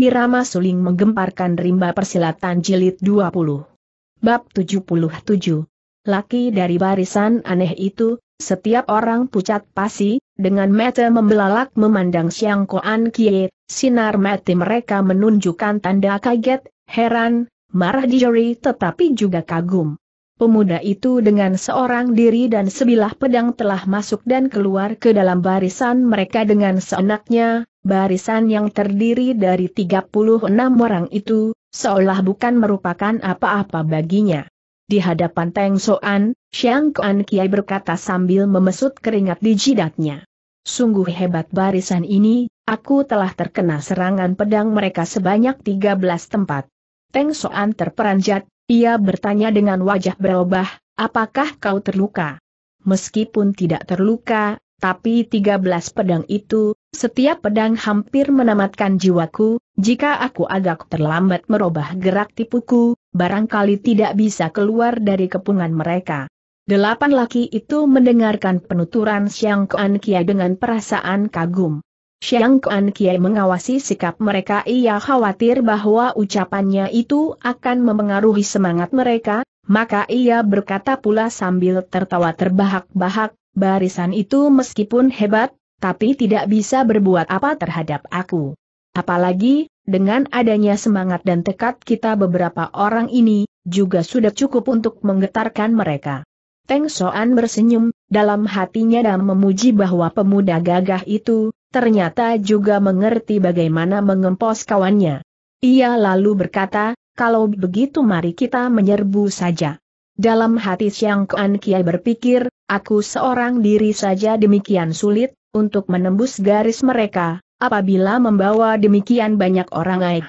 Irama suling menggemparkan rimba persilatan jilid 20. Bab 77. Laki dari barisan aneh itu, setiap orang pucat pasi, dengan mata membelalak memandang Siang Koan Kie, sinar mati mereka menunjukkan tanda kaget, heran, marah dijeri tetapi juga kagum. Pemuda itu dengan seorang diri dan sebilah pedang telah masuk dan keluar ke dalam barisan mereka dengan seenaknya, Barisan yang terdiri dari 36 orang itu, seolah bukan merupakan apa-apa baginya. Di hadapan Teng Soan, Xiang Kuan Kiai berkata sambil memesut keringat di jidatnya. Sungguh hebat barisan ini, aku telah terkena serangan pedang mereka sebanyak 13 tempat. Teng Soan terperanjat, ia bertanya dengan wajah berubah, apakah kau terluka? Meskipun tidak terluka, tapi 13 pedang itu, setiap pedang hampir menamatkan jiwaku, jika aku agak terlambat merubah gerak tipuku, barangkali tidak bisa keluar dari kepungan mereka. Delapan laki itu mendengarkan penuturan Xiang Kuan Kiai dengan perasaan kagum. Xiang Kuan Kiai mengawasi sikap mereka ia khawatir bahwa ucapannya itu akan memengaruhi semangat mereka, maka ia berkata pula sambil tertawa terbahak-bahak, barisan itu meskipun hebat, tapi tidak bisa berbuat apa terhadap aku. Apalagi, dengan adanya semangat dan tekad kita beberapa orang ini, juga sudah cukup untuk menggetarkan mereka. Teng Soan bersenyum, dalam hatinya dan memuji bahwa pemuda gagah itu, ternyata juga mengerti bagaimana mengempos kawannya. Ia lalu berkata, kalau begitu mari kita menyerbu saja. Dalam hati Siang Kuan Kiai berpikir, aku seorang diri saja demikian sulit, untuk menembus garis mereka, apabila membawa demikian banyak orang lain.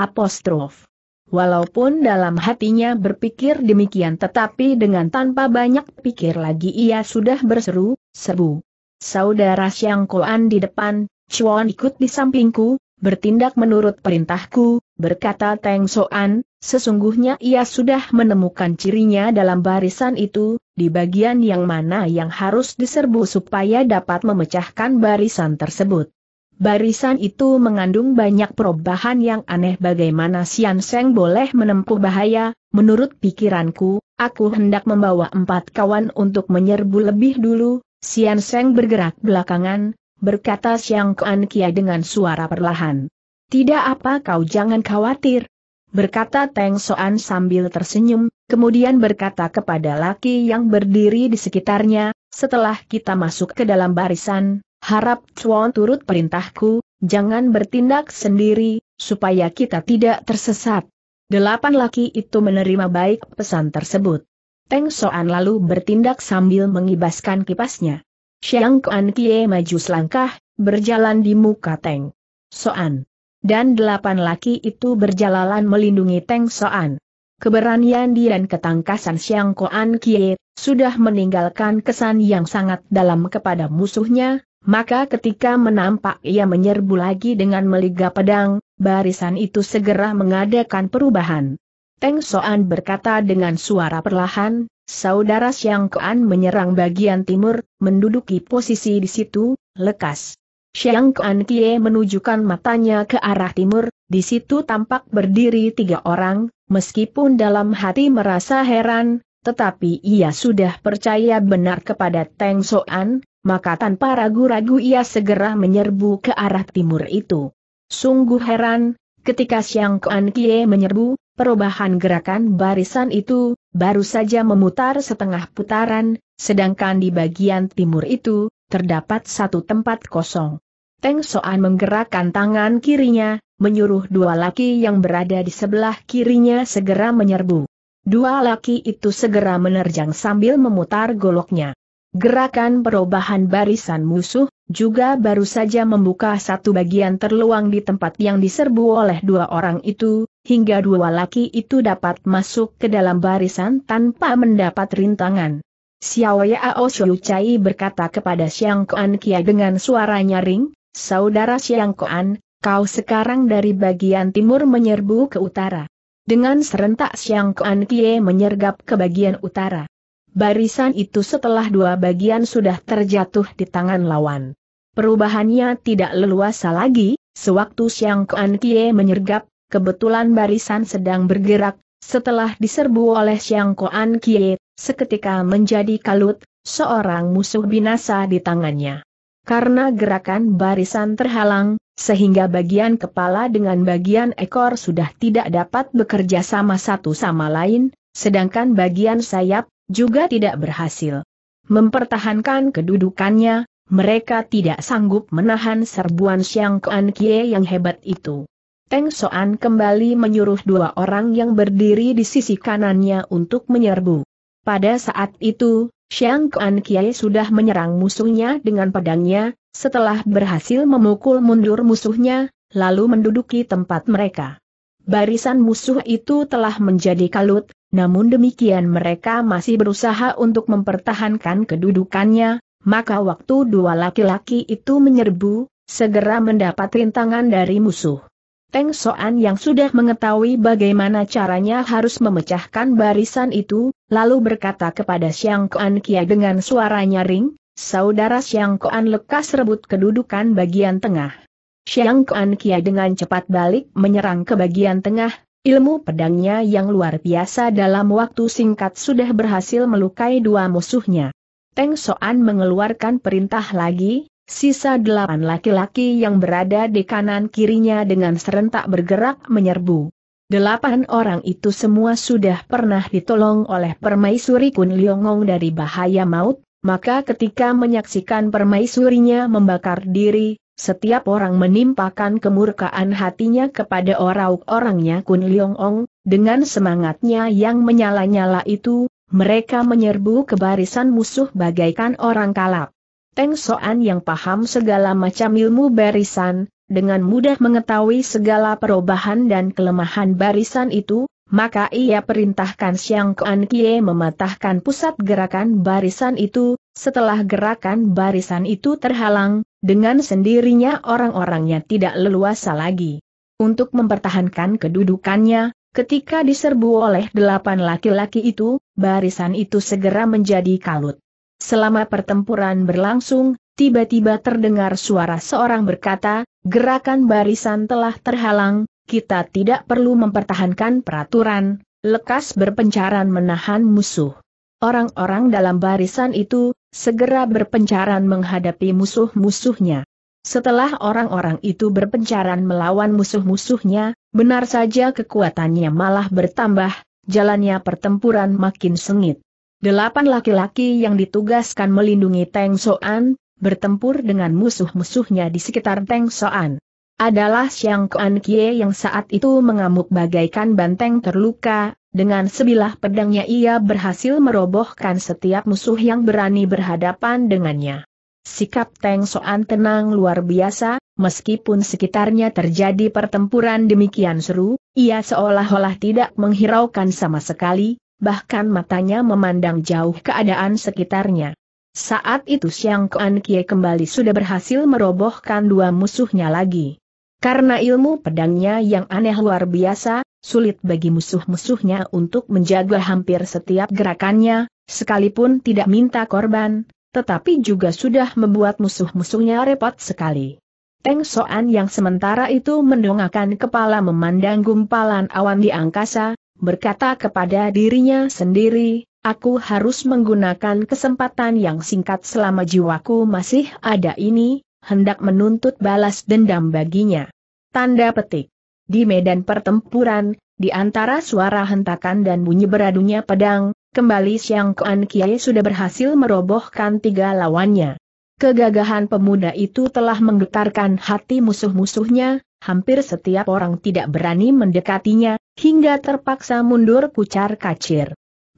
Apostrof. Walaupun dalam hatinya berpikir demikian tetapi dengan tanpa banyak pikir lagi ia sudah berseru, sebu. Saudara Siang Koan di depan, Chuan ikut di sampingku, bertindak menurut perintahku, berkata Teng Soan, sesungguhnya ia sudah menemukan cirinya dalam barisan itu, di bagian yang mana yang harus diserbu supaya dapat memecahkan barisan tersebut. Barisan itu mengandung banyak perubahan yang aneh bagaimana Sian Seng boleh menempuh bahaya, menurut pikiranku, aku hendak membawa empat kawan untuk menyerbu lebih dulu, Sian Seng bergerak belakangan, berkata Siang Kuan Kia dengan suara perlahan. Tidak apa kau jangan khawatir, berkata Teng Soan sambil tersenyum, kemudian berkata kepada laki yang berdiri di sekitarnya, setelah kita masuk ke dalam barisan, harap Chuan turut perintahku, jangan bertindak sendiri, supaya kita tidak tersesat. Delapan laki itu menerima baik pesan tersebut. Teng Soan lalu bertindak sambil mengibaskan kipasnya. Xiang Kuan Kie maju selangkah, berjalan di muka Teng Soan dan delapan laki itu berjalan melindungi Teng Soan. Keberanian dan ketangkasan Siang Koan Kie, sudah meninggalkan kesan yang sangat dalam kepada musuhnya, maka ketika menampak ia menyerbu lagi dengan meliga pedang, barisan itu segera mengadakan perubahan. Teng Soan berkata dengan suara perlahan, saudara Siang Koan menyerang bagian timur, menduduki posisi di situ, lekas. Xiang Kuan Kie menunjukkan matanya ke arah timur, di situ tampak berdiri tiga orang, meskipun dalam hati merasa heran, tetapi ia sudah percaya benar kepada Teng Soan, maka tanpa ragu-ragu ia segera menyerbu ke arah timur itu. Sungguh heran, ketika Xiang Kuan Kie menyerbu, perubahan gerakan barisan itu, baru saja memutar setengah putaran, sedangkan di bagian timur itu, terdapat satu tempat kosong. Teng Soan menggerakkan tangan kirinya, menyuruh dua laki yang berada di sebelah kirinya segera menyerbu. Dua laki itu segera menerjang sambil memutar goloknya. Gerakan perubahan barisan musuh, juga baru saja membuka satu bagian terluang di tempat yang diserbu oleh dua orang itu, hingga dua laki itu dapat masuk ke dalam barisan tanpa mendapat rintangan. Xiao Yao Chai berkata kepada Xiang Kuan Kia dengan suara nyaring, Saudara Siang Koan, kau sekarang dari bagian timur menyerbu ke utara. Dengan serentak Siang Koan Kie menyergap ke bagian utara. Barisan itu setelah dua bagian sudah terjatuh di tangan lawan. Perubahannya tidak leluasa lagi, sewaktu Siang Koan Kie menyergap, kebetulan barisan sedang bergerak, setelah diserbu oleh Siang Koan Kie, seketika menjadi kalut, seorang musuh binasa di tangannya. Karena gerakan barisan terhalang, sehingga bagian kepala dengan bagian ekor sudah tidak dapat bekerja sama satu sama lain, sedangkan bagian sayap juga tidak berhasil mempertahankan kedudukannya, mereka tidak sanggup menahan serbuan Xiang Kuan Kie yang hebat itu. Teng Soan kembali menyuruh dua orang yang berdiri di sisi kanannya untuk menyerbu. Pada saat itu, Xiang Kuan Kiai sudah menyerang musuhnya dengan pedangnya, setelah berhasil memukul mundur musuhnya, lalu menduduki tempat mereka. Barisan musuh itu telah menjadi kalut, namun demikian mereka masih berusaha untuk mempertahankan kedudukannya, maka waktu dua laki-laki itu menyerbu, segera mendapat rintangan dari musuh. Teng Soan yang sudah mengetahui bagaimana caranya harus memecahkan barisan itu, lalu berkata kepada Siang Kuan Kia dengan suara nyaring, Saudara Siang Kuan lekas rebut kedudukan bagian tengah. Siang Kuan Kia dengan cepat balik menyerang ke bagian tengah, ilmu pedangnya yang luar biasa dalam waktu singkat sudah berhasil melukai dua musuhnya. Teng Soan mengeluarkan perintah lagi, sisa delapan laki-laki yang berada di kanan kirinya dengan serentak bergerak menyerbu. Delapan orang itu semua sudah pernah ditolong oleh permaisuri Kun Liongong dari bahaya maut, maka ketika menyaksikan permaisurinya membakar diri, setiap orang menimpakan kemurkaan hatinya kepada orang-orangnya Kun Liongong, dengan semangatnya yang menyala-nyala itu, mereka menyerbu ke barisan musuh bagaikan orang kalap. Teng Soan yang paham segala macam ilmu barisan, dengan mudah mengetahui segala perubahan dan kelemahan barisan itu, maka ia perintahkan siang Kuan Kie mematahkan pusat gerakan barisan itu, setelah gerakan barisan itu terhalang, dengan sendirinya orang-orangnya tidak leluasa lagi. Untuk mempertahankan kedudukannya, ketika diserbu oleh delapan laki-laki itu, barisan itu segera menjadi kalut. Selama pertempuran berlangsung, tiba-tiba terdengar suara seorang berkata, gerakan barisan telah terhalang, kita tidak perlu mempertahankan peraturan, lekas berpencaran menahan musuh. Orang-orang dalam barisan itu, segera berpencaran menghadapi musuh-musuhnya. Setelah orang-orang itu berpencaran melawan musuh-musuhnya, benar saja kekuatannya malah bertambah, jalannya pertempuran makin sengit. Delapan laki-laki yang ditugaskan melindungi Teng Soan, bertempur dengan musuh-musuhnya di sekitar Teng Soan. Adalah Xiang Kuan Kie yang saat itu mengamuk bagaikan banteng terluka, dengan sebilah pedangnya ia berhasil merobohkan setiap musuh yang berani berhadapan dengannya. Sikap Teng Soan tenang luar biasa, meskipun sekitarnya terjadi pertempuran demikian seru, ia seolah-olah tidak menghiraukan sama sekali, bahkan matanya memandang jauh keadaan sekitarnya. Saat itu Siang Kuan Kie kembali sudah berhasil merobohkan dua musuhnya lagi. Karena ilmu pedangnya yang aneh luar biasa, sulit bagi musuh-musuhnya untuk menjaga hampir setiap gerakannya, sekalipun tidak minta korban, tetapi juga sudah membuat musuh-musuhnya repot sekali. Teng Soan yang sementara itu mendongakkan kepala memandang gumpalan awan di angkasa, berkata kepada dirinya sendiri, Aku harus menggunakan kesempatan yang singkat selama jiwaku masih ada ini, hendak menuntut balas dendam baginya. Tanda petik. Di medan pertempuran, di antara suara hentakan dan bunyi beradunya pedang, kembali Siang Kuan Kiai sudah berhasil merobohkan tiga lawannya. Kegagahan pemuda itu telah menggetarkan hati musuh-musuhnya, hampir setiap orang tidak berani mendekatinya, hingga terpaksa mundur pucar kacir.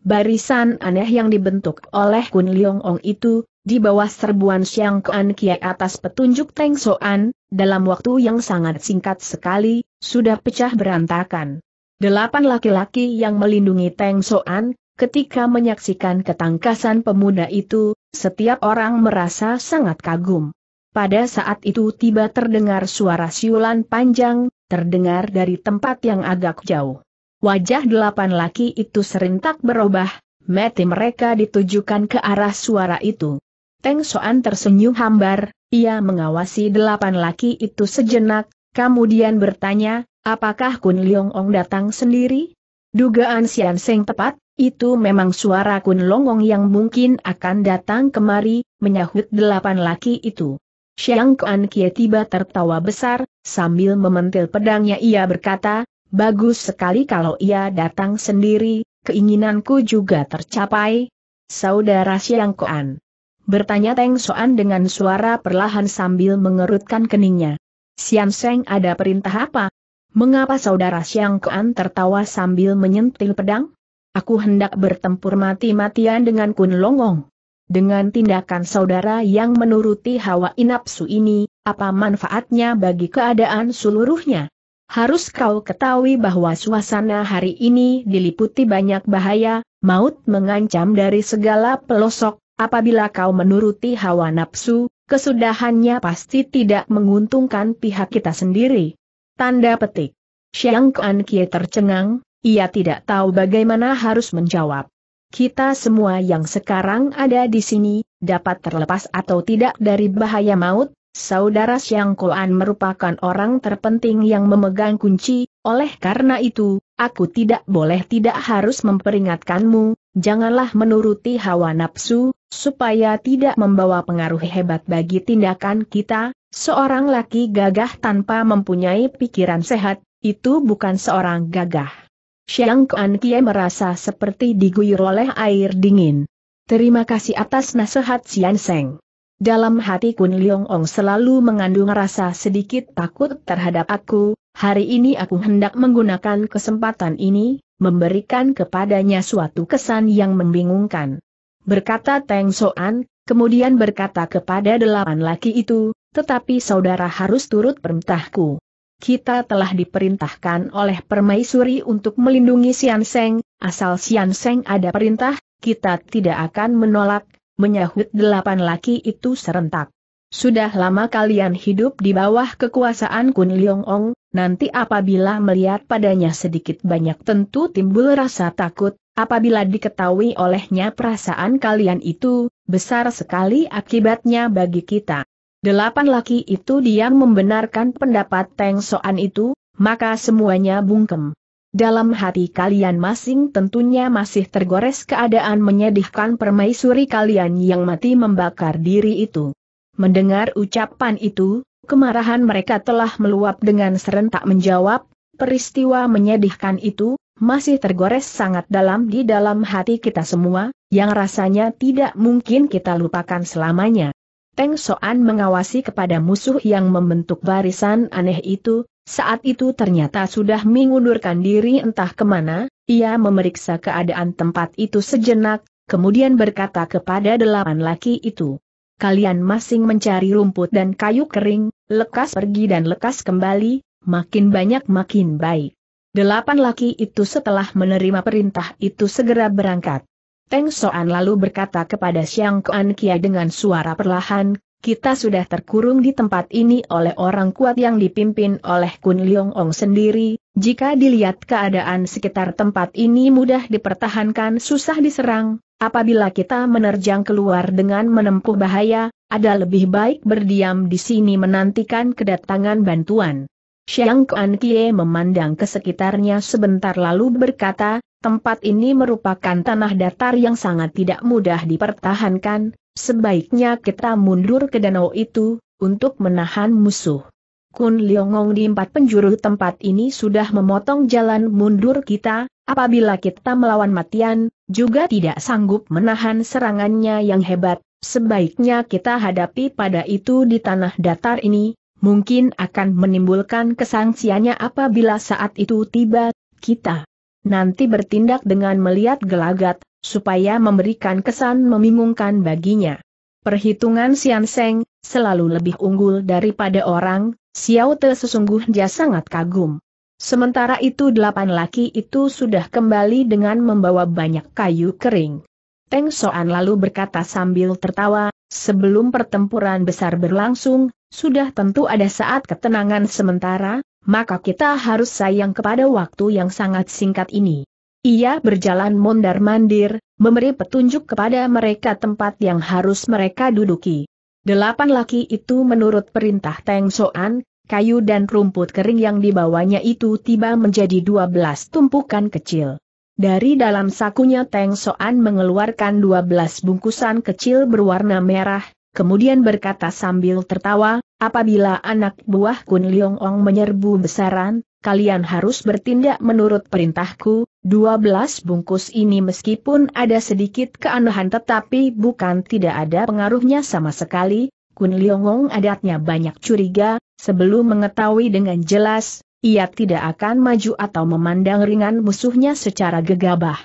Barisan aneh yang dibentuk oleh Kun Leong Ong itu, di bawah serbuan Siang Kuan Kia atas petunjuk Teng Soan, dalam waktu yang sangat singkat sekali, sudah pecah berantakan. Delapan laki-laki yang melindungi Teng Soan, ketika menyaksikan ketangkasan pemuda itu, setiap orang merasa sangat kagum. Pada saat itu tiba terdengar suara siulan panjang, terdengar dari tempat yang agak jauh. Wajah delapan laki itu serentak berubah, mati mereka ditujukan ke arah suara itu. Teng Soan tersenyum hambar, ia mengawasi delapan laki itu sejenak, kemudian bertanya, apakah Kun Leong Ong datang sendiri? Dugaan Sian Seng tepat, itu memang suara Kun Longong yang mungkin akan datang kemari, menyahut delapan laki itu. Xiang Kuan Kie tiba tertawa besar, sambil mementil pedangnya ia berkata, Bagus sekali kalau ia datang sendiri, keinginanku juga tercapai. Saudara Siang Koan. Bertanya Teng Soan dengan suara perlahan sambil mengerutkan keningnya. Sian Seng ada perintah apa? Mengapa saudara Siang Koan tertawa sambil menyentil pedang? Aku hendak bertempur mati-matian dengan Kun Longong. Dengan tindakan saudara yang menuruti hawa Su ini, apa manfaatnya bagi keadaan seluruhnya? Harus kau ketahui bahwa suasana hari ini diliputi banyak bahaya, maut mengancam dari segala pelosok, apabila kau menuruti hawa nafsu, kesudahannya pasti tidak menguntungkan pihak kita sendiri. Tanda petik. Xiang Kuan Kie tercengang, ia tidak tahu bagaimana harus menjawab. Kita semua yang sekarang ada di sini, dapat terlepas atau tidak dari bahaya maut, Saudara Siang Koan merupakan orang terpenting yang memegang kunci, oleh karena itu, aku tidak boleh tidak harus memperingatkanmu, janganlah menuruti hawa nafsu, supaya tidak membawa pengaruh hebat bagi tindakan kita, seorang laki gagah tanpa mempunyai pikiran sehat, itu bukan seorang gagah. Siang Koan Kie merasa seperti diguyur oleh air dingin. Terima kasih atas nasihat Sian Seng. Dalam hati Kun Liong Ong selalu mengandung rasa sedikit takut terhadap aku, hari ini aku hendak menggunakan kesempatan ini, memberikan kepadanya suatu kesan yang membingungkan. Berkata Teng Soan, kemudian berkata kepada delapan laki itu, tetapi saudara harus turut perintahku. Kita telah diperintahkan oleh permaisuri untuk melindungi Sian Seng, asal Sian Seng ada perintah, kita tidak akan menolak, menyahut delapan laki itu serentak. Sudah lama kalian hidup di bawah kekuasaan Kun Leong Ong, nanti apabila melihat padanya sedikit banyak tentu timbul rasa takut, apabila diketahui olehnya perasaan kalian itu, besar sekali akibatnya bagi kita. Delapan laki itu diam membenarkan pendapat Teng Soan itu, maka semuanya bungkem. Dalam hati kalian masing tentunya masih tergores keadaan menyedihkan permaisuri kalian yang mati membakar diri itu. Mendengar ucapan itu, kemarahan mereka telah meluap dengan serentak menjawab, peristiwa menyedihkan itu, masih tergores sangat dalam di dalam hati kita semua, yang rasanya tidak mungkin kita lupakan selamanya. Teng Soan mengawasi kepada musuh yang membentuk barisan aneh itu, saat itu ternyata sudah mengundurkan diri entah kemana, ia memeriksa keadaan tempat itu sejenak, kemudian berkata kepada delapan laki itu. Kalian masing mencari rumput dan kayu kering, lekas pergi dan lekas kembali, makin banyak makin baik. Delapan laki itu setelah menerima perintah itu segera berangkat. Teng Soan lalu berkata kepada Siang Kuan Kia dengan suara perlahan, kita sudah terkurung di tempat ini oleh orang kuat yang dipimpin oleh Kun Leong Ong sendiri, jika dilihat keadaan sekitar tempat ini mudah dipertahankan susah diserang, apabila kita menerjang keluar dengan menempuh bahaya, ada lebih baik berdiam di sini menantikan kedatangan bantuan. Xiang Kuan Kie memandang ke sekitarnya sebentar lalu berkata, tempat ini merupakan tanah datar yang sangat tidak mudah dipertahankan, Sebaiknya kita mundur ke danau itu, untuk menahan musuh. Kun Liongong di empat penjuru tempat ini sudah memotong jalan mundur kita, apabila kita melawan matian, juga tidak sanggup menahan serangannya yang hebat, sebaiknya kita hadapi pada itu di tanah datar ini, mungkin akan menimbulkan kesangsiannya apabila saat itu tiba, kita nanti bertindak dengan melihat gelagat, supaya memberikan kesan membingungkan baginya. Perhitungan Sian Seng, selalu lebih unggul daripada orang, Xiao Te sesungguhnya sangat kagum. Sementara itu delapan laki itu sudah kembali dengan membawa banyak kayu kering. Teng Soan lalu berkata sambil tertawa, sebelum pertempuran besar berlangsung, sudah tentu ada saat ketenangan sementara, maka kita harus sayang kepada waktu yang sangat singkat ini. Ia berjalan mondar-mandir, memberi petunjuk kepada mereka tempat yang harus mereka duduki. Delapan laki itu menurut perintah Teng Soan, kayu dan rumput kering yang dibawanya itu tiba menjadi dua belas tumpukan kecil. Dari dalam sakunya Teng Soan mengeluarkan dua belas bungkusan kecil berwarna merah, kemudian berkata sambil tertawa, apabila anak buah Kun Leong menyerbu besaran, kalian harus bertindak menurut perintahku, 12 bungkus ini meskipun ada sedikit keanehan tetapi bukan tidak ada pengaruhnya sama sekali, Kun Leong adatnya banyak curiga, sebelum mengetahui dengan jelas, ia tidak akan maju atau memandang ringan musuhnya secara gegabah.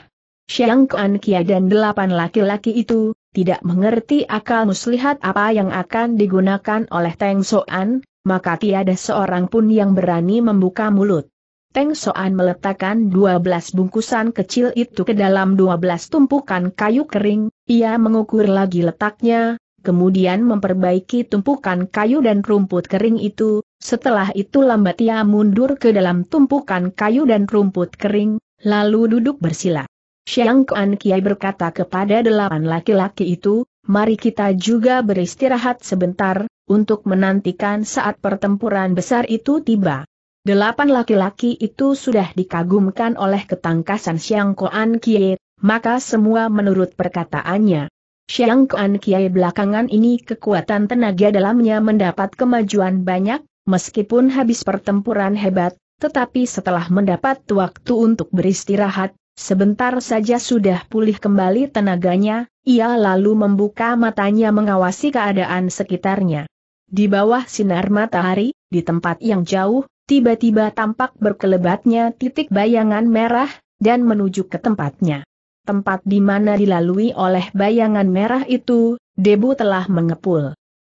Xiang Kuan Kia dan delapan laki-laki itu, tidak mengerti akal muslihat apa yang akan digunakan oleh Teng Soan, maka tiada seorang pun yang berani membuka mulut. Teng Soan meletakkan dua belas bungkusan kecil itu ke dalam dua belas tumpukan kayu kering, ia mengukur lagi letaknya, kemudian memperbaiki tumpukan kayu dan rumput kering itu, setelah itu lambat ia mundur ke dalam tumpukan kayu dan rumput kering, lalu duduk bersila. Xiang Kuan Kiai berkata kepada delapan laki-laki itu, mari kita juga beristirahat sebentar, untuk menantikan saat pertempuran besar itu tiba. Delapan laki-laki itu sudah dikagumkan oleh ketangkasan Xiang Kuan Kiai, maka semua menurut perkataannya. Xiang Kuan Kiai belakangan ini kekuatan tenaga dalamnya mendapat kemajuan banyak, meskipun habis pertempuran hebat, tetapi setelah mendapat waktu untuk beristirahat, Sebentar saja sudah pulih kembali tenaganya, ia lalu membuka matanya mengawasi keadaan sekitarnya. Di bawah sinar matahari, di tempat yang jauh, tiba-tiba tampak berkelebatnya titik bayangan merah, dan menuju ke tempatnya. Tempat di mana dilalui oleh bayangan merah itu, debu telah mengepul.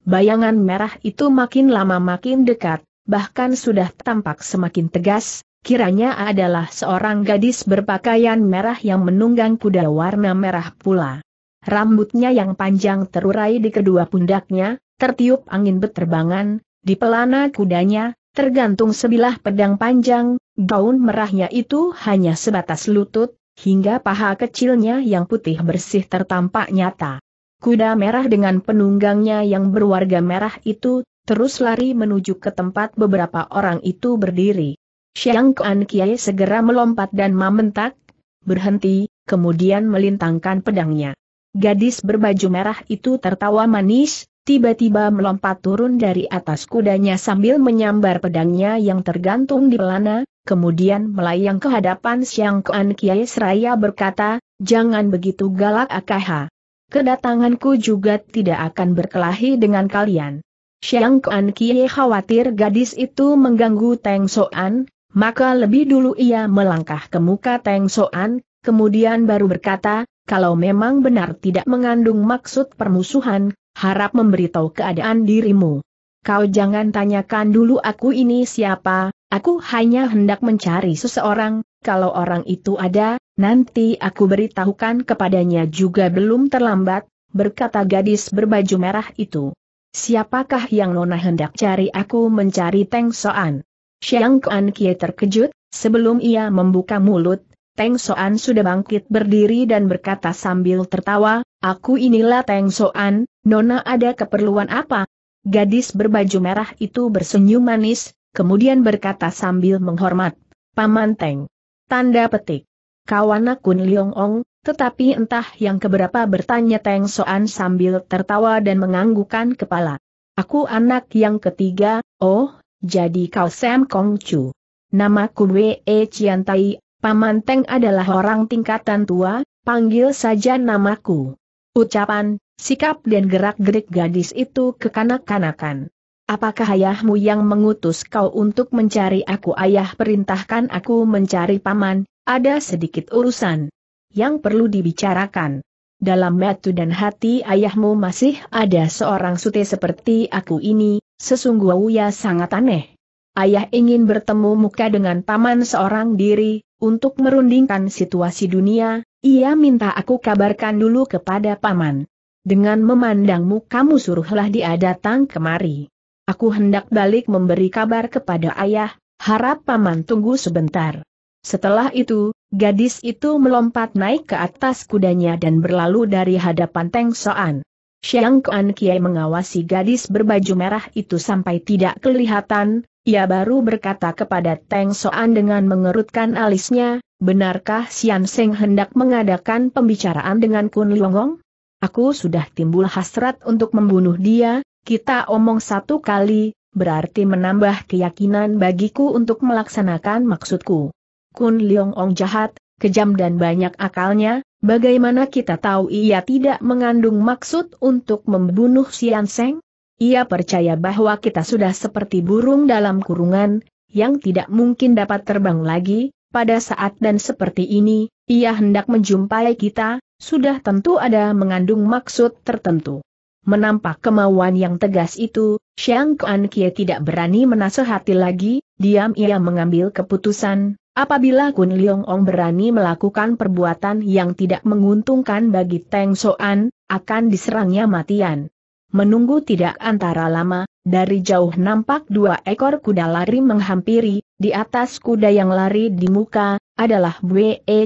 Bayangan merah itu makin lama makin dekat, bahkan sudah tampak semakin tegas, kiranya adalah seorang gadis berpakaian merah yang menunggang kuda warna merah pula. Rambutnya yang panjang terurai di kedua pundaknya, tertiup angin beterbangan, di pelana kudanya, tergantung sebilah pedang panjang, daun merahnya itu hanya sebatas lutut, hingga paha kecilnya yang putih bersih tertampak nyata. Kuda merah dengan penunggangnya yang berwarga merah itu, terus lari menuju ke tempat beberapa orang itu berdiri. Xiang Kuan Kiai segera melompat dan mementak, berhenti, kemudian melintangkan pedangnya. Gadis berbaju merah itu tertawa manis, tiba-tiba melompat turun dari atas kudanya sambil menyambar pedangnya yang tergantung di pelana, kemudian melayang ke hadapan Xiang Kuan Kiai seraya berkata, jangan begitu galak akaha. Kedatanganku juga tidak akan berkelahi dengan kalian. Xiang Kuan Kiai khawatir gadis itu mengganggu Teng Soan, maka lebih dulu ia melangkah ke muka Teng Soan, kemudian baru berkata, kalau memang benar tidak mengandung maksud permusuhan, harap memberitahu keadaan dirimu. Kau jangan tanyakan dulu aku ini siapa, aku hanya hendak mencari seseorang, kalau orang itu ada, nanti aku beritahukan kepadanya juga belum terlambat, berkata gadis berbaju merah itu. Siapakah yang Nona hendak cari aku mencari Teng Soan? Xiang Kuan Kie terkejut, sebelum ia membuka mulut, Teng Soan sudah bangkit berdiri dan berkata sambil tertawa, Aku inilah Teng Soan, Nona ada keperluan apa? Gadis berbaju merah itu bersenyum manis, kemudian berkata sambil menghormat, Paman Teng. Tanda petik. Kawana Kun Liong Ong, tetapi entah yang keberapa bertanya Teng Soan sambil tertawa dan menganggukan kepala. Aku anak yang ketiga, oh, jadi kau Sam Kong Chu. Namaku Wei e Chian Tai, Paman Teng adalah orang tingkatan tua, panggil saja namaku. Ucapan, sikap dan gerak-gerik gadis itu kekanak-kanakan. Apakah ayahmu yang mengutus kau untuk mencari aku? Ayah perintahkan aku mencari paman, ada sedikit urusan yang perlu dibicarakan. Dalam metu dan hati ayahmu masih ada seorang sute seperti aku ini, sesungguhnya ia sangat aneh. Ayah ingin bertemu muka dengan paman seorang diri, untuk merundingkan situasi dunia, ia minta aku kabarkan dulu kepada paman. Dengan memandangmu kamu suruhlah dia datang kemari. Aku hendak balik memberi kabar kepada ayah, harap paman tunggu sebentar. Setelah itu, gadis itu melompat naik ke atas kudanya dan berlalu dari hadapan Teng Soan. Xiang Kuan Kiai mengawasi gadis berbaju merah itu sampai tidak kelihatan, ia baru berkata kepada Teng Soan dengan mengerutkan alisnya, benarkah Xian Seng hendak mengadakan pembicaraan dengan Kun Liongong? Aku sudah timbul hasrat untuk membunuh dia, kita omong satu kali, berarti menambah keyakinan bagiku untuk melaksanakan maksudku. Kun Liongong jahat, kejam dan banyak akalnya, Bagaimana kita tahu ia tidak mengandung maksud untuk membunuh Sian Seng? Ia percaya bahwa kita sudah seperti burung dalam kurungan, yang tidak mungkin dapat terbang lagi, pada saat dan seperti ini, ia hendak menjumpai kita, sudah tentu ada mengandung maksud tertentu. Menampak kemauan yang tegas itu, Xiang Kuan Kie tidak berani menasehati lagi, diam ia mengambil keputusan, Apabila Kun Liong Ong berani melakukan perbuatan yang tidak menguntungkan bagi Teng Soan, akan diserangnya matian. Menunggu tidak antara lama, dari jauh nampak dua ekor kuda lari menghampiri, di atas kuda yang lari di muka, adalah Bue E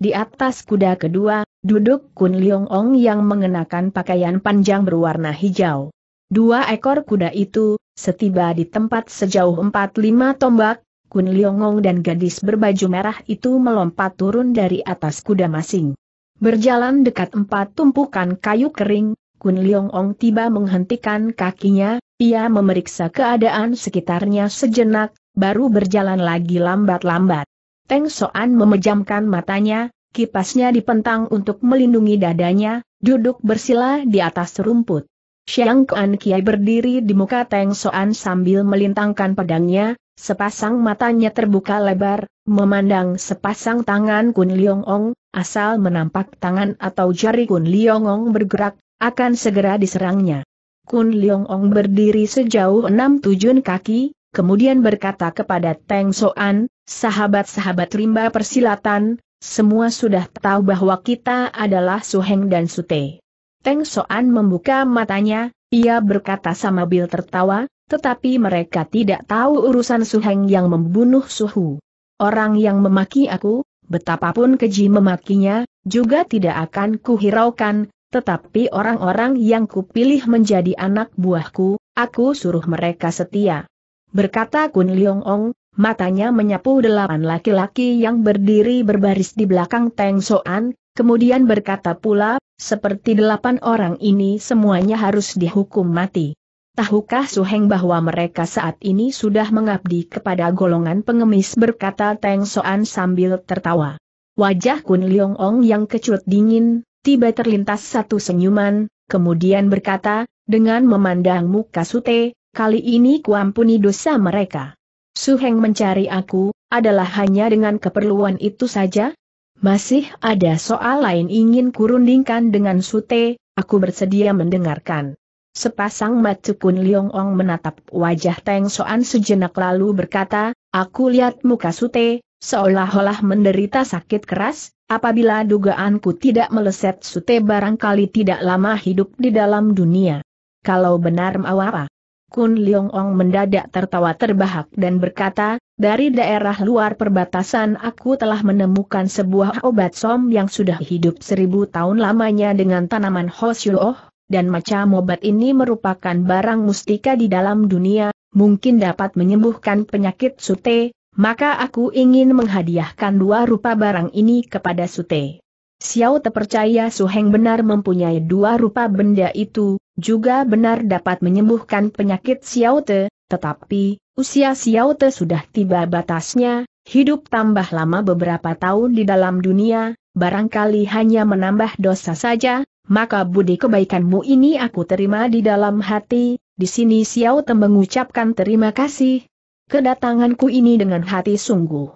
di atas kuda kedua, duduk Kun Liong Ong yang mengenakan pakaian panjang berwarna hijau. Dua ekor kuda itu, setiba di tempat sejauh 4-5 tombak, Kun Liongong dan gadis berbaju merah itu melompat turun dari atas kuda masing. Berjalan dekat empat tumpukan kayu kering, Kun Liongong tiba menghentikan kakinya, ia memeriksa keadaan sekitarnya sejenak, baru berjalan lagi lambat-lambat. Teng Soan memejamkan matanya, kipasnya dipentang untuk melindungi dadanya, duduk bersila di atas rumput. Xiang Kuan Kiai berdiri di muka Teng Soan sambil melintangkan pedangnya, Sepasang matanya terbuka lebar, memandang sepasang tangan Kun Liong Ong, asal menampak tangan atau jari Kun Liong Ong bergerak, akan segera diserangnya. Kun Liong Ong berdiri sejauh enam tujuh kaki, kemudian berkata kepada Teng Soan, sahabat-sahabat rimba persilatan, semua sudah tahu bahwa kita adalah Suheng dan Sute. Teng Soan membuka matanya, ia berkata sama sambil tertawa, tetapi mereka tidak tahu urusan Suheng yang membunuh Suhu. Orang yang memaki aku, betapapun keji memakinya, juga tidak akan kuhiraukan, tetapi orang-orang yang kupilih menjadi anak buahku, aku suruh mereka setia. Berkata Kun Leong Ong, matanya menyapu delapan laki-laki yang berdiri berbaris di belakang Teng Soan, kemudian berkata pula, seperti delapan orang ini semuanya harus dihukum mati. Tahukah Suheng bahwa mereka saat ini sudah mengabdi kepada golongan pengemis berkata Teng Soan sambil tertawa. Wajah Kun Leong Ong yang kecut dingin, tiba terlintas satu senyuman, kemudian berkata, dengan memandang muka Sute, kali ini kuampuni dosa mereka. Suheng mencari aku, adalah hanya dengan keperluan itu saja? Masih ada soal lain ingin kurundingkan dengan Sute, aku bersedia mendengarkan. Sepasang mata Kun Liong Ong menatap wajah Teng Soan sejenak lalu berkata, Aku lihat muka Sute, seolah-olah menderita sakit keras, apabila dugaanku tidak meleset Sute barangkali tidak lama hidup di dalam dunia. Kalau benar apa? Kun Liong Ong mendadak tertawa terbahak dan berkata, dari daerah luar perbatasan aku telah menemukan sebuah obat som yang sudah hidup seribu tahun lamanya dengan tanaman Hoshio dan macam obat ini merupakan barang mustika di dalam dunia, mungkin dapat menyembuhkan penyakit Sute, maka aku ingin menghadiahkan dua rupa barang ini kepada Sute. Xiao terpercaya Suheng benar mempunyai dua rupa benda itu, juga benar dapat menyembuhkan penyakit Xiao Te, tetapi, usia Xiao Te sudah tiba batasnya, hidup tambah lama beberapa tahun di dalam dunia, barangkali hanya menambah dosa saja, maka budi kebaikanmu ini aku terima di dalam hati, di sini Xiao Te mengucapkan terima kasih. Kedatanganku ini dengan hati sungguh.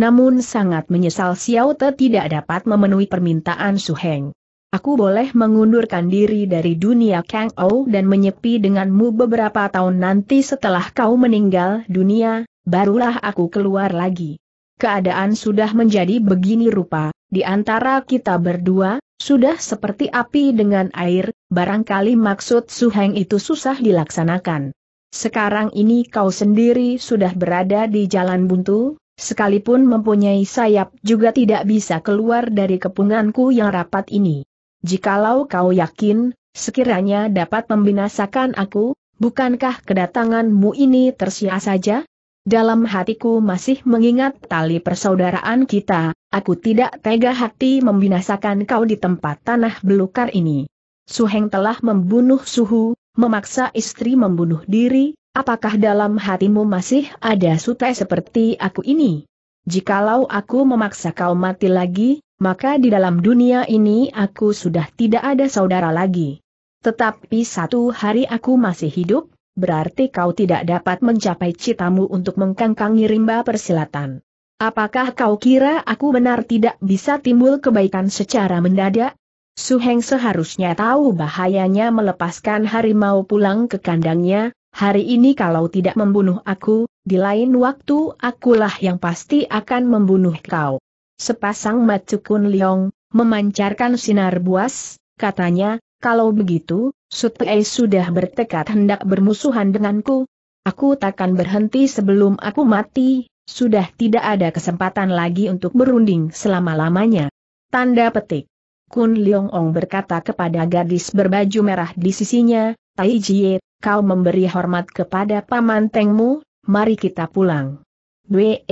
Namun sangat menyesal Xiao Te tidak dapat memenuhi permintaan Su Heng. Aku boleh mengundurkan diri dari dunia Kang Ou dan menyepi denganmu beberapa tahun nanti setelah kau meninggal dunia, barulah aku keluar lagi. Keadaan sudah menjadi begini rupa, di antara kita berdua, sudah seperti api dengan air, barangkali maksud Suheng itu susah dilaksanakan. Sekarang ini kau sendiri sudah berada di jalan buntu, sekalipun mempunyai sayap juga tidak bisa keluar dari kepunganku yang rapat ini. Jikalau kau yakin, sekiranya dapat membinasakan aku, bukankah kedatanganmu ini tersia saja? dalam hatiku masih mengingat tali persaudaraan kita, aku tidak tega hati membinasakan kau di tempat tanah belukar ini. Suheng telah membunuh Suhu, memaksa istri membunuh diri, apakah dalam hatimu masih ada sute seperti aku ini? Jikalau aku memaksa kau mati lagi, maka di dalam dunia ini aku sudah tidak ada saudara lagi. Tetapi satu hari aku masih hidup, berarti kau tidak dapat mencapai citamu untuk mengkangkangi rimba persilatan. Apakah kau kira aku benar tidak bisa timbul kebaikan secara mendadak? Suheng seharusnya tahu bahayanya melepaskan harimau pulang ke kandangnya, hari ini kalau tidak membunuh aku, di lain waktu akulah yang pasti akan membunuh kau. Sepasang Matsukun Liong, memancarkan sinar buas, katanya, kalau begitu, Sutei sudah bertekad hendak bermusuhan denganku. Aku takkan berhenti sebelum aku mati, sudah tidak ada kesempatan lagi untuk berunding selama-lamanya. Tanda petik. Kun Leong Ong berkata kepada gadis berbaju merah di sisinya, Tai Jie, kau memberi hormat kepada paman Tengmu, mari kita pulang. Dwe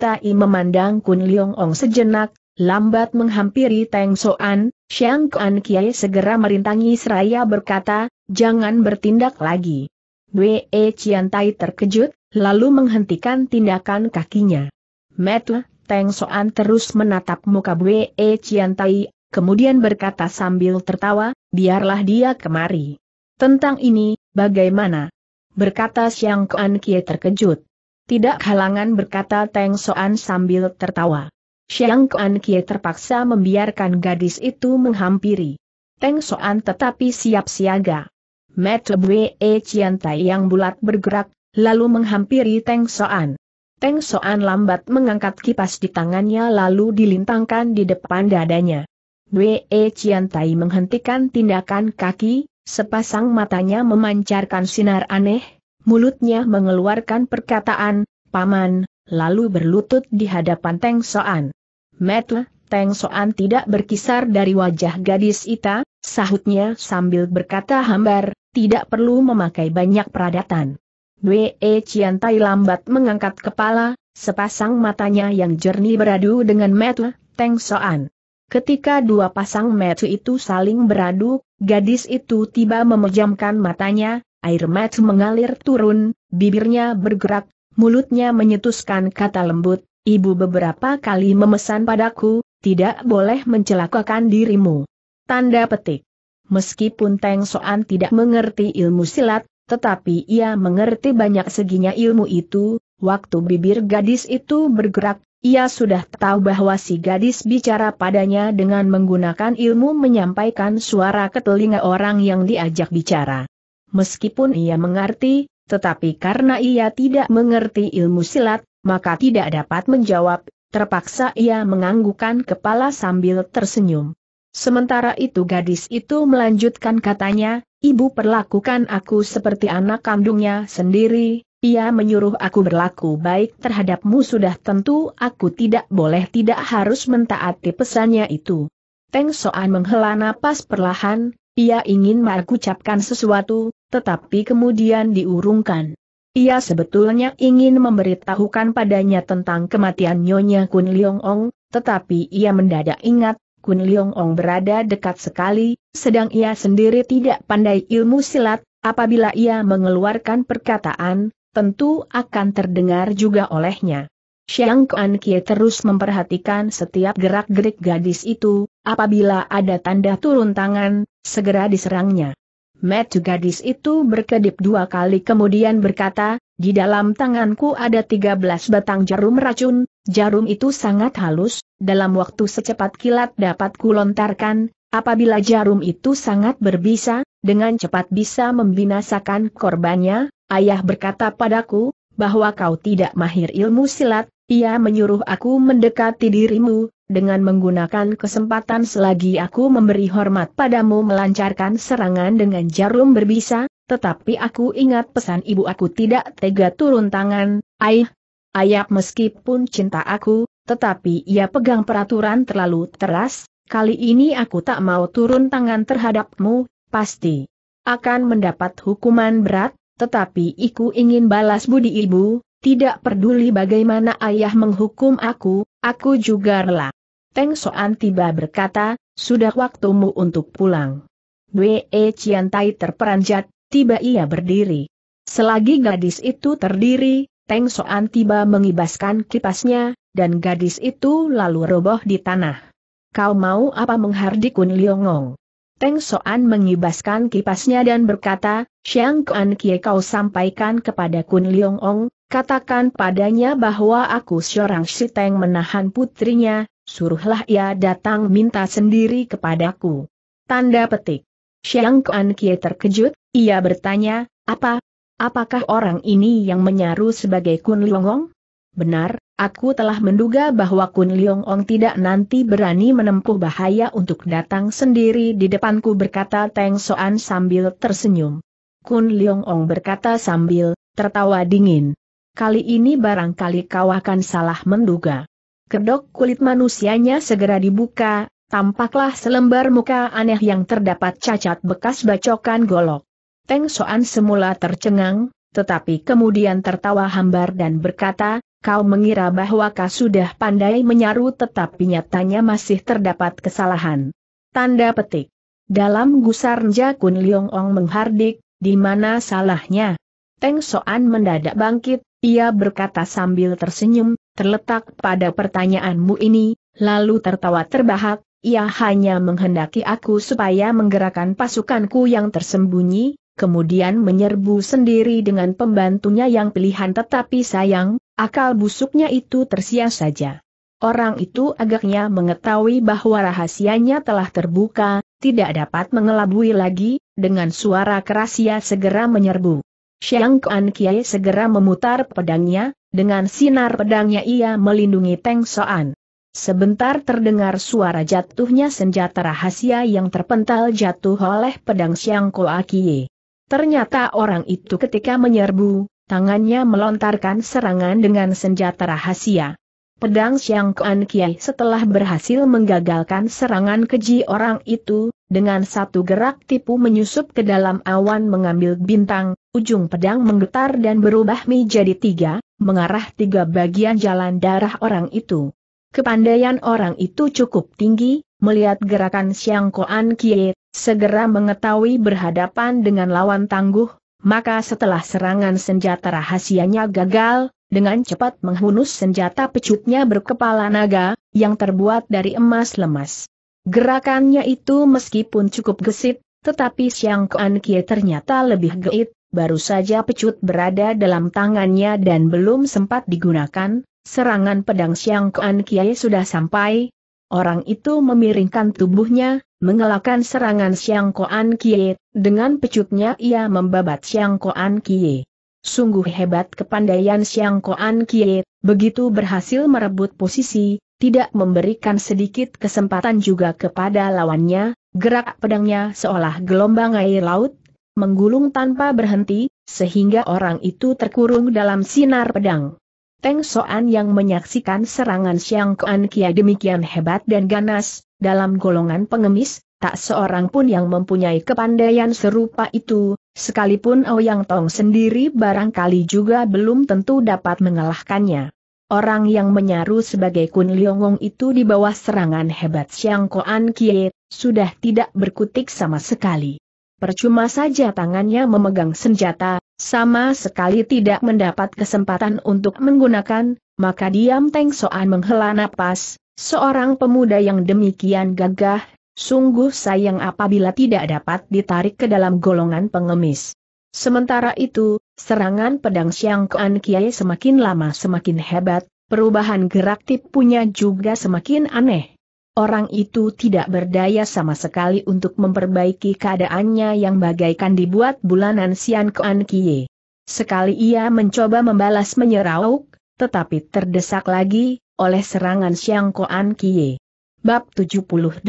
Tai memandang Kun Leong Ong sejenak, Lambat menghampiri Teng Soan, Xiang Kuan Kiai segera merintangi seraya berkata, jangan bertindak lagi. Wee e Tai terkejut, lalu menghentikan tindakan kakinya. Metu, Teng Soan terus menatap muka Wee e Tai, kemudian berkata sambil tertawa, biarlah dia kemari. Tentang ini, bagaimana? Berkata Xiang Kuan Kiai terkejut. Tidak halangan berkata Teng Soan sambil tertawa. Xiang Kuan Kie terpaksa membiarkan gadis itu menghampiri. Teng Soan tetapi siap siaga. Metebwe E Cian Tai yang bulat bergerak, lalu menghampiri Teng Soan. Teng Soan lambat mengangkat kipas di tangannya lalu dilintangkan di depan dadanya. Wei Cian Tai menghentikan tindakan kaki, sepasang matanya memancarkan sinar aneh, mulutnya mengeluarkan perkataan, Paman, lalu berlutut di hadapan Teng Soan. Metle, Teng Soan tidak berkisar dari wajah gadis Ita, sahutnya sambil berkata hambar, tidak perlu memakai banyak peradatan. Wee Cian Tai lambat mengangkat kepala, sepasang matanya yang jernih beradu dengan Metle, Teng Soan. Ketika dua pasang mata itu saling beradu, gadis itu tiba memejamkan matanya, air mata mengalir turun, bibirnya bergerak, mulutnya menyetuskan kata lembut, ibu beberapa kali memesan padaku, tidak boleh mencelakakan dirimu. Tanda petik. Meskipun Teng Soan tidak mengerti ilmu silat, tetapi ia mengerti banyak seginya ilmu itu, waktu bibir gadis itu bergerak, ia sudah tahu bahwa si gadis bicara padanya dengan menggunakan ilmu menyampaikan suara ke telinga orang yang diajak bicara. Meskipun ia mengerti, tetapi karena ia tidak mengerti ilmu silat, maka tidak dapat menjawab, terpaksa ia menganggukkan kepala sambil tersenyum. Sementara itu gadis itu melanjutkan katanya, ibu perlakukan aku seperti anak kandungnya sendiri, ia menyuruh aku berlaku baik terhadapmu sudah tentu aku tidak boleh tidak harus mentaati pesannya itu. Teng Soan menghela napas perlahan, ia ingin mengucapkan sesuatu, tetapi kemudian diurungkan. Ia sebetulnya ingin memberitahukan padanya tentang kematian Nyonya Kun Leong Ong, tetapi ia mendadak ingat, Kun Leong Ong berada dekat sekali, sedang ia sendiri tidak pandai ilmu silat, apabila ia mengeluarkan perkataan, tentu akan terdengar juga olehnya. Xiang Kuan Kie terus memperhatikan setiap gerak-gerik gadis itu, apabila ada tanda turun tangan, Segera diserangnya. Metu gadis itu berkedip dua kali kemudian berkata, di dalam tanganku ada 13 batang jarum racun, jarum itu sangat halus, dalam waktu secepat kilat dapat kulontarkan, apabila jarum itu sangat berbisa, dengan cepat bisa membinasakan korbannya, ayah berkata padaku, bahwa kau tidak mahir ilmu silat, ia menyuruh aku mendekati dirimu, dengan menggunakan kesempatan selagi aku memberi hormat padamu melancarkan serangan dengan jarum berbisa, tetapi aku ingat pesan ibu aku tidak tega turun tangan, aih. Ayah meskipun cinta aku, tetapi ia pegang peraturan terlalu teras, kali ini aku tak mau turun tangan terhadapmu, pasti akan mendapat hukuman berat, tetapi aku ingin balas budi ibu, tidak peduli bagaimana ayah menghukum aku, aku juga rela. Teng Soan tiba berkata, sudah waktumu untuk pulang. Wee e Tai terperanjat, tiba ia berdiri. Selagi gadis itu terdiri, Teng Soan tiba mengibaskan kipasnya, dan gadis itu lalu roboh di tanah. Kau mau apa menghardik Kun Liongong? Teng Soan mengibaskan kipasnya dan berkata, Xiang Kuan Kie kau sampaikan kepada Kun Liongong, Katakan padanya bahwa aku seorang siteng menahan putrinya, suruhlah ia datang minta sendiri kepadaku. Tanda petik. Xiang Kuan Kie terkejut, ia bertanya, apa? Apakah orang ini yang menyaru sebagai Kun Liongong? Benar, aku telah menduga bahwa Kun Liongong tidak nanti berani menempuh bahaya untuk datang sendiri di depanku berkata Teng Soan sambil tersenyum. Kun Liongong berkata sambil tertawa dingin. Kali ini barangkali kau akan salah menduga. Kedok kulit manusianya segera dibuka, tampaklah selembar muka aneh yang terdapat cacat bekas bacokan golok. Teng Soan semula tercengang, tetapi kemudian tertawa hambar dan berkata, kau mengira bahwa kau sudah pandai menyaru tetapi nyatanya masih terdapat kesalahan. Tanda petik. Dalam gusar Jakun Liong Ong menghardik, di mana salahnya? Teng Soan mendadak bangkit, ia berkata sambil tersenyum, terletak pada pertanyaanmu ini, lalu tertawa terbahak, ia hanya menghendaki aku supaya menggerakkan pasukanku yang tersembunyi, kemudian menyerbu sendiri dengan pembantunya yang pilihan tetapi sayang, akal busuknya itu tersia saja. Orang itu agaknya mengetahui bahwa rahasianya telah terbuka, tidak dapat mengelabui lagi, dengan suara keras ia segera menyerbu. Xiang Kuan Kiai segera memutar pedangnya, dengan sinar pedangnya ia melindungi Teng Soan. Sebentar terdengar suara jatuhnya senjata rahasia yang terpental jatuh oleh pedang Xiang Kuan Kiai. Ternyata orang itu ketika menyerbu, tangannya melontarkan serangan dengan senjata rahasia. Pedang Siang Kuan Kiai setelah berhasil menggagalkan serangan keji orang itu, dengan satu gerak tipu menyusup ke dalam awan mengambil bintang, ujung pedang menggetar dan berubah menjadi tiga, mengarah tiga bagian jalan darah orang itu. Kepandaian orang itu cukup tinggi, melihat gerakan Siang Kuan Kie, segera mengetahui berhadapan dengan lawan tangguh, maka setelah serangan senjata rahasianya gagal, dengan cepat menghunus senjata pecutnya berkepala naga, yang terbuat dari emas lemas. Gerakannya itu meskipun cukup gesit, tetapi Siang Kuan Kie ternyata lebih geit, baru saja pecut berada dalam tangannya dan belum sempat digunakan, serangan pedang Siang Kuan Kie sudah sampai, Orang itu memiringkan tubuhnya, mengelakkan serangan Siang Kuan Kie, dengan pecutnya ia membabat Siang Kuan Kie. Sungguh hebat kepandaian Siang Koan Kie, begitu berhasil merebut posisi, tidak memberikan sedikit kesempatan juga kepada lawannya, gerak pedangnya seolah gelombang air laut, menggulung tanpa berhenti, sehingga orang itu terkurung dalam sinar pedang. Teng Soan yang menyaksikan serangan Siang Koan Kie demikian hebat dan ganas, dalam golongan pengemis, tak seorang pun yang mempunyai kepandaian serupa itu, Sekalipun Ouyang Tong sendiri barangkali juga belum tentu dapat mengalahkannya. Orang yang menyaru sebagai Kun Liongong itu di bawah serangan hebat Siang Koan Kie, sudah tidak berkutik sama sekali. Percuma saja tangannya memegang senjata, sama sekali tidak mendapat kesempatan untuk menggunakan, maka diam Teng Soan menghela napas, seorang pemuda yang demikian gagah, Sungguh sayang apabila tidak dapat ditarik ke dalam golongan pengemis. Sementara itu, serangan pedang Siang Kuan Kiai semakin lama semakin hebat, perubahan gerak tip punya juga semakin aneh. Orang itu tidak berdaya sama sekali untuk memperbaiki keadaannya yang bagaikan dibuat bulanan Sian Kuan Kie. Sekali ia mencoba membalas menyerauk, tetapi terdesak lagi, oleh serangan Siang Kuan Kie. Bab 78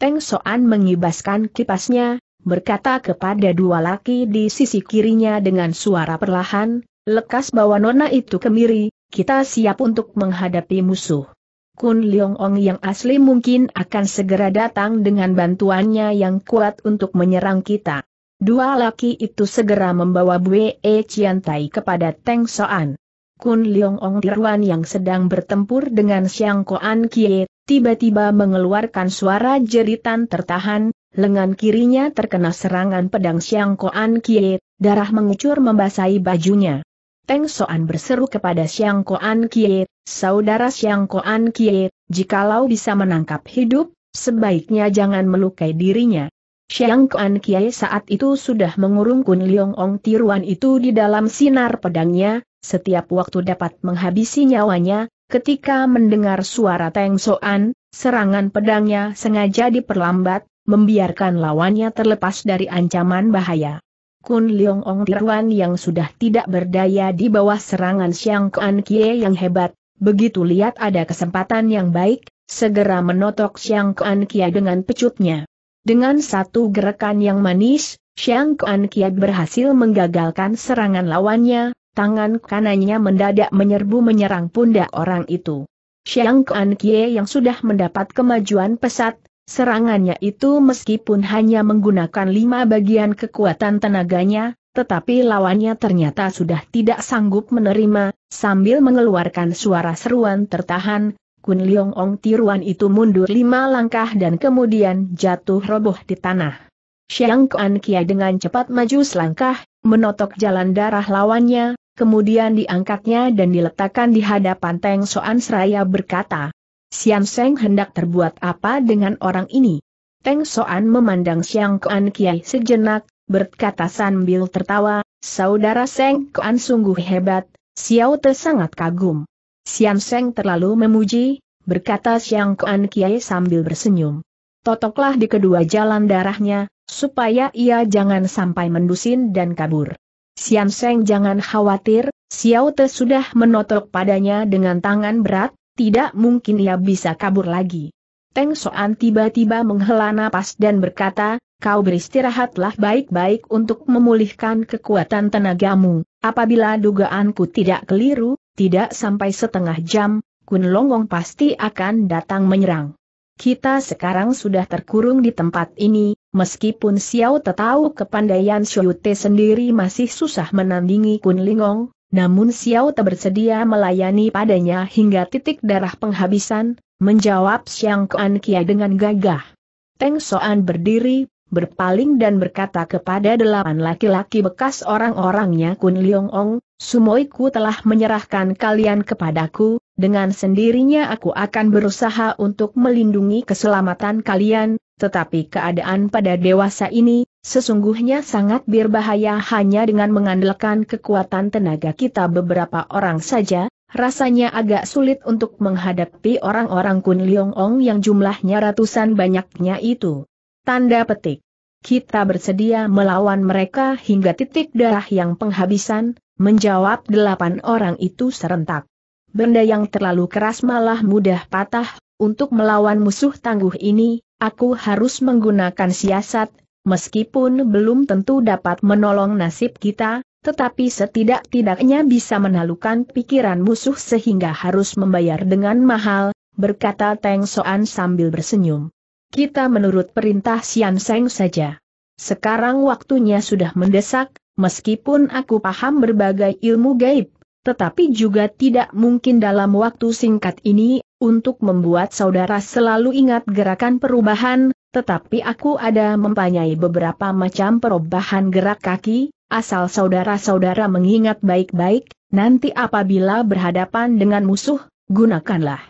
Teng Soan mengibaskan kipasnya, berkata kepada dua laki di sisi kirinya dengan suara perlahan, lekas bawa nona itu kemiri, kita siap untuk menghadapi musuh. Kun Leong Ong yang asli mungkin akan segera datang dengan bantuannya yang kuat untuk menyerang kita. Dua laki itu segera membawa Bue Chiantai kepada Teng Soan. Kun Leong Ong Diruan yang sedang bertempur dengan Siang Koan Kie, tiba-tiba mengeluarkan suara jeritan tertahan, lengan kirinya terkena serangan pedang Siang Koan Kie, darah mengucur membasahi bajunya. Teng Soan berseru kepada Siang Koan Kie, saudara Siang Koan Kie, jikalau bisa menangkap hidup, sebaiknya jangan melukai dirinya. Xiang Kuan Kiai saat itu sudah mengurung Kun Leong Ong tiruan itu di dalam sinar pedangnya, setiap waktu dapat menghabisi nyawanya, ketika mendengar suara Teng Soan, serangan pedangnya sengaja diperlambat, membiarkan lawannya terlepas dari ancaman bahaya. Kun Leong Ong tiruan yang sudah tidak berdaya di bawah serangan Xiang Kuan Kiai yang hebat, begitu lihat ada kesempatan yang baik, segera menotok Xiang Kuan Kiai dengan pecutnya. Dengan satu gerakan yang manis, Xiang Kuan Kiat berhasil menggagalkan serangan lawannya, tangan kanannya mendadak menyerbu menyerang pundak orang itu. Xiang Kuan Kie yang sudah mendapat kemajuan pesat, serangannya itu meskipun hanya menggunakan lima bagian kekuatan tenaganya, tetapi lawannya ternyata sudah tidak sanggup menerima, sambil mengeluarkan suara seruan tertahan, Kun Leong Ong tiruan itu mundur lima langkah dan kemudian jatuh roboh di tanah. Xiang Kuan Kia dengan cepat maju selangkah, menotok jalan darah lawannya, kemudian diangkatnya dan diletakkan di hadapan Teng Soan Seraya berkata, Xian Seng hendak terbuat apa dengan orang ini? Teng Soan memandang Xiang Kuan Kiai sejenak, berkata sambil tertawa, Saudara Seng Kuan sungguh hebat, Xiao Te sangat kagum. Sian Seng terlalu memuji, berkata siang Kuan Kiai sambil bersenyum. Totoklah di kedua jalan darahnya, supaya ia jangan sampai mendusin dan kabur. Sian Seng jangan khawatir, Xiao Te sudah menotok padanya dengan tangan berat, tidak mungkin ia bisa kabur lagi. Teng Soan tiba-tiba menghela napas dan berkata, kau beristirahatlah baik-baik untuk memulihkan kekuatan tenagamu, apabila dugaanku tidak keliru, tidak sampai setengah jam, Kun Longong pasti akan datang menyerang. Kita sekarang sudah terkurung di tempat ini, meskipun Xiao tahu kepandaian Xiaote sendiri masih susah menandingi Kun Lingong, namun Xiao bersedia melayani padanya hingga titik darah penghabisan, menjawab Xiang Kuan Kia dengan gagah. Teng Soan berdiri, berpaling dan berkata kepada delapan laki-laki bekas orang-orangnya Kun Leong Ong, Sumoiku telah menyerahkan kalian kepadaku, dengan sendirinya aku akan berusaha untuk melindungi keselamatan kalian, tetapi keadaan pada dewasa ini, sesungguhnya sangat berbahaya hanya dengan mengandalkan kekuatan tenaga kita beberapa orang saja, rasanya agak sulit untuk menghadapi orang-orang Kun Leong Ong yang jumlahnya ratusan banyaknya itu. Tanda petik. Kita bersedia melawan mereka hingga titik darah yang penghabisan, menjawab delapan orang itu serentak. Benda yang terlalu keras malah mudah patah, untuk melawan musuh tangguh ini, aku harus menggunakan siasat, meskipun belum tentu dapat menolong nasib kita, tetapi setidak-tidaknya bisa menalukan pikiran musuh sehingga harus membayar dengan mahal, berkata Teng Soan sambil bersenyum kita menurut perintah Sian Seng saja. Sekarang waktunya sudah mendesak, meskipun aku paham berbagai ilmu gaib, tetapi juga tidak mungkin dalam waktu singkat ini, untuk membuat saudara selalu ingat gerakan perubahan, tetapi aku ada mempunyai beberapa macam perubahan gerak kaki, asal saudara-saudara mengingat baik-baik, nanti apabila berhadapan dengan musuh, gunakanlah.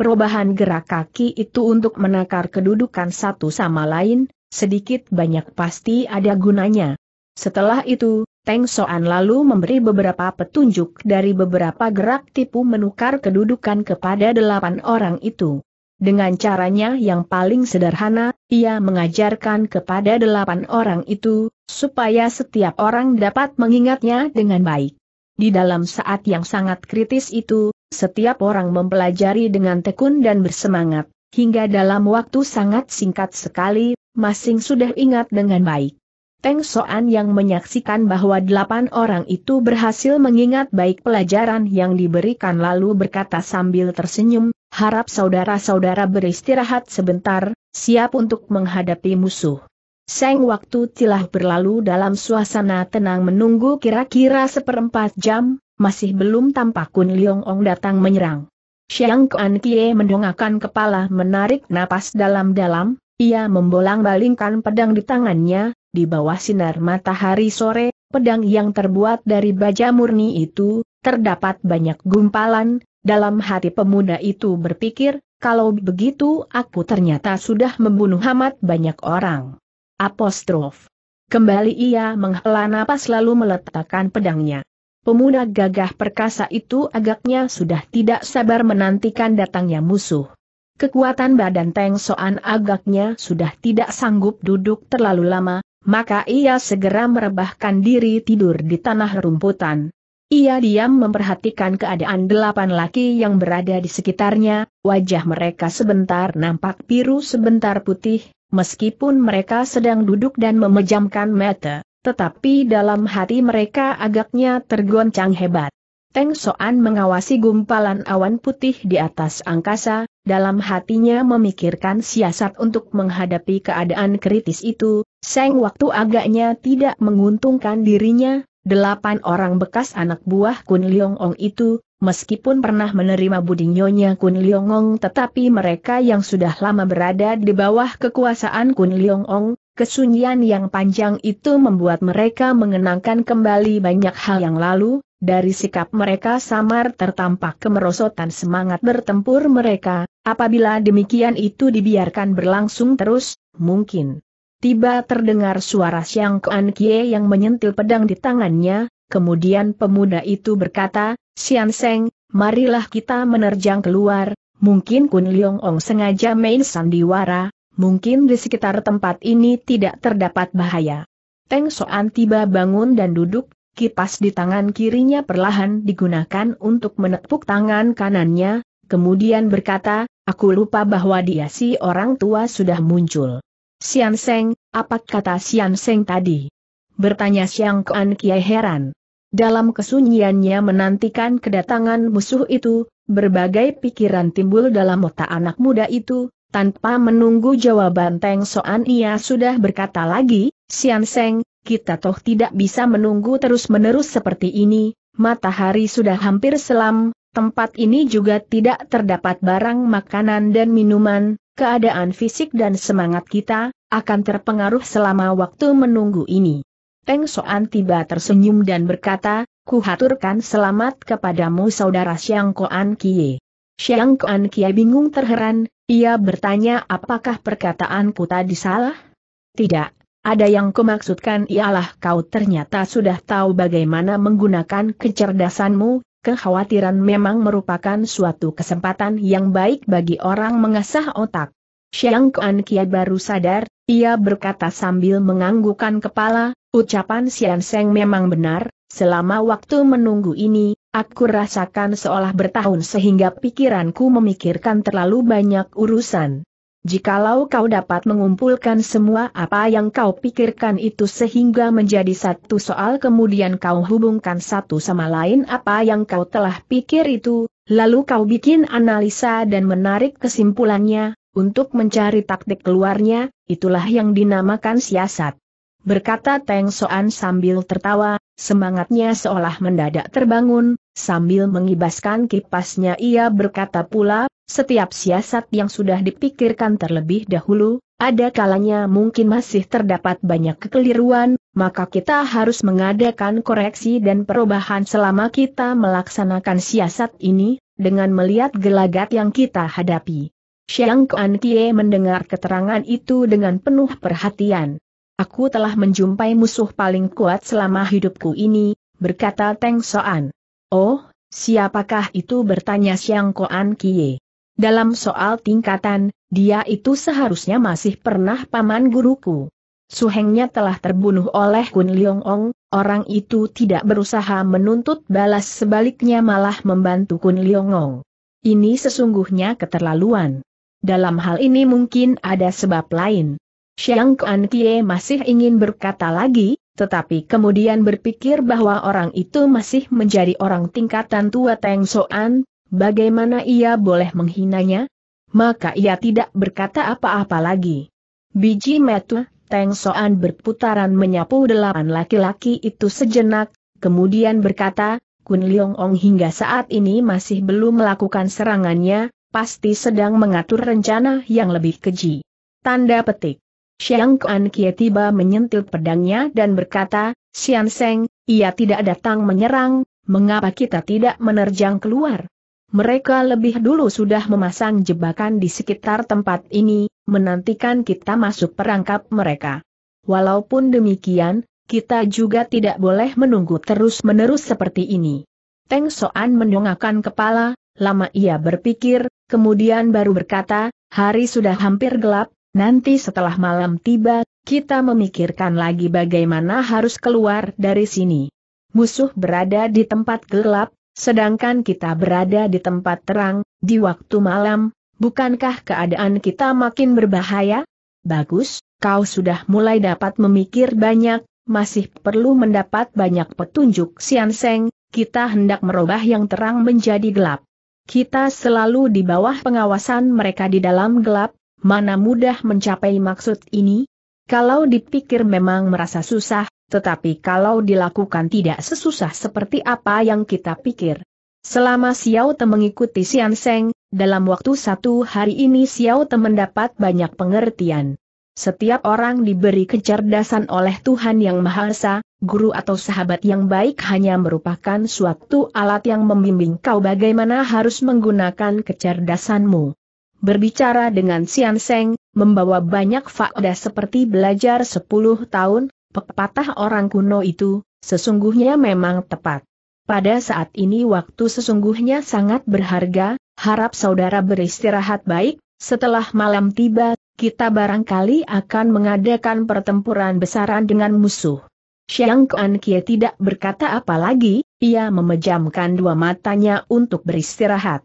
Perubahan gerak kaki itu untuk menakar kedudukan satu sama lain, sedikit banyak pasti ada gunanya. Setelah itu, Teng Soan lalu memberi beberapa petunjuk dari beberapa gerak tipu menukar kedudukan kepada delapan orang itu. Dengan caranya yang paling sederhana, ia mengajarkan kepada delapan orang itu, supaya setiap orang dapat mengingatnya dengan baik. Di dalam saat yang sangat kritis itu, setiap orang mempelajari dengan tekun dan bersemangat, hingga dalam waktu sangat singkat sekali, masing sudah ingat dengan baik. Teng Soan yang menyaksikan bahwa delapan orang itu berhasil mengingat baik pelajaran yang diberikan lalu berkata sambil tersenyum, harap saudara-saudara beristirahat sebentar, siap untuk menghadapi musuh. Seng waktu tilah berlalu dalam suasana tenang menunggu kira-kira seperempat jam, masih belum tampak Kun Liong Ong datang menyerang. Xiang Kuan Kie mendongakkan kepala menarik napas dalam-dalam, ia membolang-balingkan pedang di tangannya, di bawah sinar matahari sore, pedang yang terbuat dari baja murni itu, terdapat banyak gumpalan, dalam hati pemuda itu berpikir, kalau begitu aku ternyata sudah membunuh amat banyak orang. Apostrof. Kembali ia menghela napas lalu meletakkan pedangnya. Pemuda gagah perkasa itu agaknya sudah tidak sabar menantikan datangnya musuh. Kekuatan badan Teng Soan agaknya sudah tidak sanggup duduk terlalu lama, maka ia segera merebahkan diri tidur di tanah rumputan. Ia diam memperhatikan keadaan delapan laki yang berada di sekitarnya, wajah mereka sebentar nampak biru sebentar putih, meskipun mereka sedang duduk dan memejamkan mata. Tetapi dalam hati mereka agaknya tergoncang hebat. Teng Soan mengawasi gumpalan awan putih di atas angkasa, dalam hatinya memikirkan siasat untuk menghadapi keadaan kritis itu, seng waktu agaknya tidak menguntungkan dirinya, delapan orang bekas anak buah Kun Ong itu, meskipun pernah menerima budi nyonya Kun Ong tetapi mereka yang sudah lama berada di bawah kekuasaan Kun Ong, Kesunyian yang panjang itu membuat mereka mengenangkan kembali banyak hal yang lalu, dari sikap mereka samar tertampak kemerosotan semangat bertempur mereka, apabila demikian itu dibiarkan berlangsung terus, mungkin. Tiba terdengar suara siang Kuan Kie yang menyentil pedang di tangannya, kemudian pemuda itu berkata, Xian Seng, marilah kita menerjang keluar, mungkin Kun Leong Ong sengaja main sandiwara, mungkin di sekitar tempat ini tidak terdapat bahaya. Teng Soan tiba bangun dan duduk, kipas di tangan kirinya perlahan digunakan untuk menepuk tangan kanannya, kemudian berkata, aku lupa bahwa dia si orang tua sudah muncul. Sian Seng, apa kata Sian Seng tadi? Bertanya Siang Kuan Kiai heran. Dalam kesunyiannya menantikan kedatangan musuh itu, berbagai pikiran timbul dalam otak anak muda itu, tanpa menunggu jawaban Teng Soan ia sudah berkata lagi, Sian Seng, kita toh tidak bisa menunggu terus-menerus seperti ini, matahari sudah hampir selam, tempat ini juga tidak terdapat barang makanan dan minuman, keadaan fisik dan semangat kita, akan terpengaruh selama waktu menunggu ini. Teng Soan tiba tersenyum dan berkata, kuhaturkan selamat kepadamu saudara Siang Koan Kie. Siang Koan Kie bingung terheran, ia bertanya apakah perkataanku tadi salah? Tidak, ada yang kumaksudkan ialah kau ternyata sudah tahu bagaimana menggunakan kecerdasanmu, kekhawatiran memang merupakan suatu kesempatan yang baik bagi orang mengasah otak. Xiang Kuan Kia baru sadar, ia berkata sambil menganggukan kepala, ucapan Xian Seng memang benar, selama waktu menunggu ini, Aku rasakan seolah bertahun sehingga pikiranku memikirkan terlalu banyak urusan. Jikalau kau dapat mengumpulkan semua apa yang kau pikirkan itu sehingga menjadi satu soal kemudian kau hubungkan satu sama lain apa yang kau telah pikir itu, lalu kau bikin analisa dan menarik kesimpulannya, untuk mencari taktik keluarnya, itulah yang dinamakan siasat berkata Teng Soan sambil tertawa, semangatnya seolah mendadak terbangun, sambil mengibaskan kipasnya ia berkata pula, setiap siasat yang sudah dipikirkan terlebih dahulu, ada kalanya mungkin masih terdapat banyak kekeliruan, maka kita harus mengadakan koreksi dan perubahan selama kita melaksanakan siasat ini, dengan melihat gelagat yang kita hadapi. Xiang Kuan Kie mendengar keterangan itu dengan penuh perhatian. Aku telah menjumpai musuh paling kuat selama hidupku ini, berkata Teng Soan. Oh, siapakah itu bertanya Siang Koan Kie. Dalam soal tingkatan, dia itu seharusnya masih pernah paman guruku. Suhengnya telah terbunuh oleh Kun Leong Ong, orang itu tidak berusaha menuntut balas sebaliknya malah membantu Kun Leong Ong. Ini sesungguhnya keterlaluan. Dalam hal ini mungkin ada sebab lain. Xiang Kuan Kie masih ingin berkata lagi, tetapi kemudian berpikir bahwa orang itu masih menjadi orang tingkatan tua Teng Soan, bagaimana ia boleh menghinanya? Maka ia tidak berkata apa-apa lagi. Biji metu, Teng Soan berputaran menyapu delapan laki-laki itu sejenak, kemudian berkata, Kun Leong Ong hingga saat ini masih belum melakukan serangannya, pasti sedang mengatur rencana yang lebih keji. Tanda petik. Xiang Kuan Kie tiba menyentil pedangnya dan berkata, Xian Seng, ia tidak datang menyerang, mengapa kita tidak menerjang keluar? Mereka lebih dulu sudah memasang jebakan di sekitar tempat ini, menantikan kita masuk perangkap mereka. Walaupun demikian, kita juga tidak boleh menunggu terus-menerus seperti ini. Teng Soan mendongakkan kepala, lama ia berpikir, kemudian baru berkata, hari sudah hampir gelap, Nanti setelah malam tiba, kita memikirkan lagi bagaimana harus keluar dari sini. Musuh berada di tempat gelap, sedangkan kita berada di tempat terang, di waktu malam, bukankah keadaan kita makin berbahaya? Bagus, kau sudah mulai dapat memikir banyak, masih perlu mendapat banyak petunjuk Sian Seng, kita hendak merubah yang terang menjadi gelap. Kita selalu di bawah pengawasan mereka di dalam gelap, mana mudah mencapai maksud ini? Kalau dipikir memang merasa susah, tetapi kalau dilakukan tidak sesusah seperti apa yang kita pikir. Selama Xiao Te mengikuti Xian Seng, dalam waktu satu hari ini Xiao Te mendapat banyak pengertian. Setiap orang diberi kecerdasan oleh Tuhan Yang Maha Esa, guru atau sahabat yang baik hanya merupakan suatu alat yang membimbing kau bagaimana harus menggunakan kecerdasanmu. Berbicara dengan Sian Seng, membawa banyak fakta seperti belajar 10 tahun, pepatah orang kuno itu, sesungguhnya memang tepat. Pada saat ini waktu sesungguhnya sangat berharga, harap saudara beristirahat baik, setelah malam tiba, kita barangkali akan mengadakan pertempuran besaran dengan musuh. Xiang Kuan Kie tidak berkata apa lagi, ia memejamkan dua matanya untuk beristirahat.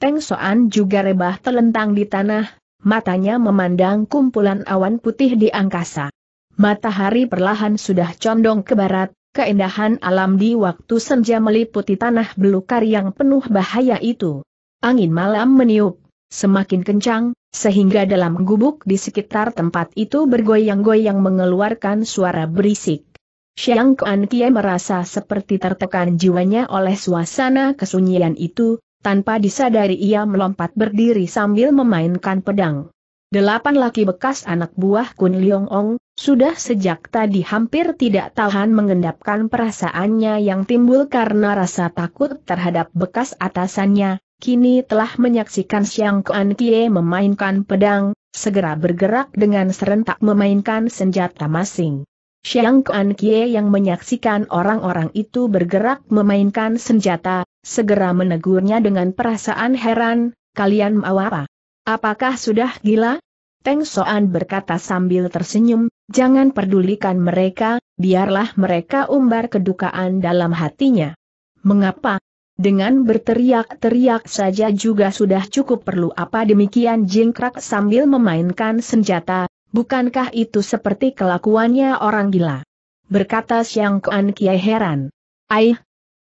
Teng Soan juga rebah telentang di tanah, matanya memandang kumpulan awan putih di angkasa. Matahari perlahan sudah condong ke barat, keindahan alam di waktu senja meliputi tanah belukar yang penuh bahaya itu. Angin malam meniup, semakin kencang, sehingga dalam gubuk di sekitar tempat itu bergoyang-goyang mengeluarkan suara berisik. Xiang Kuan Kie merasa seperti tertekan jiwanya oleh suasana kesunyian itu, tanpa disadari ia melompat berdiri sambil memainkan pedang. Delapan laki bekas anak buah Kun Leong Ong, sudah sejak tadi hampir tidak tahan mengendapkan perasaannya yang timbul karena rasa takut terhadap bekas atasannya, kini telah menyaksikan Xiang Kuan Kie memainkan pedang, segera bergerak dengan serentak memainkan senjata masing. Xiang Kuan Kie yang menyaksikan orang-orang itu bergerak memainkan senjata, segera menegurnya dengan perasaan heran, kalian mau apa? Apakah sudah gila? Teng Soan berkata sambil tersenyum, jangan pedulikan mereka, biarlah mereka umbar kedukaan dalam hatinya. Mengapa? Dengan berteriak-teriak saja juga sudah cukup perlu apa demikian jingkrak sambil memainkan senjata, bukankah itu seperti kelakuannya orang gila? Berkata Siang Kuan Kiai heran. Aih,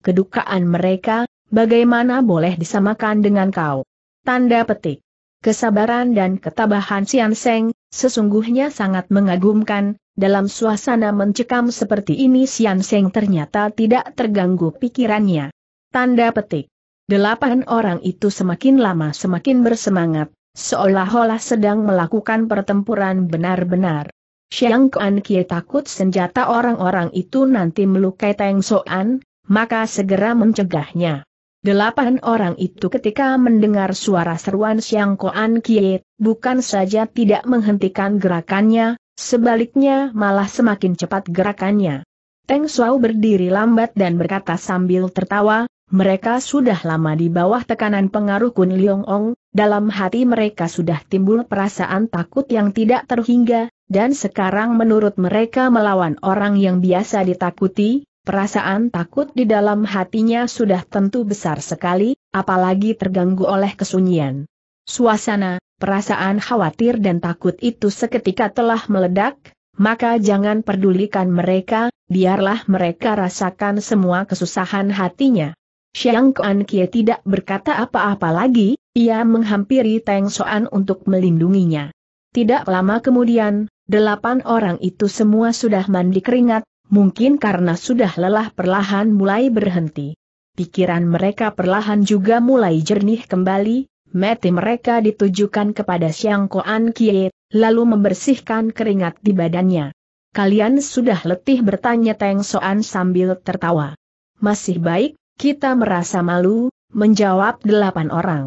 kedukaan mereka, bagaimana boleh disamakan dengan kau? Tanda petik. Kesabaran dan ketabahan Sian Seng, sesungguhnya sangat mengagumkan, dalam suasana mencekam seperti ini Sian Seng ternyata tidak terganggu pikirannya. Tanda petik. Delapan orang itu semakin lama semakin bersemangat, seolah-olah sedang melakukan pertempuran benar-benar. Xiang Kuan Kie takut senjata orang-orang itu nanti melukai Teng Soan, maka segera mencegahnya. Delapan orang itu ketika mendengar suara seruan Siang Koan Kie, bukan saja tidak menghentikan gerakannya, sebaliknya malah semakin cepat gerakannya. Teng Suau berdiri lambat dan berkata sambil tertawa, mereka sudah lama di bawah tekanan pengaruh Kun Leong Ong, dalam hati mereka sudah timbul perasaan takut yang tidak terhingga, dan sekarang menurut mereka melawan orang yang biasa ditakuti, Perasaan takut di dalam hatinya sudah tentu besar sekali, apalagi terganggu oleh kesunyian. Suasana, perasaan khawatir dan takut itu seketika telah meledak, maka jangan pedulikan mereka, biarlah mereka rasakan semua kesusahan hatinya. Xiang Kuan Kie tidak berkata apa-apa lagi, ia menghampiri Teng Soan untuk melindunginya. Tidak lama kemudian, delapan orang itu semua sudah mandi keringat, mungkin karena sudah lelah perlahan mulai berhenti. Pikiran mereka perlahan juga mulai jernih kembali, mati mereka ditujukan kepada Siang Koan Kie, lalu membersihkan keringat di badannya. Kalian sudah letih bertanya Teng Soan sambil tertawa. Masih baik, kita merasa malu, menjawab delapan orang.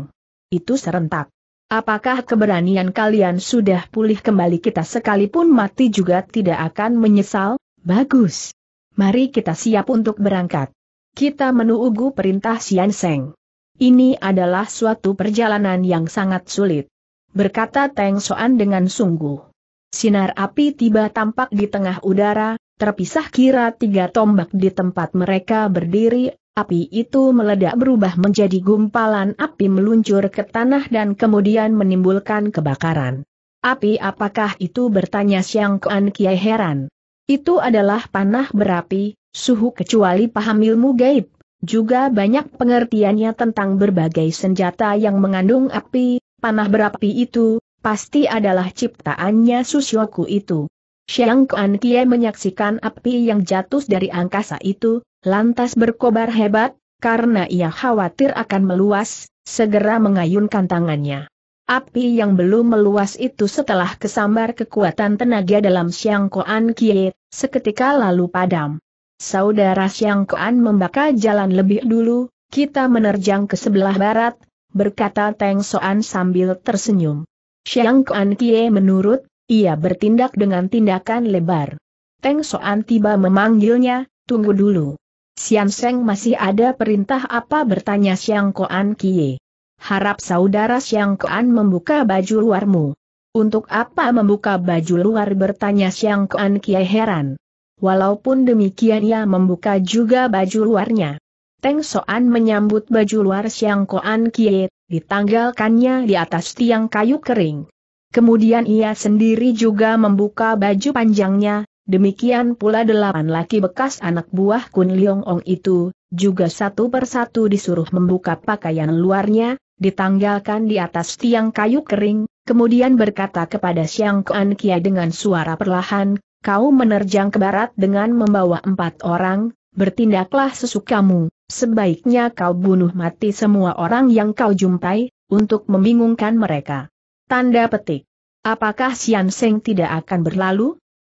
Itu serentak. Apakah keberanian kalian sudah pulih kembali kita sekalipun mati juga tidak akan menyesal? Bagus. Mari kita siap untuk berangkat. Kita menunggu perintah Sian Seng. Ini adalah suatu perjalanan yang sangat sulit. Berkata Teng Soan dengan sungguh. Sinar api tiba tampak di tengah udara, terpisah kira tiga tombak di tempat mereka berdiri, api itu meledak berubah menjadi gumpalan api meluncur ke tanah dan kemudian menimbulkan kebakaran. Api apakah itu bertanya Siang Kuan Kiai heran. Itu adalah panah berapi, suhu kecuali paham ilmu gaib. Juga banyak pengertiannya tentang berbagai senjata yang mengandung api, panah berapi itu, pasti adalah ciptaannya Susyoku itu. Xiang Kuan Kie menyaksikan api yang jatuh dari angkasa itu, lantas berkobar hebat, karena ia khawatir akan meluas, segera mengayunkan tangannya. Api yang belum meluas itu setelah kesambar kekuatan tenaga dalam Siang Koan Kie, seketika lalu padam. Saudara Siang Koan membakar jalan lebih dulu, kita menerjang ke sebelah barat, berkata Teng Soan sambil tersenyum. Siang Koan Kie menurut, ia bertindak dengan tindakan lebar. Teng Soan tiba memanggilnya, tunggu dulu. Sian Seng masih ada perintah apa bertanya Siang Koan Kie harap saudara Siang Kean membuka baju luarmu. Untuk apa membuka baju luar bertanya Siang Kean Kiai heran. Walaupun demikian ia membuka juga baju luarnya. Teng Soan menyambut baju luar Siang kean Kiai, ditanggalkannya di atas tiang kayu kering. Kemudian ia sendiri juga membuka baju panjangnya, demikian pula delapan laki bekas anak buah Kun Leong Ong itu, juga satu persatu disuruh membuka pakaian luarnya, ditanggalkan di atas tiang kayu kering, kemudian berkata kepada Siang Kuan Kia dengan suara perlahan, kau menerjang ke barat dengan membawa empat orang, bertindaklah sesukamu, sebaiknya kau bunuh mati semua orang yang kau jumpai, untuk membingungkan mereka. Tanda petik. Apakah Sian Seng tidak akan berlalu?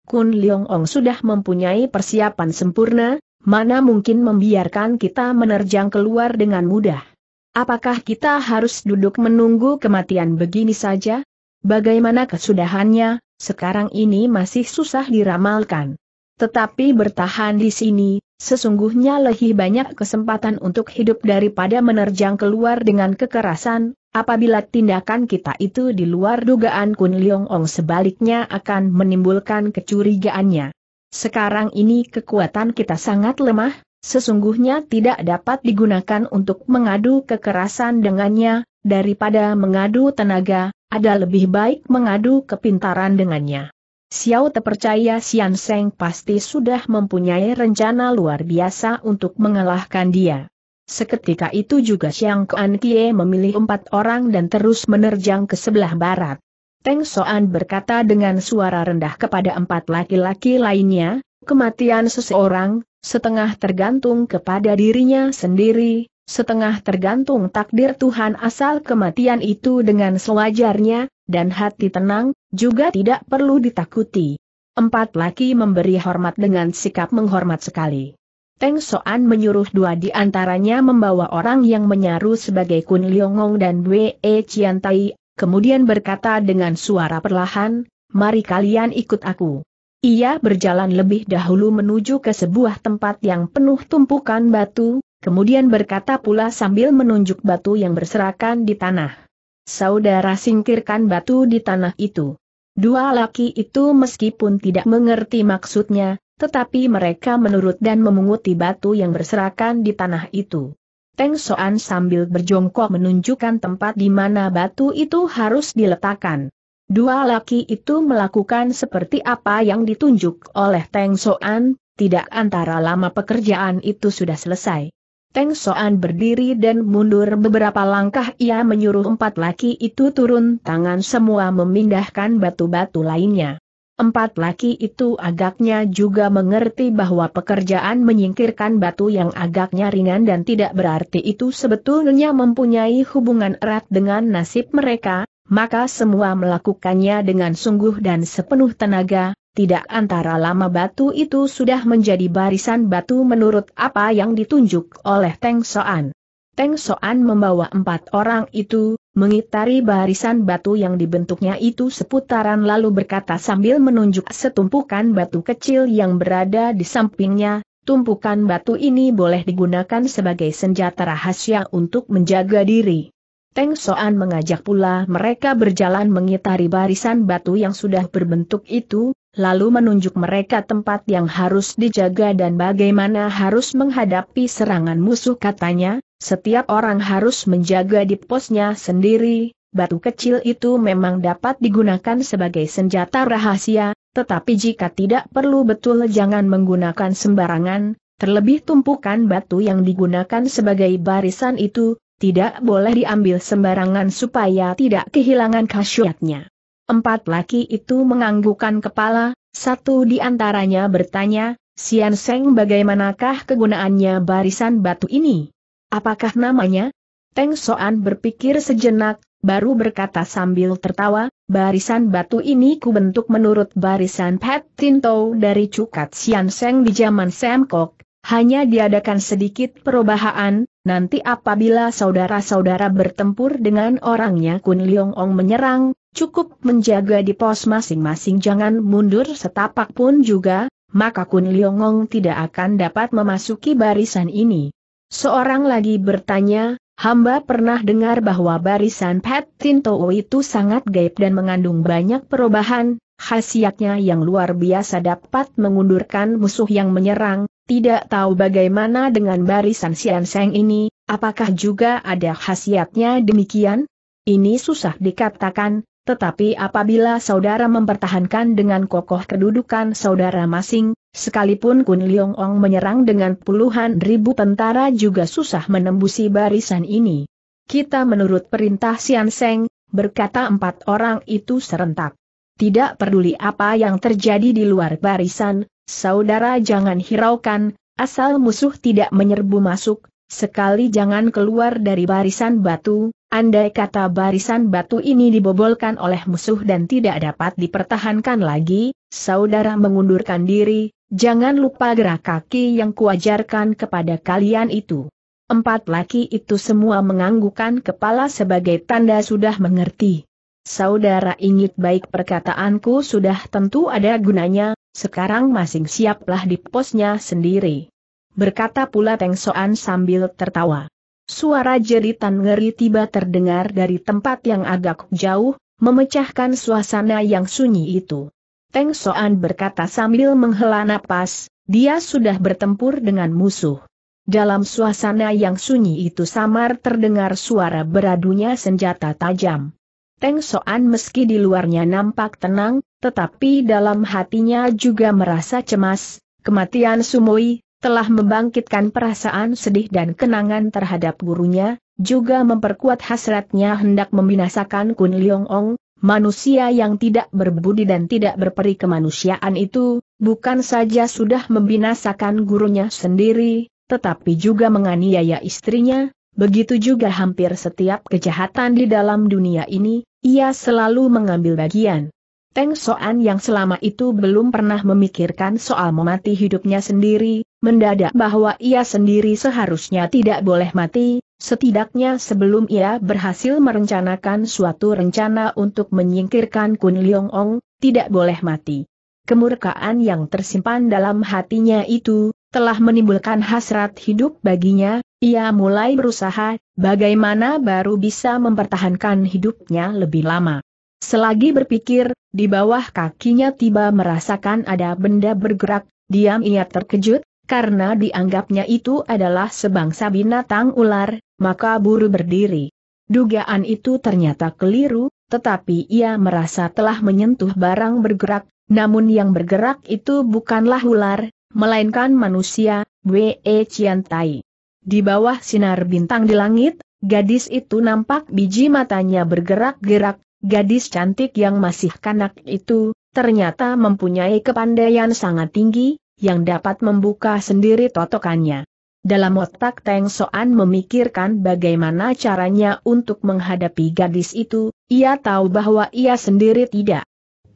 Kun Leong Ong sudah mempunyai persiapan sempurna, mana mungkin membiarkan kita menerjang keluar dengan mudah. Apakah kita harus duduk menunggu kematian begini saja? Bagaimana kesudahannya, sekarang ini masih susah diramalkan. Tetapi bertahan di sini, sesungguhnya lebih banyak kesempatan untuk hidup daripada menerjang keluar dengan kekerasan, apabila tindakan kita itu di luar dugaan Kun Leong Ong sebaliknya akan menimbulkan kecurigaannya. Sekarang ini kekuatan kita sangat lemah, sesungguhnya tidak dapat digunakan untuk mengadu kekerasan dengannya, daripada mengadu tenaga, ada lebih baik mengadu kepintaran dengannya. Xiao terpercaya Xian Seng pasti sudah mempunyai rencana luar biasa untuk mengalahkan dia. Seketika itu juga Xiang Kuan Kie memilih empat orang dan terus menerjang ke sebelah barat. Teng Soan berkata dengan suara rendah kepada empat laki-laki lainnya, kematian seseorang, setengah tergantung kepada dirinya sendiri, setengah tergantung takdir Tuhan asal kematian itu dengan sewajarnya, dan hati tenang, juga tidak perlu ditakuti. Empat laki memberi hormat dengan sikap menghormat sekali. Teng Soan menyuruh dua di antaranya membawa orang yang menyaru sebagai Kun Liongong dan Wee e Chiantai, kemudian berkata dengan suara perlahan, Mari kalian ikut aku. Ia berjalan lebih dahulu menuju ke sebuah tempat yang penuh tumpukan batu, kemudian berkata pula sambil menunjuk batu yang berserakan di tanah. Saudara singkirkan batu di tanah itu. Dua laki itu meskipun tidak mengerti maksudnya, tetapi mereka menurut dan memunguti batu yang berserakan di tanah itu. Teng Soan sambil berjongkok menunjukkan tempat di mana batu itu harus diletakkan. Dua laki itu melakukan seperti apa yang ditunjuk oleh Teng Soan, tidak antara lama pekerjaan itu sudah selesai. Teng Soan berdiri dan mundur beberapa langkah ia menyuruh empat laki itu turun tangan semua memindahkan batu-batu lainnya. Empat laki itu agaknya juga mengerti bahwa pekerjaan menyingkirkan batu yang agaknya ringan dan tidak berarti itu sebetulnya mempunyai hubungan erat dengan nasib mereka, maka semua melakukannya dengan sungguh dan sepenuh tenaga, tidak antara lama batu itu sudah menjadi barisan batu menurut apa yang ditunjuk oleh Teng Soan. Teng Soan membawa empat orang itu, mengitari barisan batu yang dibentuknya itu seputaran lalu berkata sambil menunjuk setumpukan batu kecil yang berada di sampingnya, tumpukan batu ini boleh digunakan sebagai senjata rahasia untuk menjaga diri. Teng Soan mengajak pula mereka berjalan mengitari barisan batu yang sudah berbentuk itu, lalu menunjuk mereka tempat yang harus dijaga dan bagaimana harus menghadapi serangan musuh katanya, setiap orang harus menjaga di posnya sendiri, batu kecil itu memang dapat digunakan sebagai senjata rahasia, tetapi jika tidak perlu betul jangan menggunakan sembarangan, terlebih tumpukan batu yang digunakan sebagai barisan itu, tidak boleh diambil sembarangan supaya tidak kehilangan khasiatnya. Empat laki itu menganggukkan kepala, satu di antaranya bertanya, Sian Seng bagaimanakah kegunaannya barisan batu ini? Apakah namanya? Teng Soan berpikir sejenak, baru berkata sambil tertawa, barisan batu ini kubentuk menurut barisan Pat Tinto dari Cukat Sian Seng di zaman Semkok, hanya diadakan sedikit perubahan, nanti apabila saudara-saudara bertempur dengan orangnya Kun Leong Ong menyerang, cukup menjaga di pos masing-masing jangan mundur setapak pun juga, maka Kun Leong Ong tidak akan dapat memasuki barisan ini. Seorang lagi bertanya, hamba pernah dengar bahwa barisan Pat Tinto itu sangat gaib dan mengandung banyak perubahan, khasiatnya yang luar biasa dapat mengundurkan musuh yang menyerang, tidak tahu bagaimana dengan barisan Sian Seng ini, apakah juga ada khasiatnya demikian? Ini susah dikatakan, tetapi apabila saudara mempertahankan dengan kokoh kedudukan saudara masing, sekalipun Kun Leong Ong menyerang dengan puluhan ribu tentara juga susah menembusi barisan ini. Kita menurut perintah Sian Seng, berkata empat orang itu serentak. Tidak peduli apa yang terjadi di luar barisan, Saudara jangan hiraukan, asal musuh tidak menyerbu masuk, sekali jangan keluar dari barisan batu, andai kata barisan batu ini dibobolkan oleh musuh dan tidak dapat dipertahankan lagi, saudara mengundurkan diri, jangan lupa gerak kaki yang kuajarkan kepada kalian itu. Empat laki itu semua menganggukkan kepala sebagai tanda sudah mengerti. Saudara ingat baik perkataanku sudah tentu ada gunanya, sekarang masing siaplah di posnya sendiri. Berkata pula Teng Soan sambil tertawa. Suara jeritan ngeri tiba terdengar dari tempat yang agak jauh, memecahkan suasana yang sunyi itu. Teng Soan berkata sambil menghela napas, dia sudah bertempur dengan musuh. Dalam suasana yang sunyi itu samar terdengar suara beradunya senjata tajam. Teng Soan meski di luarnya nampak tenang, tetapi dalam hatinya juga merasa cemas, kematian Sumoi, telah membangkitkan perasaan sedih dan kenangan terhadap gurunya, juga memperkuat hasratnya hendak membinasakan Kun Leong Ong, manusia yang tidak berbudi dan tidak berperi kemanusiaan itu, bukan saja sudah membinasakan gurunya sendiri, tetapi juga menganiaya istrinya, Begitu juga hampir setiap kejahatan di dalam dunia ini, ia selalu mengambil bagian. Teng Soan yang selama itu belum pernah memikirkan soal memati hidupnya sendiri, mendadak bahwa ia sendiri seharusnya tidak boleh mati, setidaknya sebelum ia berhasil merencanakan suatu rencana untuk menyingkirkan Kun Leong Ong, tidak boleh mati. Kemurkaan yang tersimpan dalam hatinya itu, telah menimbulkan hasrat hidup baginya, ia mulai berusaha, bagaimana baru bisa mempertahankan hidupnya lebih lama. Selagi berpikir, di bawah kakinya tiba merasakan ada benda bergerak, diam ia terkejut, karena dianggapnya itu adalah sebangsa binatang ular, maka buru berdiri. Dugaan itu ternyata keliru, tetapi ia merasa telah menyentuh barang bergerak, namun yang bergerak itu bukanlah ular, melainkan manusia, Wei Chiantai. Di bawah sinar bintang di langit, gadis itu nampak biji matanya bergerak-gerak, gadis cantik yang masih kanak itu, ternyata mempunyai kepandaian sangat tinggi, yang dapat membuka sendiri totokannya. Dalam otak Teng Soan memikirkan bagaimana caranya untuk menghadapi gadis itu, ia tahu bahwa ia sendiri tidak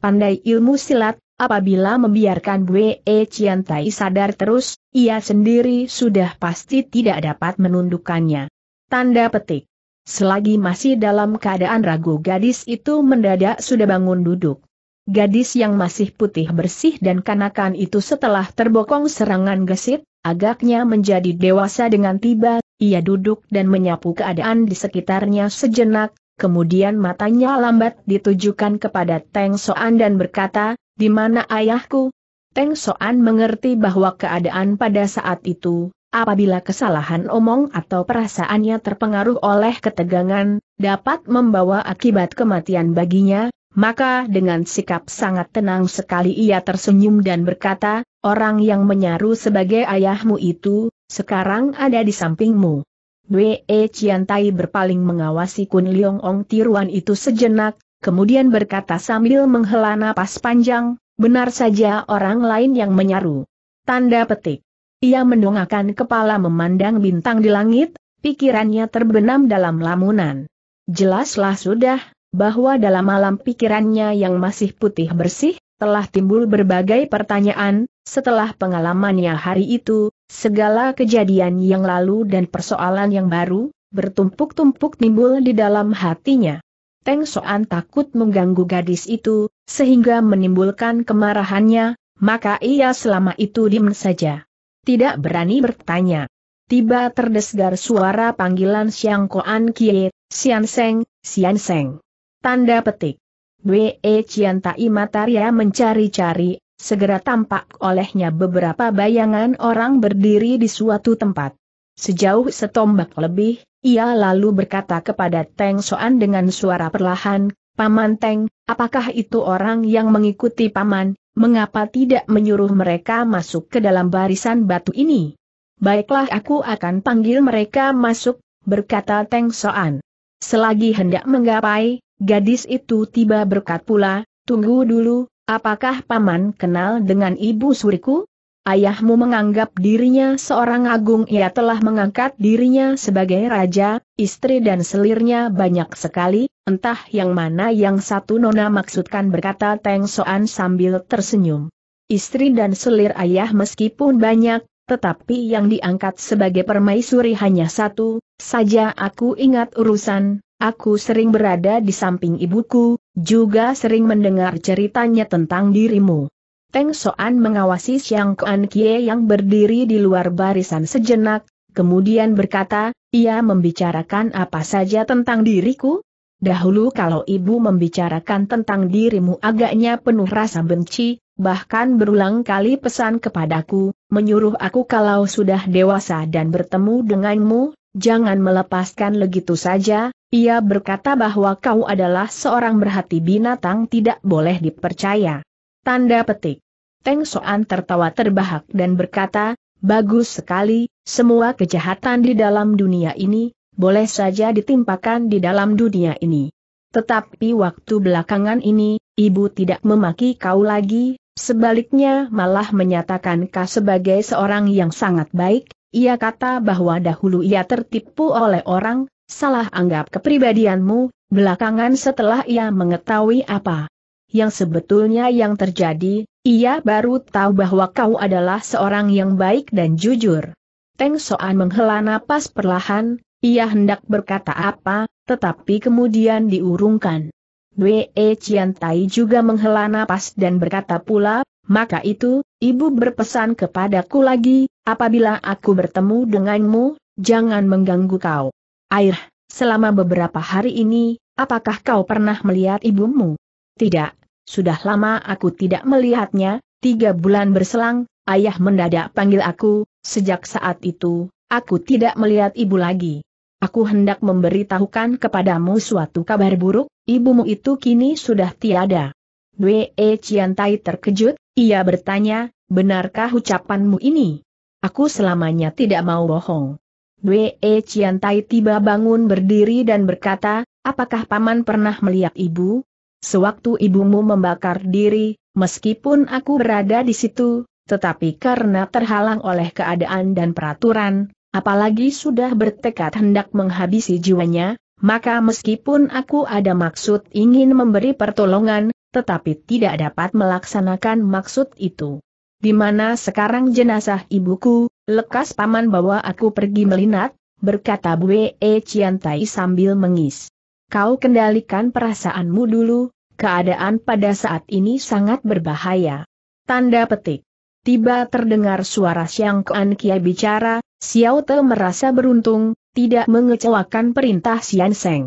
pandai ilmu silat, apabila membiarkan Bue Chiantai sadar terus, ia sendiri sudah pasti tidak dapat menundukkannya. Tanda petik. Selagi masih dalam keadaan ragu gadis itu mendadak sudah bangun duduk. Gadis yang masih putih bersih dan kanakan itu setelah terbokong serangan gesit, agaknya menjadi dewasa dengan tiba, ia duduk dan menyapu keadaan di sekitarnya sejenak, kemudian matanya lambat ditujukan kepada Teng Soan dan berkata, di mana ayahku? Teng Soan mengerti bahwa keadaan pada saat itu, apabila kesalahan omong atau perasaannya terpengaruh oleh ketegangan, dapat membawa akibat kematian baginya, maka dengan sikap sangat tenang sekali ia tersenyum dan berkata, orang yang menyaru sebagai ayahmu itu, sekarang ada di sampingmu. Wei Ciantai berpaling mengawasi Kun Leong Ong Tiruan itu sejenak, kemudian berkata sambil menghela napas panjang, Benar saja orang lain yang menyaru. Tanda petik. Ia mendongakkan kepala memandang bintang di langit, pikirannya terbenam dalam lamunan. Jelaslah sudah, bahwa dalam malam pikirannya yang masih putih bersih, telah timbul berbagai pertanyaan, setelah pengalamannya hari itu, segala kejadian yang lalu dan persoalan yang baru, bertumpuk-tumpuk timbul di dalam hatinya. Teng Soan takut mengganggu gadis itu, sehingga menimbulkan kemarahannya, maka ia selama itu diam saja. Tidak berani bertanya. Tiba terdesgar suara panggilan Siang Koan Kie, Sian Seng, Sian Seng. Tanda petik. Wei Cian Tai Mataria mencari-cari, segera tampak olehnya beberapa bayangan orang berdiri di suatu tempat. Sejauh setombak lebih, ia lalu berkata kepada Teng Soan dengan suara perlahan, Paman Teng, apakah itu orang yang mengikuti Paman, mengapa tidak menyuruh mereka masuk ke dalam barisan batu ini? Baiklah aku akan panggil mereka masuk, berkata Teng Soan. Selagi hendak menggapai, gadis itu tiba berkat pula, tunggu dulu, apakah Paman kenal dengan ibu suriku? Ayahmu menganggap dirinya seorang agung ia telah mengangkat dirinya sebagai raja, istri dan selirnya banyak sekali, entah yang mana yang satu nona maksudkan berkata Teng Soan sambil tersenyum. Istri dan selir ayah meskipun banyak, tetapi yang diangkat sebagai permaisuri hanya satu, saja aku ingat urusan, aku sering berada di samping ibuku, juga sering mendengar ceritanya tentang dirimu. Teng Soan mengawasi Xiang Kuan Kie yang berdiri di luar barisan sejenak, kemudian berkata, ia membicarakan apa saja tentang diriku? Dahulu kalau ibu membicarakan tentang dirimu agaknya penuh rasa benci, bahkan berulang kali pesan kepadaku, menyuruh aku kalau sudah dewasa dan bertemu denganmu, jangan melepaskan begitu saja, ia berkata bahwa kau adalah seorang berhati binatang tidak boleh dipercaya. Tanda petik. Teng Soan tertawa terbahak dan berkata, bagus sekali, semua kejahatan di dalam dunia ini, boleh saja ditimpakan di dalam dunia ini. Tetapi waktu belakangan ini, ibu tidak memaki kau lagi, sebaliknya malah menyatakan kau sebagai seorang yang sangat baik, ia kata bahwa dahulu ia tertipu oleh orang, salah anggap kepribadianmu, belakangan setelah ia mengetahui apa yang sebetulnya yang terjadi, ia baru tahu bahwa kau adalah seorang yang baik dan jujur. Teng Soan menghela napas perlahan, ia hendak berkata apa, tetapi kemudian diurungkan. Wei Qian Tai juga menghela napas dan berkata pula, maka itu, ibu berpesan kepadaku lagi, apabila aku bertemu denganmu, jangan mengganggu kau. Air, selama beberapa hari ini, apakah kau pernah melihat ibumu? Tidak, sudah lama aku tidak melihatnya, tiga bulan berselang, ayah mendadak panggil aku, sejak saat itu, aku tidak melihat ibu lagi. Aku hendak memberitahukan kepadamu suatu kabar buruk, ibumu itu kini sudah tiada. Wei e Ciantai terkejut, ia bertanya, benarkah ucapanmu ini? Aku selamanya tidak mau bohong. Wei e Ciantai tiba bangun berdiri dan berkata, apakah paman pernah melihat ibu? Sewaktu ibumu membakar diri, meskipun aku berada di situ, tetapi karena terhalang oleh keadaan dan peraturan, apalagi sudah bertekad hendak menghabisi jiwanya, maka meskipun aku ada maksud ingin memberi pertolongan, tetapi tidak dapat melaksanakan maksud itu. Di mana sekarang jenazah ibuku, lekas paman bawa aku pergi melinat, berkata Bue Ciantai sambil mengis kau kendalikan perasaanmu dulu, keadaan pada saat ini sangat berbahaya. Tanda petik. Tiba terdengar suara Siang Kuan Kia bicara, Xiao Te merasa beruntung, tidak mengecewakan perintah Xian Seng.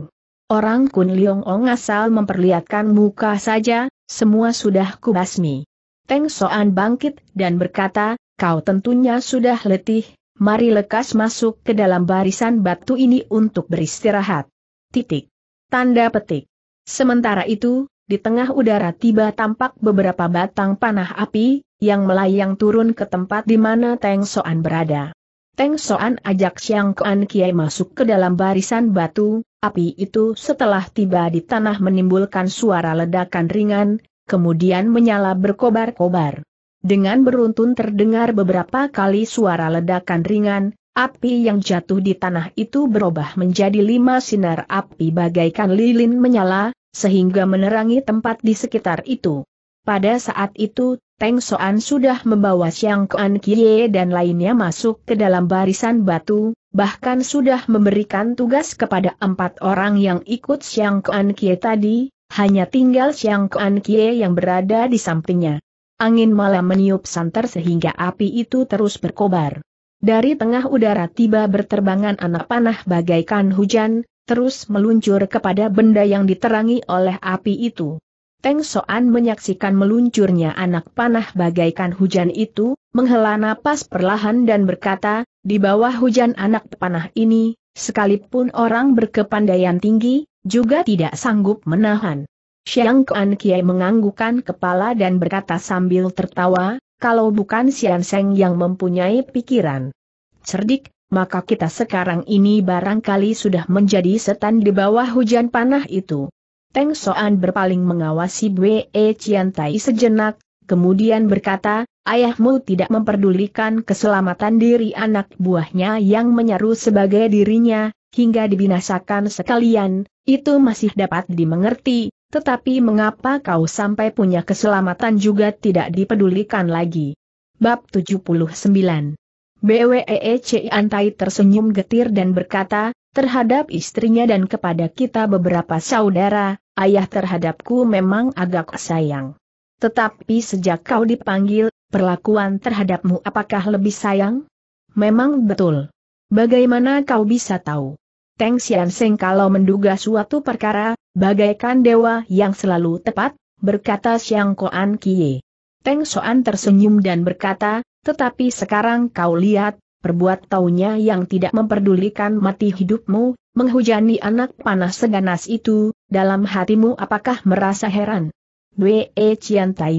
Orang Kun Liong Ong asal memperlihatkan muka saja, semua sudah kubasmi. Teng Soan bangkit dan berkata, kau tentunya sudah letih, mari lekas masuk ke dalam barisan batu ini untuk beristirahat. Titik. Tanda petik. Sementara itu, di tengah udara tiba tampak beberapa batang panah api, yang melayang turun ke tempat di mana Teng Soan berada. Teng Soan ajak Siang Kuan Kiai masuk ke dalam barisan batu, api itu setelah tiba di tanah menimbulkan suara ledakan ringan, kemudian menyala berkobar-kobar. Dengan beruntun terdengar beberapa kali suara ledakan ringan, Api yang jatuh di tanah itu berubah menjadi lima sinar api bagaikan lilin menyala, sehingga menerangi tempat di sekitar itu. Pada saat itu, Teng Soan sudah membawa Xiang Kuan Kie dan lainnya masuk ke dalam barisan batu, bahkan sudah memberikan tugas kepada empat orang yang ikut Xiang Kuan Kie tadi, hanya tinggal Xiang Kuan Kie yang berada di sampingnya. Angin malam meniup santer sehingga api itu terus berkobar. Dari tengah udara tiba berterbangan anak panah bagaikan hujan, terus meluncur kepada benda yang diterangi oleh api itu. Teng Soan menyaksikan meluncurnya anak panah bagaikan hujan itu, menghela napas perlahan dan berkata, di bawah hujan anak panah ini, sekalipun orang berkepandaian tinggi, juga tidak sanggup menahan. Xiang Kuan Kiai menganggukan kepala dan berkata sambil tertawa, kalau bukan Sian Seng yang mempunyai pikiran cerdik, maka kita sekarang ini barangkali sudah menjadi setan di bawah hujan panah itu. Teng Soan berpaling mengawasi Bwe Cian Tai sejenak, kemudian berkata, ayahmu tidak memperdulikan keselamatan diri anak buahnya yang menyeru sebagai dirinya, hingga dibinasakan sekalian, itu masih dapat dimengerti, tetapi mengapa kau sampai punya keselamatan juga tidak dipedulikan lagi? Bab 79 BWEC e Antai tersenyum getir dan berkata, terhadap istrinya dan kepada kita beberapa saudara, ayah terhadapku memang agak sayang. Tetapi sejak kau dipanggil, perlakuan terhadapmu apakah lebih sayang? Memang betul. Bagaimana kau bisa tahu? Teng Xian Seng kalau menduga suatu perkara, bagaikan dewa yang selalu tepat, berkata Xiang Koan Kie. Teng Soan tersenyum dan berkata, tetapi sekarang kau lihat, perbuat taunya yang tidak memperdulikan mati hidupmu, menghujani anak panas seganas itu, dalam hatimu apakah merasa heran? Dwe e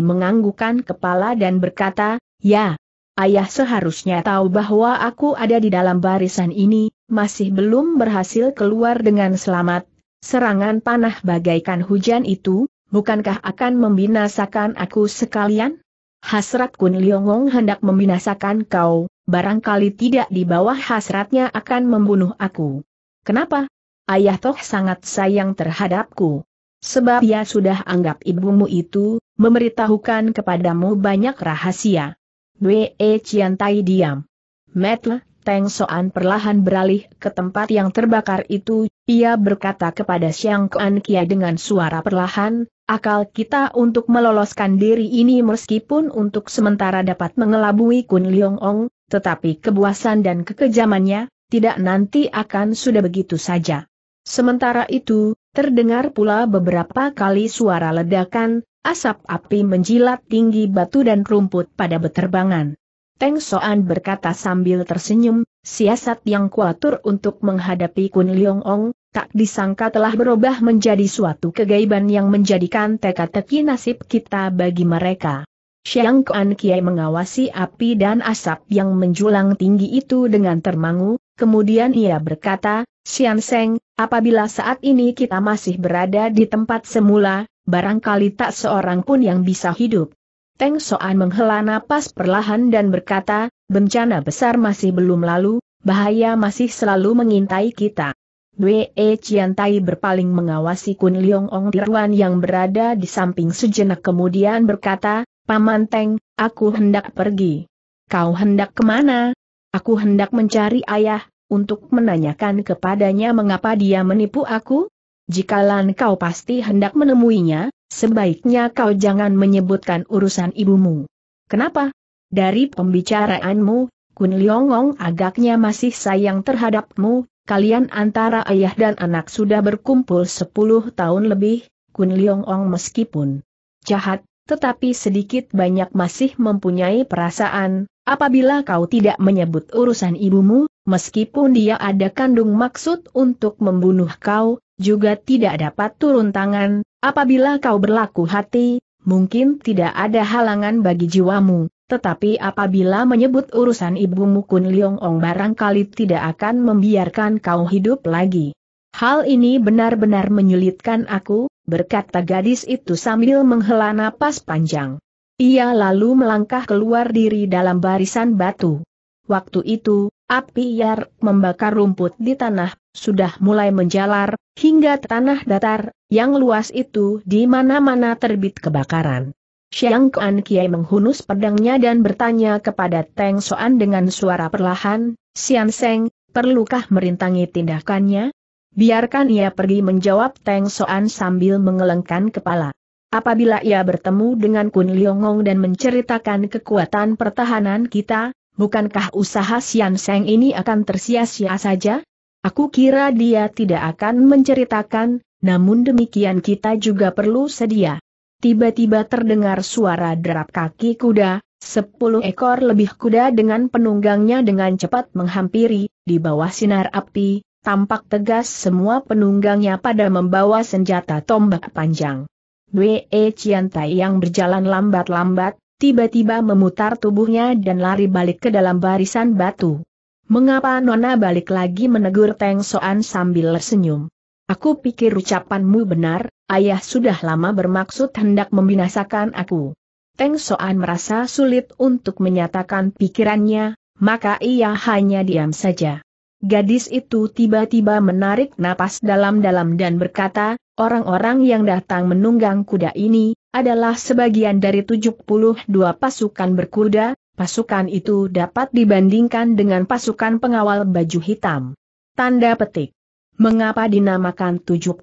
menganggukan kepala dan berkata, ya, ayah seharusnya tahu bahwa aku ada di dalam barisan ini, masih belum berhasil keluar dengan selamat, serangan panah bagaikan hujan itu, bukankah akan membinasakan aku sekalian? Hasrat Kun Liongong hendak membinasakan kau, barangkali tidak di bawah hasratnya akan membunuh aku. Kenapa? Ayah Toh sangat sayang terhadapku. Sebab ia sudah anggap ibumu itu, memberitahukan kepadamu banyak rahasia. Wee Ciantai diam. Metla. Teng Soan perlahan beralih ke tempat yang terbakar itu, ia berkata kepada Siang Kuan Kia dengan suara perlahan, akal kita untuk meloloskan diri ini meskipun untuk sementara dapat mengelabui Kun Leong Ong, tetapi kebuasan dan kekejamannya, tidak nanti akan sudah begitu saja. Sementara itu, terdengar pula beberapa kali suara ledakan, asap api menjilat tinggi batu dan rumput pada beterbangan. Teng Soan berkata sambil tersenyum, siasat yang kuatur untuk menghadapi Kun Leong Ong, tak disangka telah berubah menjadi suatu kegaiban yang menjadikan teka-teki nasib kita bagi mereka. Xiang Kuan Kiai mengawasi api dan asap yang menjulang tinggi itu dengan termangu, kemudian ia berkata, Xian Seng, apabila saat ini kita masih berada di tempat semula, barangkali tak seorang pun yang bisa hidup. Teng Soan menghela napas perlahan dan berkata, bencana besar masih belum lalu, bahaya masih selalu mengintai kita. Wei e Ciantai Tai berpaling mengawasi Kun Leong Ong Tiruan yang berada di samping sejenak kemudian berkata, Paman Teng, aku hendak pergi. Kau hendak kemana? Aku hendak mencari ayah, untuk menanyakan kepadanya mengapa dia menipu aku? Jikalan kau pasti hendak menemuinya, Sebaiknya kau jangan menyebutkan urusan ibumu. Kenapa? Dari pembicaraanmu, Kun Liongong agaknya masih sayang terhadapmu, kalian antara ayah dan anak sudah berkumpul 10 tahun lebih, Kun Liongong meskipun jahat, tetapi sedikit banyak masih mempunyai perasaan, apabila kau tidak menyebut urusan ibumu, meskipun dia ada kandung maksud untuk membunuh kau, juga tidak dapat turun tangan, Apabila kau berlaku hati, mungkin tidak ada halangan bagi jiwamu, tetapi apabila menyebut urusan ibumu Kun Liong Ong barangkali tidak akan membiarkan kau hidup lagi. Hal ini benar-benar menyulitkan aku, berkata gadis itu sambil menghela napas panjang. Ia lalu melangkah keluar diri dalam barisan batu. Waktu itu, api yar membakar rumput di tanah, sudah mulai menjalar, hingga tanah datar, yang luas itu di mana-mana terbit kebakaran. Xiang Kuan Kiai menghunus pedangnya dan bertanya kepada Teng Soan dengan suara perlahan, Sian Seng, perlukah merintangi tindakannya? Biarkan ia pergi menjawab Teng Soan sambil mengelengkan kepala. Apabila ia bertemu dengan Kun Liongong dan menceritakan kekuatan pertahanan kita, bukankah usaha Sian Seng ini akan tersia-sia saja? Aku kira dia tidak akan menceritakan, namun demikian kita juga perlu sedia. Tiba-tiba terdengar suara derap kaki kuda, sepuluh ekor lebih kuda dengan penunggangnya dengan cepat menghampiri, di bawah sinar api, tampak tegas semua penunggangnya pada membawa senjata tombak panjang. Wei Ciantai yang berjalan lambat-lambat, tiba-tiba memutar tubuhnya dan lari balik ke dalam barisan batu. Mengapa Nona balik lagi menegur Teng Soan sambil tersenyum Aku pikir ucapanmu benar, ayah sudah lama bermaksud hendak membinasakan aku. Teng Soan merasa sulit untuk menyatakan pikirannya, maka ia hanya diam saja. Gadis itu tiba-tiba menarik napas dalam-dalam dan berkata, orang-orang yang datang menunggang kuda ini, adalah sebagian dari 72 pasukan berkuda, pasukan itu dapat dibandingkan dengan pasukan pengawal baju hitam. Tanda petik. Mengapa dinamakan 72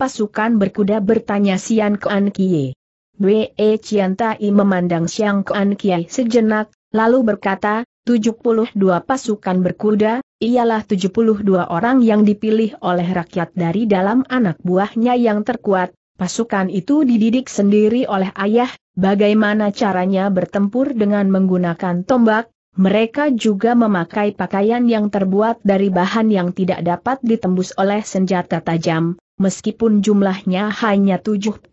pasukan berkuda bertanya Sian Kuan Kie. Wee Chian Tai memandang Sian Kuan Kie sejenak, lalu berkata, 72 pasukan berkuda, ialah 72 orang yang dipilih oleh rakyat dari dalam anak buahnya yang terkuat, pasukan itu dididik sendiri oleh ayah, bagaimana caranya bertempur dengan menggunakan tombak, mereka juga memakai pakaian yang terbuat dari bahan yang tidak dapat ditembus oleh senjata tajam, meskipun jumlahnya hanya 72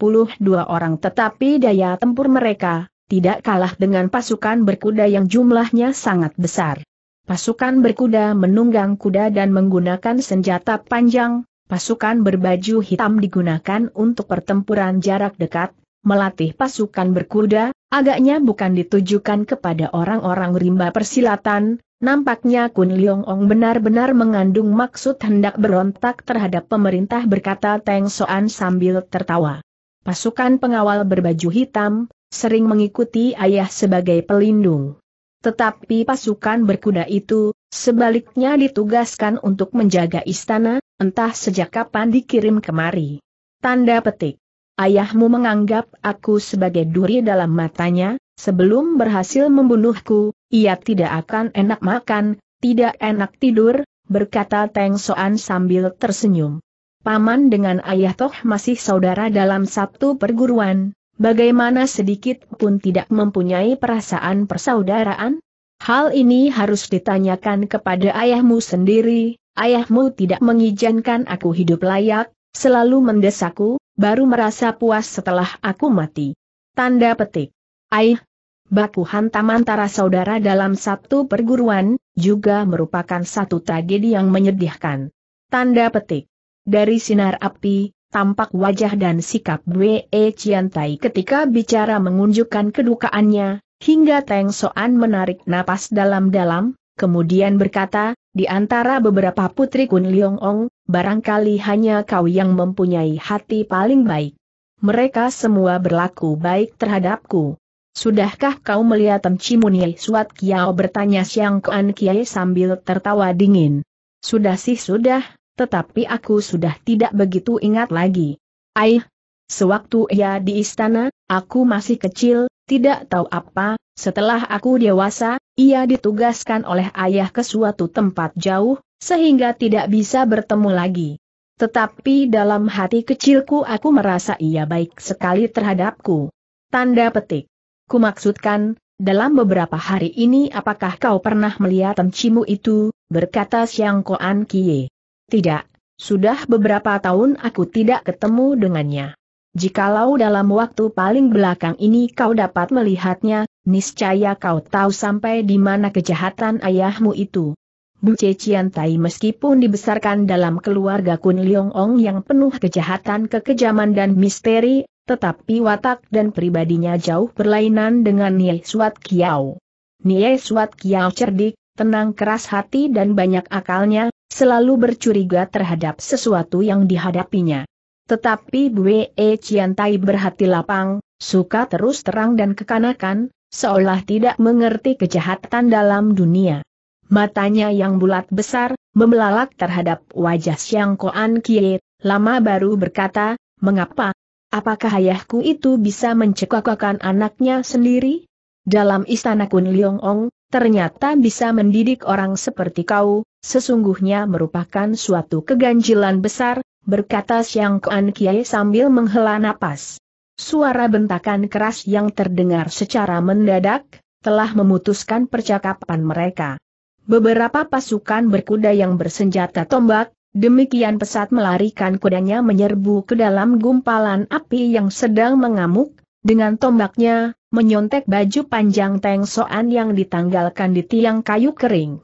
orang tetapi daya tempur mereka, tidak kalah dengan pasukan berkuda yang jumlahnya sangat besar. Pasukan berkuda menunggang kuda dan menggunakan senjata panjang, pasukan berbaju hitam digunakan untuk pertempuran jarak dekat, melatih pasukan berkuda, Agaknya bukan ditujukan kepada orang-orang rimba persilatan, nampaknya Kun Leong Ong benar-benar mengandung maksud hendak berontak terhadap pemerintah berkata Teng Soan sambil tertawa. Pasukan pengawal berbaju hitam, sering mengikuti ayah sebagai pelindung. Tetapi pasukan berkuda itu, sebaliknya ditugaskan untuk menjaga istana, entah sejak kapan dikirim kemari. Tanda petik. Ayahmu menganggap aku sebagai duri dalam matanya, sebelum berhasil membunuhku, ia tidak akan enak makan, tidak enak tidur, berkata Teng Soan sambil tersenyum. Paman dengan ayah toh masih saudara dalam satu perguruan, bagaimana sedikit pun tidak mempunyai perasaan persaudaraan? Hal ini harus ditanyakan kepada ayahmu sendiri, ayahmu tidak mengizinkan aku hidup layak, selalu mendesakku, baru merasa puas setelah aku mati. Tanda petik. Aih, baku hantam antara saudara dalam satu perguruan, juga merupakan satu tragedi yang menyedihkan. Tanda petik. Dari sinar api, tampak wajah dan sikap Wei Ciantai ketika bicara mengunjukkan kedukaannya, hingga Teng Soan menarik napas dalam-dalam, kemudian berkata, di antara beberapa putri Kun Liong Ong, barangkali hanya kau yang mempunyai hati paling baik. Mereka semua berlaku baik terhadapku. Sudahkah kau melihat Tem Chimunie Suat Kiao bertanya Siang Kuan Kiai sambil tertawa dingin. Sudah sih sudah, tetapi aku sudah tidak begitu ingat lagi. Aih, sewaktu ia di istana, aku masih kecil, tidak tahu apa, setelah aku dewasa, ia ditugaskan oleh ayah ke suatu tempat jauh, sehingga tidak bisa bertemu lagi. Tetapi dalam hati kecilku aku merasa ia baik sekali terhadapku. Tanda petik. Kumaksudkan, dalam beberapa hari ini apakah kau pernah melihat temcimu itu, berkata Siang Koan Kie. Tidak, sudah beberapa tahun aku tidak ketemu dengannya. Jikalau dalam waktu paling belakang ini kau dapat melihatnya, niscaya kau tahu sampai di mana kejahatan ayahmu itu. Bu Cecian Tai meskipun dibesarkan dalam keluarga Kun Leong Ong yang penuh kejahatan kekejaman dan misteri, tetapi watak dan pribadinya jauh berlainan dengan Nie Suat Kiao. Nie Suat Kiao cerdik, tenang keras hati dan banyak akalnya, selalu bercuriga terhadap sesuatu yang dihadapinya. Tetapi Bue e Ciantai berhati lapang, suka terus terang dan kekanakan, seolah tidak mengerti kejahatan dalam dunia. Matanya yang bulat besar, membelalak terhadap wajah Xiang Koan Kie, lama baru berkata, mengapa? Apakah ayahku itu bisa mencekakakan anaknya sendiri? Dalam istana Kun Liong Ong, ternyata bisa mendidik orang seperti kau, sesungguhnya merupakan suatu keganjilan besar, berkata Siang Kuan Kiai sambil menghela napas. Suara bentakan keras yang terdengar secara mendadak, telah memutuskan percakapan mereka. Beberapa pasukan berkuda yang bersenjata tombak, demikian pesat melarikan kudanya menyerbu ke dalam gumpalan api yang sedang mengamuk, dengan tombaknya, menyontek baju panjang Teng Soan yang ditanggalkan di tiang kayu kering.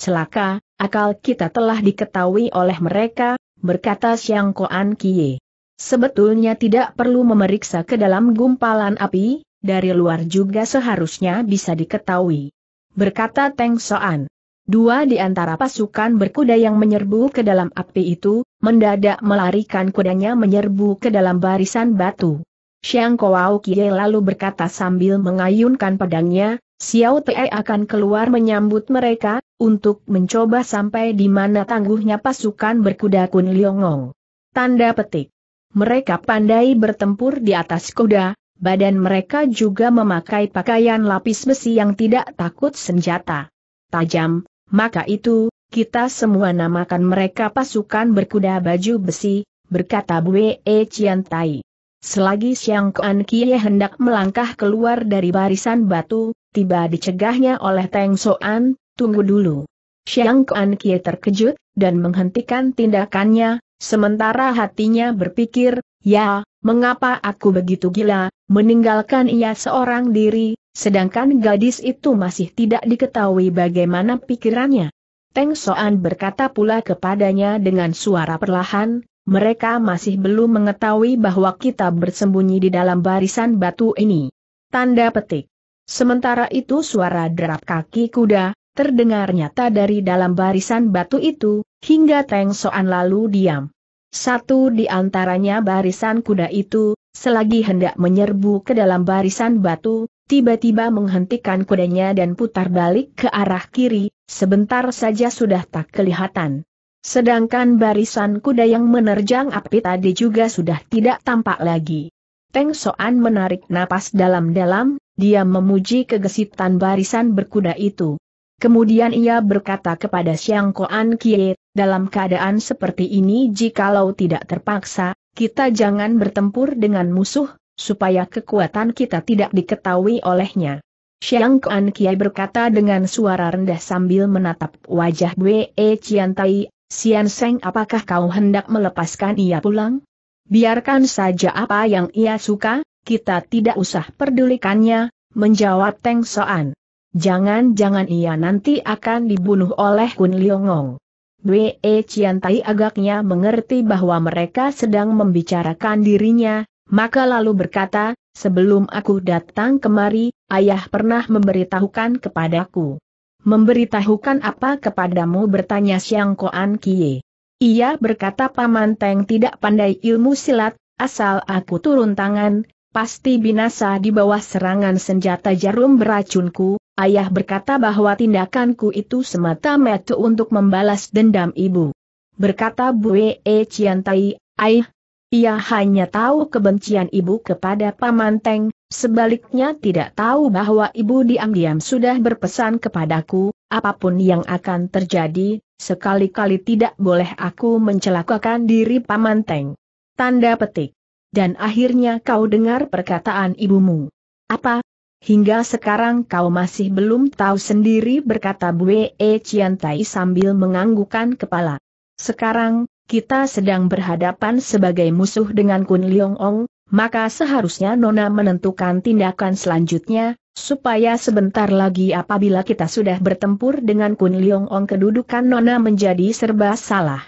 Celaka, akal kita telah diketahui oleh mereka, berkata Siang Koan Kie. Sebetulnya tidak perlu memeriksa ke dalam gumpalan api, dari luar juga seharusnya bisa diketahui. Berkata Teng Soan. Dua di antara pasukan berkuda yang menyerbu ke dalam api itu, mendadak melarikan kudanya menyerbu ke dalam barisan batu. Xiang Kowau Kie lalu berkata sambil mengayunkan pedangnya, Xiao Te akan keluar menyambut mereka, untuk mencoba sampai di mana tangguhnya pasukan berkuda Kun Liongong. Tanda petik. Mereka pandai bertempur di atas kuda, badan mereka juga memakai pakaian lapis besi yang tidak takut senjata. Tajam, maka itu, kita semua namakan mereka pasukan berkuda baju besi, berkata Bue e Cian Tai. Selagi Xiang Kuan Kie hendak melangkah keluar dari barisan batu, tiba dicegahnya oleh Teng Soan, tunggu dulu. Xiang Kuan Kie terkejut, dan menghentikan tindakannya, sementara hatinya berpikir, ya, mengapa aku begitu gila, meninggalkan ia seorang diri, sedangkan gadis itu masih tidak diketahui bagaimana pikirannya. Teng Soan berkata pula kepadanya dengan suara perlahan, mereka masih belum mengetahui bahwa kita bersembunyi di dalam barisan batu ini. Tanda petik. Sementara itu suara derap kaki kuda, terdengar nyata dari dalam barisan batu itu, hingga Teng Soan lalu diam. Satu di antaranya barisan kuda itu, selagi hendak menyerbu ke dalam barisan batu, tiba-tiba menghentikan kudanya dan putar balik ke arah kiri, sebentar saja sudah tak kelihatan. Sedangkan barisan kuda yang menerjang api tadi juga sudah tidak tampak lagi. Teng Soan menarik napas dalam-dalam, dia memuji kegesitan barisan berkuda itu. Kemudian ia berkata kepada Siang Koan Kie, dalam keadaan seperti ini jikalau tidak terpaksa, kita jangan bertempur dengan musuh, supaya kekuatan kita tidak diketahui olehnya. Siang Kuan Kie berkata dengan suara rendah sambil menatap wajah Wei Cian Tai, Siang, Seng apakah kau hendak melepaskan ia pulang? Biarkan saja apa yang ia suka, kita tidak usah pedulikannya, menjawab Teng Soan. Jangan-jangan ia nanti akan dibunuh oleh Kun Liongong. Wei Ciantai agaknya mengerti bahwa mereka sedang membicarakan dirinya, maka lalu berkata, sebelum aku datang kemari, ayah pernah memberitahukan kepadaku. Memberitahukan apa kepadamu bertanya Siang Koan Kie. Ia berkata Paman Teng tidak pandai ilmu silat, asal aku turun tangan, pasti binasa di bawah serangan senjata jarum beracunku, ayah berkata bahwa tindakanku itu semata-mata untuk membalas dendam ibu. Berkata Bu, E Ciantai, ayah, ia hanya tahu kebencian ibu kepada Paman Teng, sebaliknya tidak tahu bahwa ibu diam-diam sudah berpesan kepadaku, apapun yang akan terjadi, sekali-kali tidak boleh aku mencelakakan diri Paman Teng. Tanda petik dan akhirnya kau dengar perkataan ibumu. Apa? Hingga sekarang kau masih belum tahu sendiri berkata Bue e Ciantai sambil menganggukan kepala. Sekarang, kita sedang berhadapan sebagai musuh dengan Kun Leong Ong, maka seharusnya Nona menentukan tindakan selanjutnya, supaya sebentar lagi apabila kita sudah bertempur dengan Kun Leong Ong kedudukan Nona menjadi serba salah.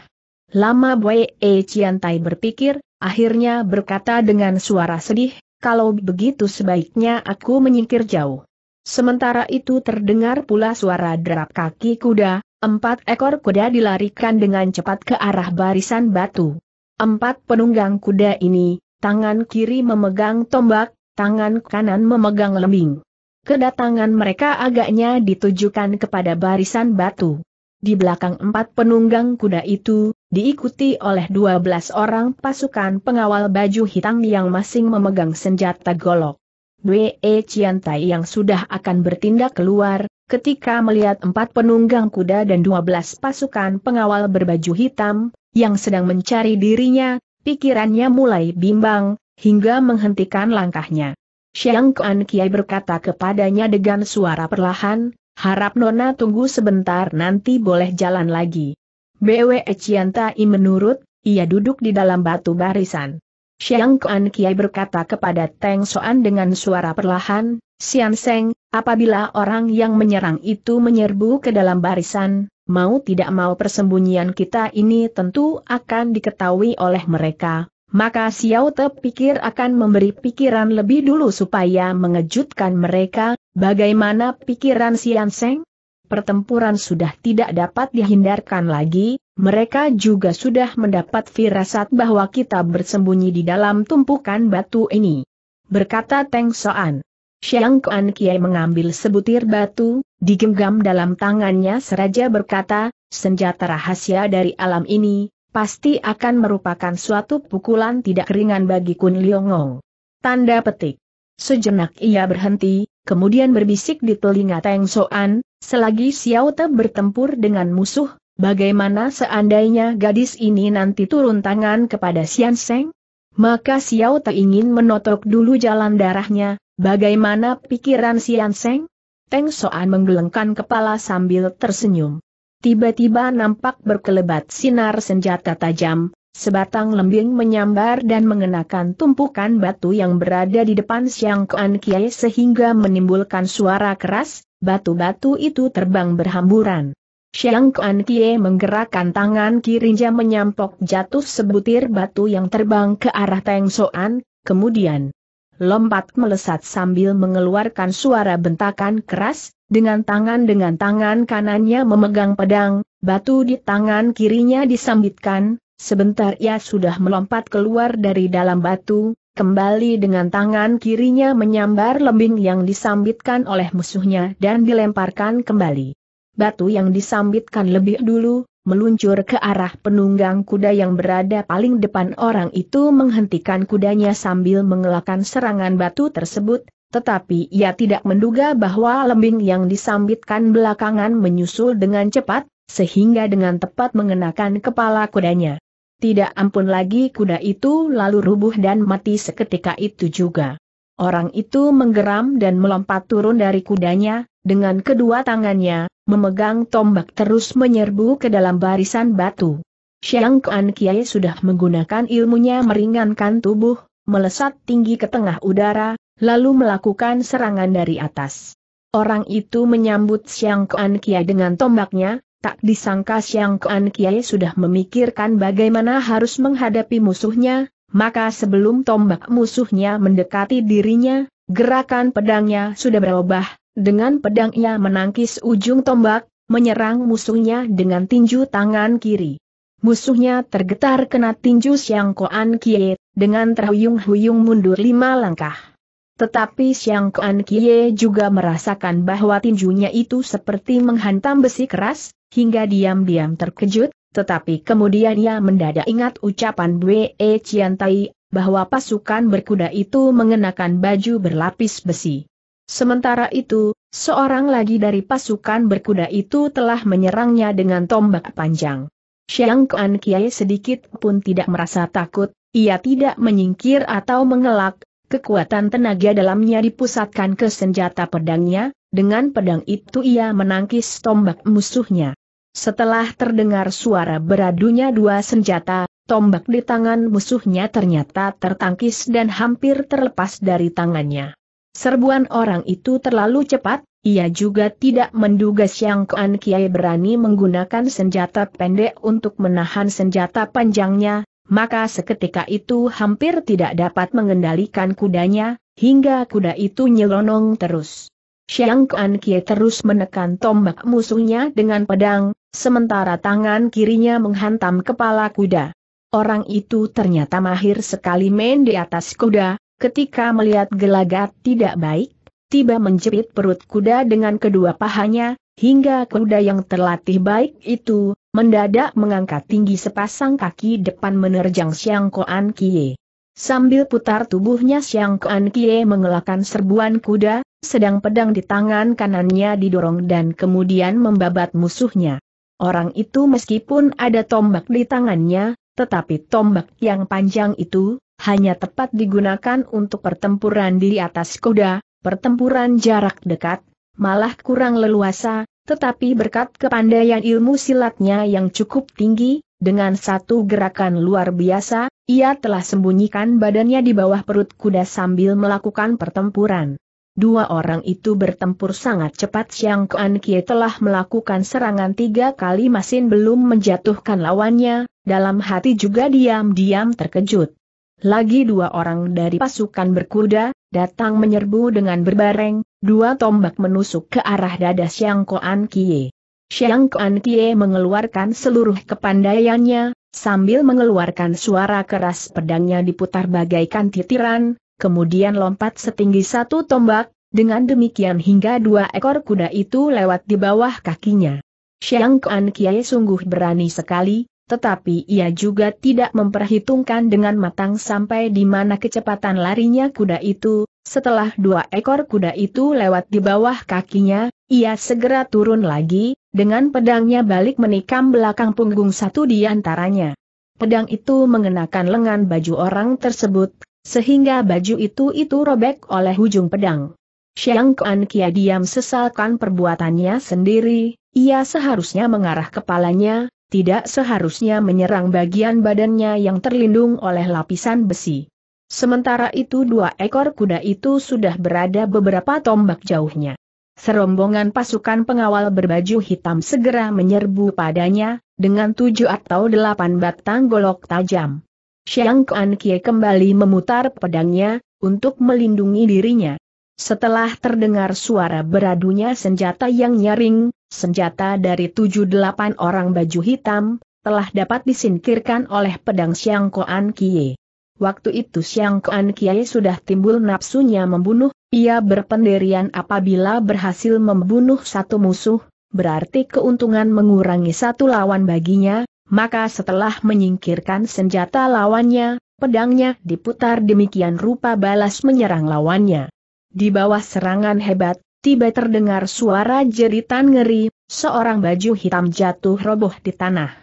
Lama Bue e Ciantai berpikir, Akhirnya berkata dengan suara sedih, kalau begitu sebaiknya aku menyingkir jauh. Sementara itu terdengar pula suara derap kaki kuda, empat ekor kuda dilarikan dengan cepat ke arah barisan batu. Empat penunggang kuda ini, tangan kiri memegang tombak, tangan kanan memegang lembing. Kedatangan mereka agaknya ditujukan kepada barisan batu. Di belakang empat penunggang kuda itu, diikuti oleh 12 orang pasukan pengawal baju hitam yang masing memegang senjata golok. Dwe e Ciantai yang sudah akan bertindak keluar, ketika melihat empat penunggang kuda dan 12 pasukan pengawal berbaju hitam, yang sedang mencari dirinya, pikirannya mulai bimbang, hingga menghentikan langkahnya. Xiang Kuan Kiai berkata kepadanya dengan suara perlahan, harap Nona tunggu sebentar nanti boleh jalan lagi. Bwe Ciantai menurut, ia duduk di dalam batu barisan. Xiang Kuan Kiai berkata kepada Teng Soan dengan suara perlahan, Sian Seng, apabila orang yang menyerang itu menyerbu ke dalam barisan, mau tidak mau persembunyian kita ini tentu akan diketahui oleh mereka, maka Xiao Te pikir akan memberi pikiran lebih dulu supaya mengejutkan mereka, bagaimana pikiran Sian Seng? pertempuran sudah tidak dapat dihindarkan lagi, mereka juga sudah mendapat firasat bahwa kita bersembunyi di dalam tumpukan batu ini. Berkata Teng Soan. Xiang Kuan Kiai mengambil sebutir batu, digenggam dalam tangannya seraja berkata, senjata rahasia dari alam ini, pasti akan merupakan suatu pukulan tidak ringan bagi Kun Liongong. Tanda petik. Sejenak ia berhenti, kemudian berbisik di telinga Teng Soan, Selagi Xiao Te bertempur dengan musuh, bagaimana seandainya gadis ini nanti turun tangan kepada Xian Seng? Maka Xiao Te ingin menotok dulu jalan darahnya, bagaimana pikiran Xian Seng? Teng Soan menggelengkan kepala sambil tersenyum. Tiba-tiba nampak berkelebat sinar senjata tajam, sebatang lembing menyambar dan mengenakan tumpukan batu yang berada di depan Siang Kuan Kiai sehingga menimbulkan suara keras, batu-batu itu terbang berhamburan. Xiang Kuan Kie menggerakkan tangan kirinya menyampok jatuh sebutir batu yang terbang ke arah Teng Soan, kemudian lompat melesat sambil mengeluarkan suara bentakan keras, dengan tangan dengan tangan kanannya memegang pedang, batu di tangan kirinya disambitkan, sebentar ia sudah melompat keluar dari dalam batu, kembali dengan tangan kirinya menyambar lembing yang disambitkan oleh musuhnya dan dilemparkan kembali. Batu yang disambitkan lebih dulu, meluncur ke arah penunggang kuda yang berada paling depan orang itu menghentikan kudanya sambil mengelakkan serangan batu tersebut, tetapi ia tidak menduga bahwa lembing yang disambitkan belakangan menyusul dengan cepat, sehingga dengan tepat mengenakan kepala kudanya. Tidak ampun lagi kuda itu lalu rubuh dan mati seketika itu juga. Orang itu menggeram dan melompat turun dari kudanya, dengan kedua tangannya, memegang tombak terus menyerbu ke dalam barisan batu. Xiang Kuan Kiai sudah menggunakan ilmunya meringankan tubuh, melesat tinggi ke tengah udara, lalu melakukan serangan dari atas. Orang itu menyambut Xiang Kuan Kiai dengan tombaknya, Tak disangka Siang Kuan Kiai sudah memikirkan bagaimana harus menghadapi musuhnya, maka sebelum tombak musuhnya mendekati dirinya, gerakan pedangnya sudah berubah, dengan pedangnya menangkis ujung tombak, menyerang musuhnya dengan tinju tangan kiri. Musuhnya tergetar kena tinju Siang Kuan Kiai, dengan terhuyung-huyung mundur lima langkah. Tetapi Siang Kuan Kie juga merasakan bahwa tinjunya itu seperti menghantam besi keras, hingga diam-diam terkejut, tetapi kemudian ia mendadak ingat ucapan Bwe e Chian bahwa pasukan berkuda itu mengenakan baju berlapis besi. Sementara itu, seorang lagi dari pasukan berkuda itu telah menyerangnya dengan tombak panjang. Siang Kuan Kiai sedikit pun tidak merasa takut, ia tidak menyingkir atau mengelak, Kekuatan tenaga dalamnya dipusatkan ke senjata pedangnya, dengan pedang itu ia menangkis tombak musuhnya. Setelah terdengar suara beradunya dua senjata, tombak di tangan musuhnya ternyata tertangkis dan hampir terlepas dari tangannya. Serbuan orang itu terlalu cepat, ia juga tidak menduga Siang Kuan Kiai berani menggunakan senjata pendek untuk menahan senjata panjangnya, maka seketika itu hampir tidak dapat mengendalikan kudanya, hingga kuda itu nyelonong terus. Xiang Kuan Kie terus menekan tombak musuhnya dengan pedang, sementara tangan kirinya menghantam kepala kuda. Orang itu ternyata mahir sekali main di atas kuda, ketika melihat gelagat tidak baik, tiba menjepit perut kuda dengan kedua pahanya, Hingga kuda yang terlatih baik itu, mendadak mengangkat tinggi sepasang kaki depan menerjang Siang Koan Kie. Sambil putar tubuhnya Siang Koan Kie mengelakkan serbuan kuda, sedang pedang di tangan kanannya didorong dan kemudian membabat musuhnya. Orang itu meskipun ada tombak di tangannya, tetapi tombak yang panjang itu, hanya tepat digunakan untuk pertempuran di atas kuda, pertempuran jarak dekat, malah kurang leluasa, tetapi berkat kepandaian ilmu silatnya yang cukup tinggi, dengan satu gerakan luar biasa, ia telah sembunyikan badannya di bawah perut kuda sambil melakukan pertempuran. Dua orang itu bertempur sangat cepat Siang Kuan Kie telah melakukan serangan tiga kali masin belum menjatuhkan lawannya, dalam hati juga diam-diam terkejut. Lagi dua orang dari pasukan berkuda, datang menyerbu dengan berbareng, Dua tombak menusuk ke arah dada Xiang Koan Kie. Xiang Koan Kie mengeluarkan seluruh kepandaiannya, sambil mengeluarkan suara keras pedangnya diputar bagaikan titiran, kemudian lompat setinggi satu tombak, dengan demikian hingga dua ekor kuda itu lewat di bawah kakinya. Xiang Kuan Kie sungguh berani sekali, tetapi ia juga tidak memperhitungkan dengan matang sampai di mana kecepatan larinya kuda itu, setelah dua ekor kuda itu lewat di bawah kakinya, ia segera turun lagi, dengan pedangnya balik menikam belakang punggung satu di antaranya. Pedang itu mengenakan lengan baju orang tersebut, sehingga baju itu-itu robek oleh ujung pedang. Xiang Kuan Kia diam sesalkan perbuatannya sendiri, ia seharusnya mengarah kepalanya, tidak seharusnya menyerang bagian badannya yang terlindung oleh lapisan besi. Sementara itu dua ekor kuda itu sudah berada beberapa tombak jauhnya. Serombongan pasukan pengawal berbaju hitam segera menyerbu padanya, dengan tujuh atau delapan batang golok tajam. Xiang Kuan Kie kembali memutar pedangnya, untuk melindungi dirinya. Setelah terdengar suara beradunya senjata yang nyaring, senjata dari tujuh delapan orang baju hitam, telah dapat disingkirkan oleh pedang Xiang Kuan Kie. Waktu itu Siang Kuan Kiai sudah timbul nafsunya membunuh, ia berpendirian apabila berhasil membunuh satu musuh, berarti keuntungan mengurangi satu lawan baginya, maka setelah menyingkirkan senjata lawannya, pedangnya diputar demikian rupa balas menyerang lawannya. Di bawah serangan hebat, tiba terdengar suara jeritan ngeri, seorang baju hitam jatuh roboh di tanah.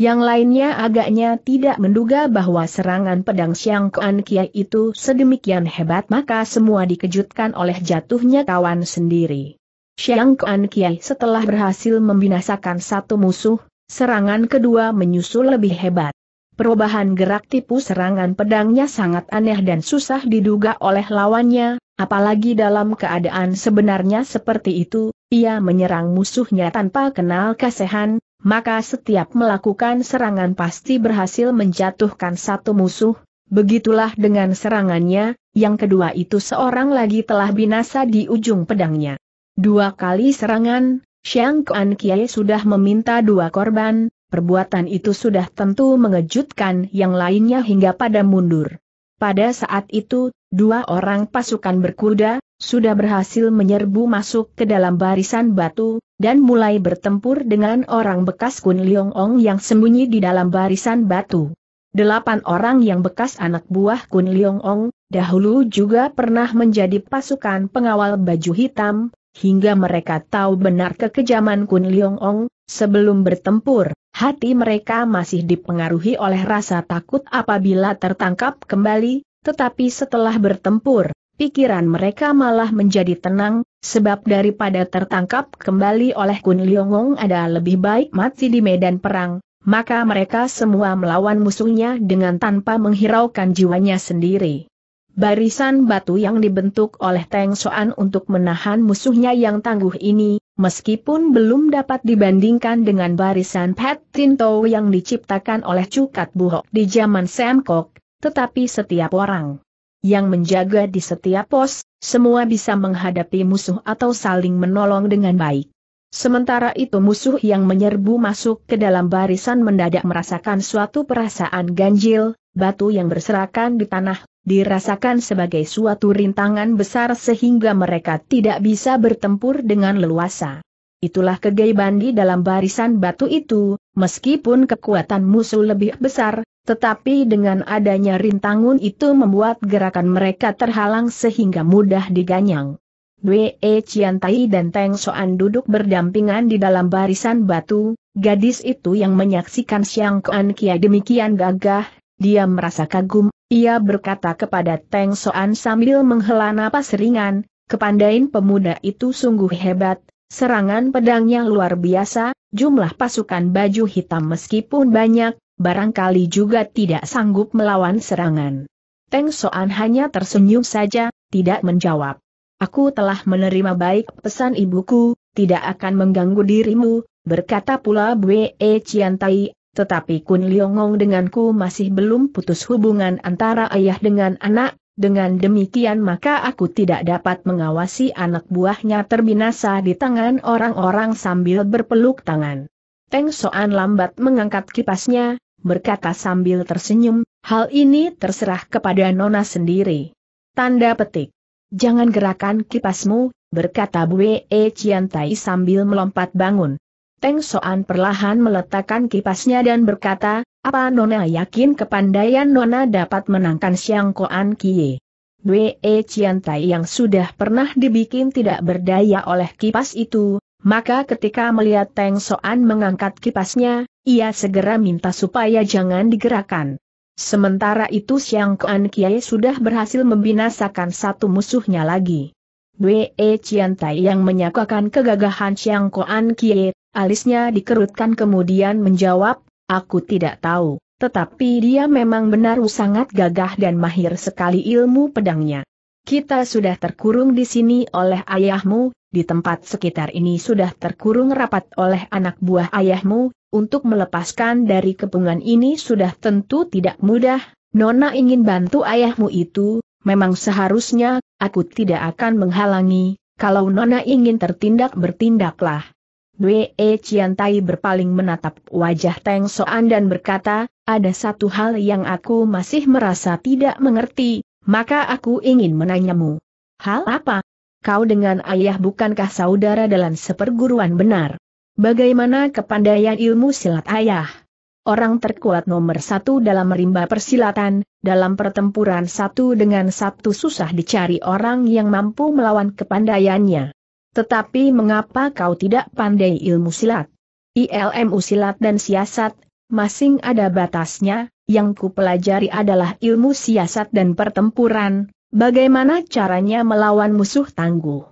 Yang lainnya agaknya tidak menduga bahwa serangan pedang Siang Kuan Kiai itu sedemikian hebat maka semua dikejutkan oleh jatuhnya kawan sendiri. Siang Kuan Kiai setelah berhasil membinasakan satu musuh, serangan kedua menyusul lebih hebat. Perubahan gerak tipu serangan pedangnya sangat aneh dan susah diduga oleh lawannya, apalagi dalam keadaan sebenarnya seperti itu, ia menyerang musuhnya tanpa kenal kasehan, maka setiap melakukan serangan pasti berhasil menjatuhkan satu musuh, begitulah dengan serangannya, yang kedua itu seorang lagi telah binasa di ujung pedangnya. Dua kali serangan, Xiang Kuan Kiai sudah meminta dua korban, perbuatan itu sudah tentu mengejutkan yang lainnya hingga pada mundur. Pada saat itu, dua orang pasukan berkuda, sudah berhasil menyerbu masuk ke dalam barisan batu, dan mulai bertempur dengan orang bekas Kun Liong Ong yang sembunyi di dalam barisan batu. Delapan orang yang bekas anak buah Kun Liong Ong, dahulu juga pernah menjadi pasukan pengawal baju hitam, hingga mereka tahu benar kekejaman Kun Liong Ong, sebelum bertempur, hati mereka masih dipengaruhi oleh rasa takut apabila tertangkap kembali, tetapi setelah bertempur, pikiran mereka malah menjadi tenang, sebab daripada tertangkap kembali oleh Kun Liongong ada lebih baik mati di medan perang, maka mereka semua melawan musuhnya dengan tanpa menghiraukan jiwanya sendiri. Barisan batu yang dibentuk oleh Teng Soan untuk menahan musuhnya yang tangguh ini, meskipun belum dapat dibandingkan dengan barisan Pat Tinto yang diciptakan oleh Cukat Buhok di zaman Sam tetapi setiap orang yang menjaga di setiap pos, semua bisa menghadapi musuh atau saling menolong dengan baik. Sementara itu musuh yang menyerbu masuk ke dalam barisan mendadak merasakan suatu perasaan ganjil, batu yang berserakan di tanah, dirasakan sebagai suatu rintangan besar sehingga mereka tidak bisa bertempur dengan leluasa. Itulah kegaiban di dalam barisan batu itu, Meskipun kekuatan musuh lebih besar, tetapi dengan adanya rintangun itu membuat gerakan mereka terhalang sehingga mudah diganyang. Dwe e Chiantai dan Teng Soan duduk berdampingan di dalam barisan batu, gadis itu yang menyaksikan Siang Kuan Kia demikian gagah, dia merasa kagum, ia berkata kepada Teng Soan sambil menghela napas ringan, kepandain pemuda itu sungguh hebat, serangan pedangnya luar biasa, Jumlah pasukan baju hitam meskipun banyak, barangkali juga tidak sanggup melawan serangan. Teng Soan hanya tersenyum saja, tidak menjawab. Aku telah menerima baik pesan ibuku, tidak akan mengganggu dirimu, berkata pula Bwe Ciantai, tetapi Kun Liongong denganku masih belum putus hubungan antara ayah dengan anak, dengan demikian maka aku tidak dapat mengawasi anak buahnya terbinasa di tangan orang-orang sambil berpeluk tangan. Teng Soan lambat mengangkat kipasnya, berkata sambil tersenyum, hal ini terserah kepada Nona sendiri. Tanda petik. Jangan gerakan kipasmu, berkata Bue E Chiantai sambil melompat bangun. Teng Soan perlahan meletakkan kipasnya dan berkata, apa Nona yakin kepandaian Nona dapat menangkan Siang Koan Kie? Wei E Ciantai yang sudah pernah dibikin tidak berdaya oleh kipas itu, maka ketika melihat Teng Soan mengangkat kipasnya, ia segera minta supaya jangan digerakkan. Sementara itu Siang Koan Kie sudah berhasil membinasakan satu musuhnya lagi. Wei E Ciantai yang menyakakan kegagahan Siang Koan Kie Alisnya dikerutkan kemudian menjawab, aku tidak tahu, tetapi dia memang benar sangat gagah dan mahir sekali ilmu pedangnya. Kita sudah terkurung di sini oleh ayahmu, di tempat sekitar ini sudah terkurung rapat oleh anak buah ayahmu, untuk melepaskan dari kepungan ini sudah tentu tidak mudah, Nona ingin bantu ayahmu itu, memang seharusnya, aku tidak akan menghalangi, kalau Nona ingin tertindak bertindaklah. Dwe E Ciantai berpaling menatap wajah Teng Soan dan berkata, ada satu hal yang aku masih merasa tidak mengerti, maka aku ingin menanyamu. Hal apa? Kau dengan ayah bukankah saudara dalam seperguruan benar? Bagaimana kepandaian ilmu silat ayah? Orang terkuat nomor satu dalam rimba persilatan, dalam pertempuran satu dengan satu susah dicari orang yang mampu melawan kepandaiannya. Tetapi mengapa kau tidak pandai ilmu silat? Ilmu silat dan siasat, masing ada batasnya, yang kupelajari adalah ilmu siasat dan pertempuran, bagaimana caranya melawan musuh tangguh.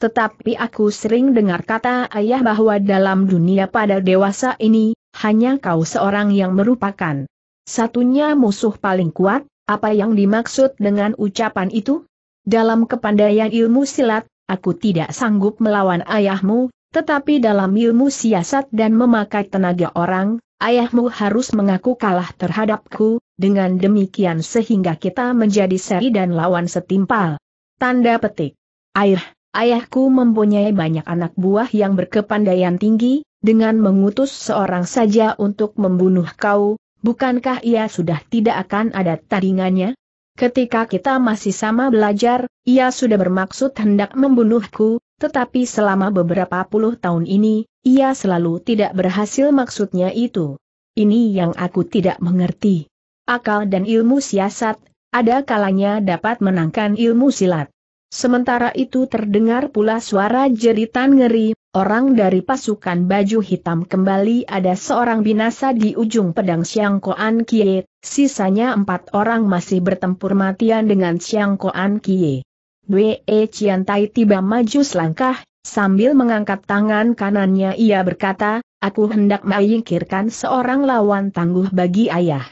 Tetapi aku sering dengar kata ayah bahwa dalam dunia pada dewasa ini, hanya kau seorang yang merupakan satunya musuh paling kuat, apa yang dimaksud dengan ucapan itu? Dalam kepandaian ilmu silat, aku tidak sanggup melawan ayahmu, tetapi dalam ilmu siasat dan memakai tenaga orang, ayahmu harus mengaku kalah terhadapku, dengan demikian sehingga kita menjadi seri dan lawan setimpal. Tanda petik. Air, ayahku mempunyai banyak anak buah yang berkepandaian tinggi, dengan mengutus seorang saja untuk membunuh kau, bukankah ia sudah tidak akan ada tandingannya? Ketika kita masih sama belajar, ia sudah bermaksud hendak membunuhku, tetapi selama beberapa puluh tahun ini, ia selalu tidak berhasil maksudnya itu. Ini yang aku tidak mengerti. Akal dan ilmu siasat, ada kalanya dapat menangkan ilmu silat. Sementara itu terdengar pula suara jeritan ngeri, orang dari pasukan baju hitam kembali ada seorang binasa di ujung pedang Siang Koan Kie, sisanya empat orang masih bertempur matian dengan Siang Koan Kie. Wei e Cian Tai tiba maju selangkah, sambil mengangkat tangan kanannya ia berkata, aku hendak mengingkirkan seorang lawan tangguh bagi ayah.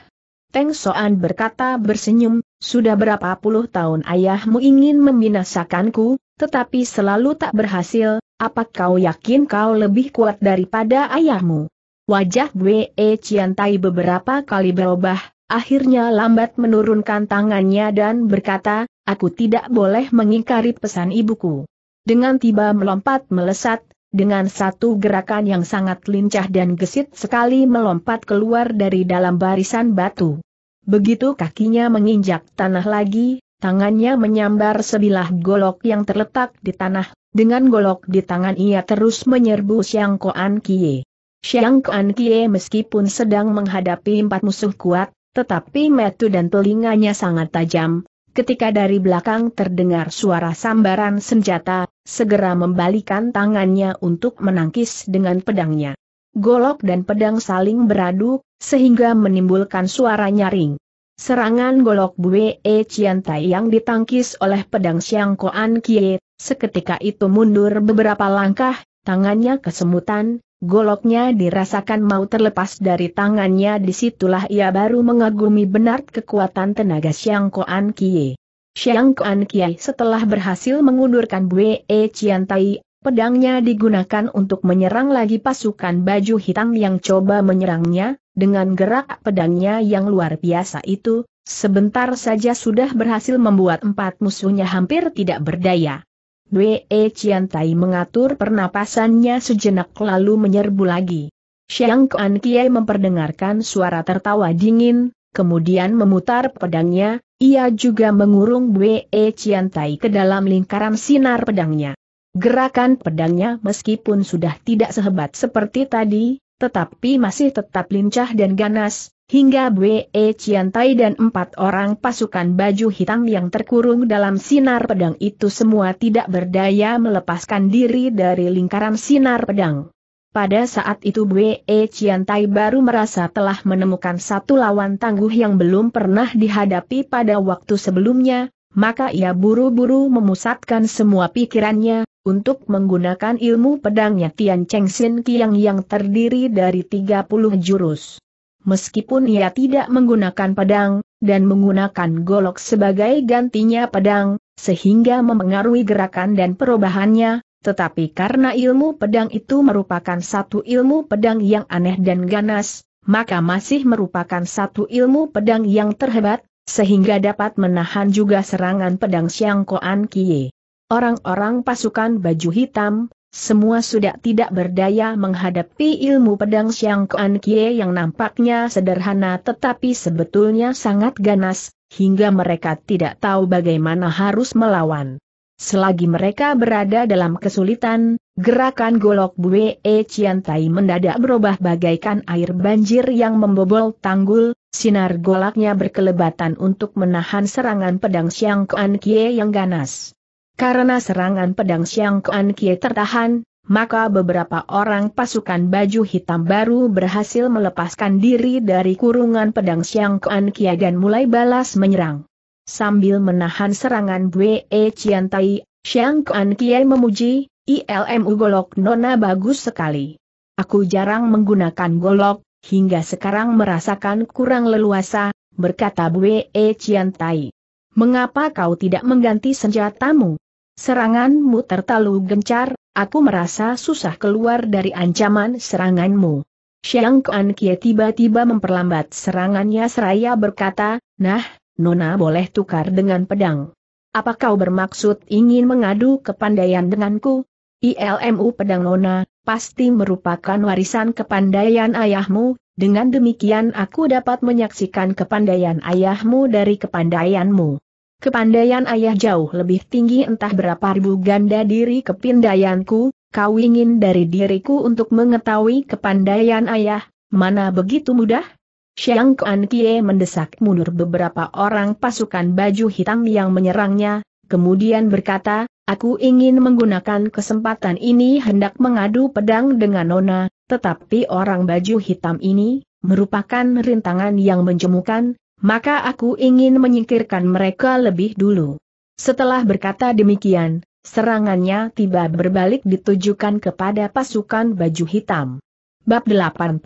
Teng Soan berkata bersenyum, sudah berapa puluh tahun ayahmu ingin membinasakanku, tetapi selalu tak berhasil, apa kau yakin kau lebih kuat daripada ayahmu? Wajah Wei e Ciantai beberapa kali berubah, akhirnya lambat menurunkan tangannya dan berkata, aku tidak boleh mengingkari pesan ibuku. Dengan tiba melompat melesat, dengan satu gerakan yang sangat lincah dan gesit sekali melompat keluar dari dalam barisan batu. Begitu kakinya menginjak tanah lagi, tangannya menyambar sebilah golok yang terletak di tanah, dengan golok di tangan ia terus menyerbu Xiang Koan Kie. Xiang Koan Kie meskipun sedang menghadapi empat musuh kuat, tetapi metu dan telinganya sangat tajam, ketika dari belakang terdengar suara sambaran senjata, segera membalikan tangannya untuk menangkis dengan pedangnya. Golok dan pedang saling beradu, sehingga menimbulkan suara nyaring. Serangan golok Bue e Ciantai yang ditangkis oleh pedang Siang Koan Kie, seketika itu mundur beberapa langkah, tangannya kesemutan, goloknya dirasakan mau terlepas dari tangannya disitulah ia baru mengagumi benar kekuatan tenaga Siang Koan Kie. Xiang Kuan Kiai setelah berhasil mengundurkan Bue e Cian pedangnya digunakan untuk menyerang lagi pasukan baju hitam yang coba menyerangnya, dengan gerak pedangnya yang luar biasa itu, sebentar saja sudah berhasil membuat empat musuhnya hampir tidak berdaya. Bue e Cian mengatur pernapasannya sejenak lalu menyerbu lagi. Xiang Kuan Kiai memperdengarkan suara tertawa dingin, kemudian memutar pedangnya, ia juga mengurung Bwe Ciantai ke dalam lingkaran sinar pedangnya. Gerakan pedangnya meskipun sudah tidak sehebat seperti tadi, tetapi masih tetap lincah dan ganas, hingga Bwe Ciantai dan empat orang pasukan baju hitam yang terkurung dalam sinar pedang itu semua tidak berdaya melepaskan diri dari lingkaran sinar pedang. Pada saat itu E. Ciantai baru merasa telah menemukan satu lawan tangguh yang belum pernah dihadapi pada waktu sebelumnya, maka ia buru-buru memusatkan semua pikirannya, untuk menggunakan ilmu pedangnya Tian Cheng Sin Kiang yang terdiri dari 30 jurus. Meskipun ia tidak menggunakan pedang, dan menggunakan golok sebagai gantinya pedang, sehingga mempengaruhi gerakan dan perubahannya, tetapi karena ilmu pedang itu merupakan satu ilmu pedang yang aneh dan ganas, maka masih merupakan satu ilmu pedang yang terhebat, sehingga dapat menahan juga serangan pedang Siang Koan Kie. Orang-orang pasukan baju hitam, semua sudah tidak berdaya menghadapi ilmu pedang Siang Koan Kie yang nampaknya sederhana tetapi sebetulnya sangat ganas, hingga mereka tidak tahu bagaimana harus melawan. Selagi mereka berada dalam kesulitan, gerakan golok Bue e Ciantai mendadak berubah bagaikan air banjir yang membobol tanggul, sinar golaknya berkelebatan untuk menahan serangan pedang Siang Kuan Kie yang ganas. Karena serangan pedang Siang Kuan Kie tertahan, maka beberapa orang pasukan baju hitam baru berhasil melepaskan diri dari kurungan pedang Siang Kuan Kie dan mulai balas menyerang. Sambil menahan serangan Bwe Chiantai, Xiang Kuan Kiai memuji, ILMU golok nona bagus sekali. Aku jarang menggunakan golok, hingga sekarang merasakan kurang leluasa, berkata Bwe Chiantai. Mengapa kau tidak mengganti senjatamu? Seranganmu terlalu gencar, aku merasa susah keluar dari ancaman seranganmu. Xiang Kuan Kiai tiba-tiba memperlambat serangannya seraya berkata, Nah, Nona boleh tukar dengan pedang. Apa kau bermaksud ingin mengadu kepandaian denganku? ILMU pedang Nona, pasti merupakan warisan kepandaian ayahmu, dengan demikian aku dapat menyaksikan kepandaian ayahmu dari kepandaianmu. Kepandaian ayah jauh lebih tinggi entah berapa ribu ganda diri kepindaianku, kau ingin dari diriku untuk mengetahui kepandaian ayah, mana begitu mudah? Xiang Kuan Kie mendesak mundur beberapa orang pasukan baju hitam yang menyerangnya, kemudian berkata, aku ingin menggunakan kesempatan ini hendak mengadu pedang dengan Nona, tetapi orang baju hitam ini, merupakan rintangan yang menjemukan, maka aku ingin menyingkirkan mereka lebih dulu. Setelah berkata demikian, serangannya tiba berbalik ditujukan kepada pasukan baju hitam. Bab 80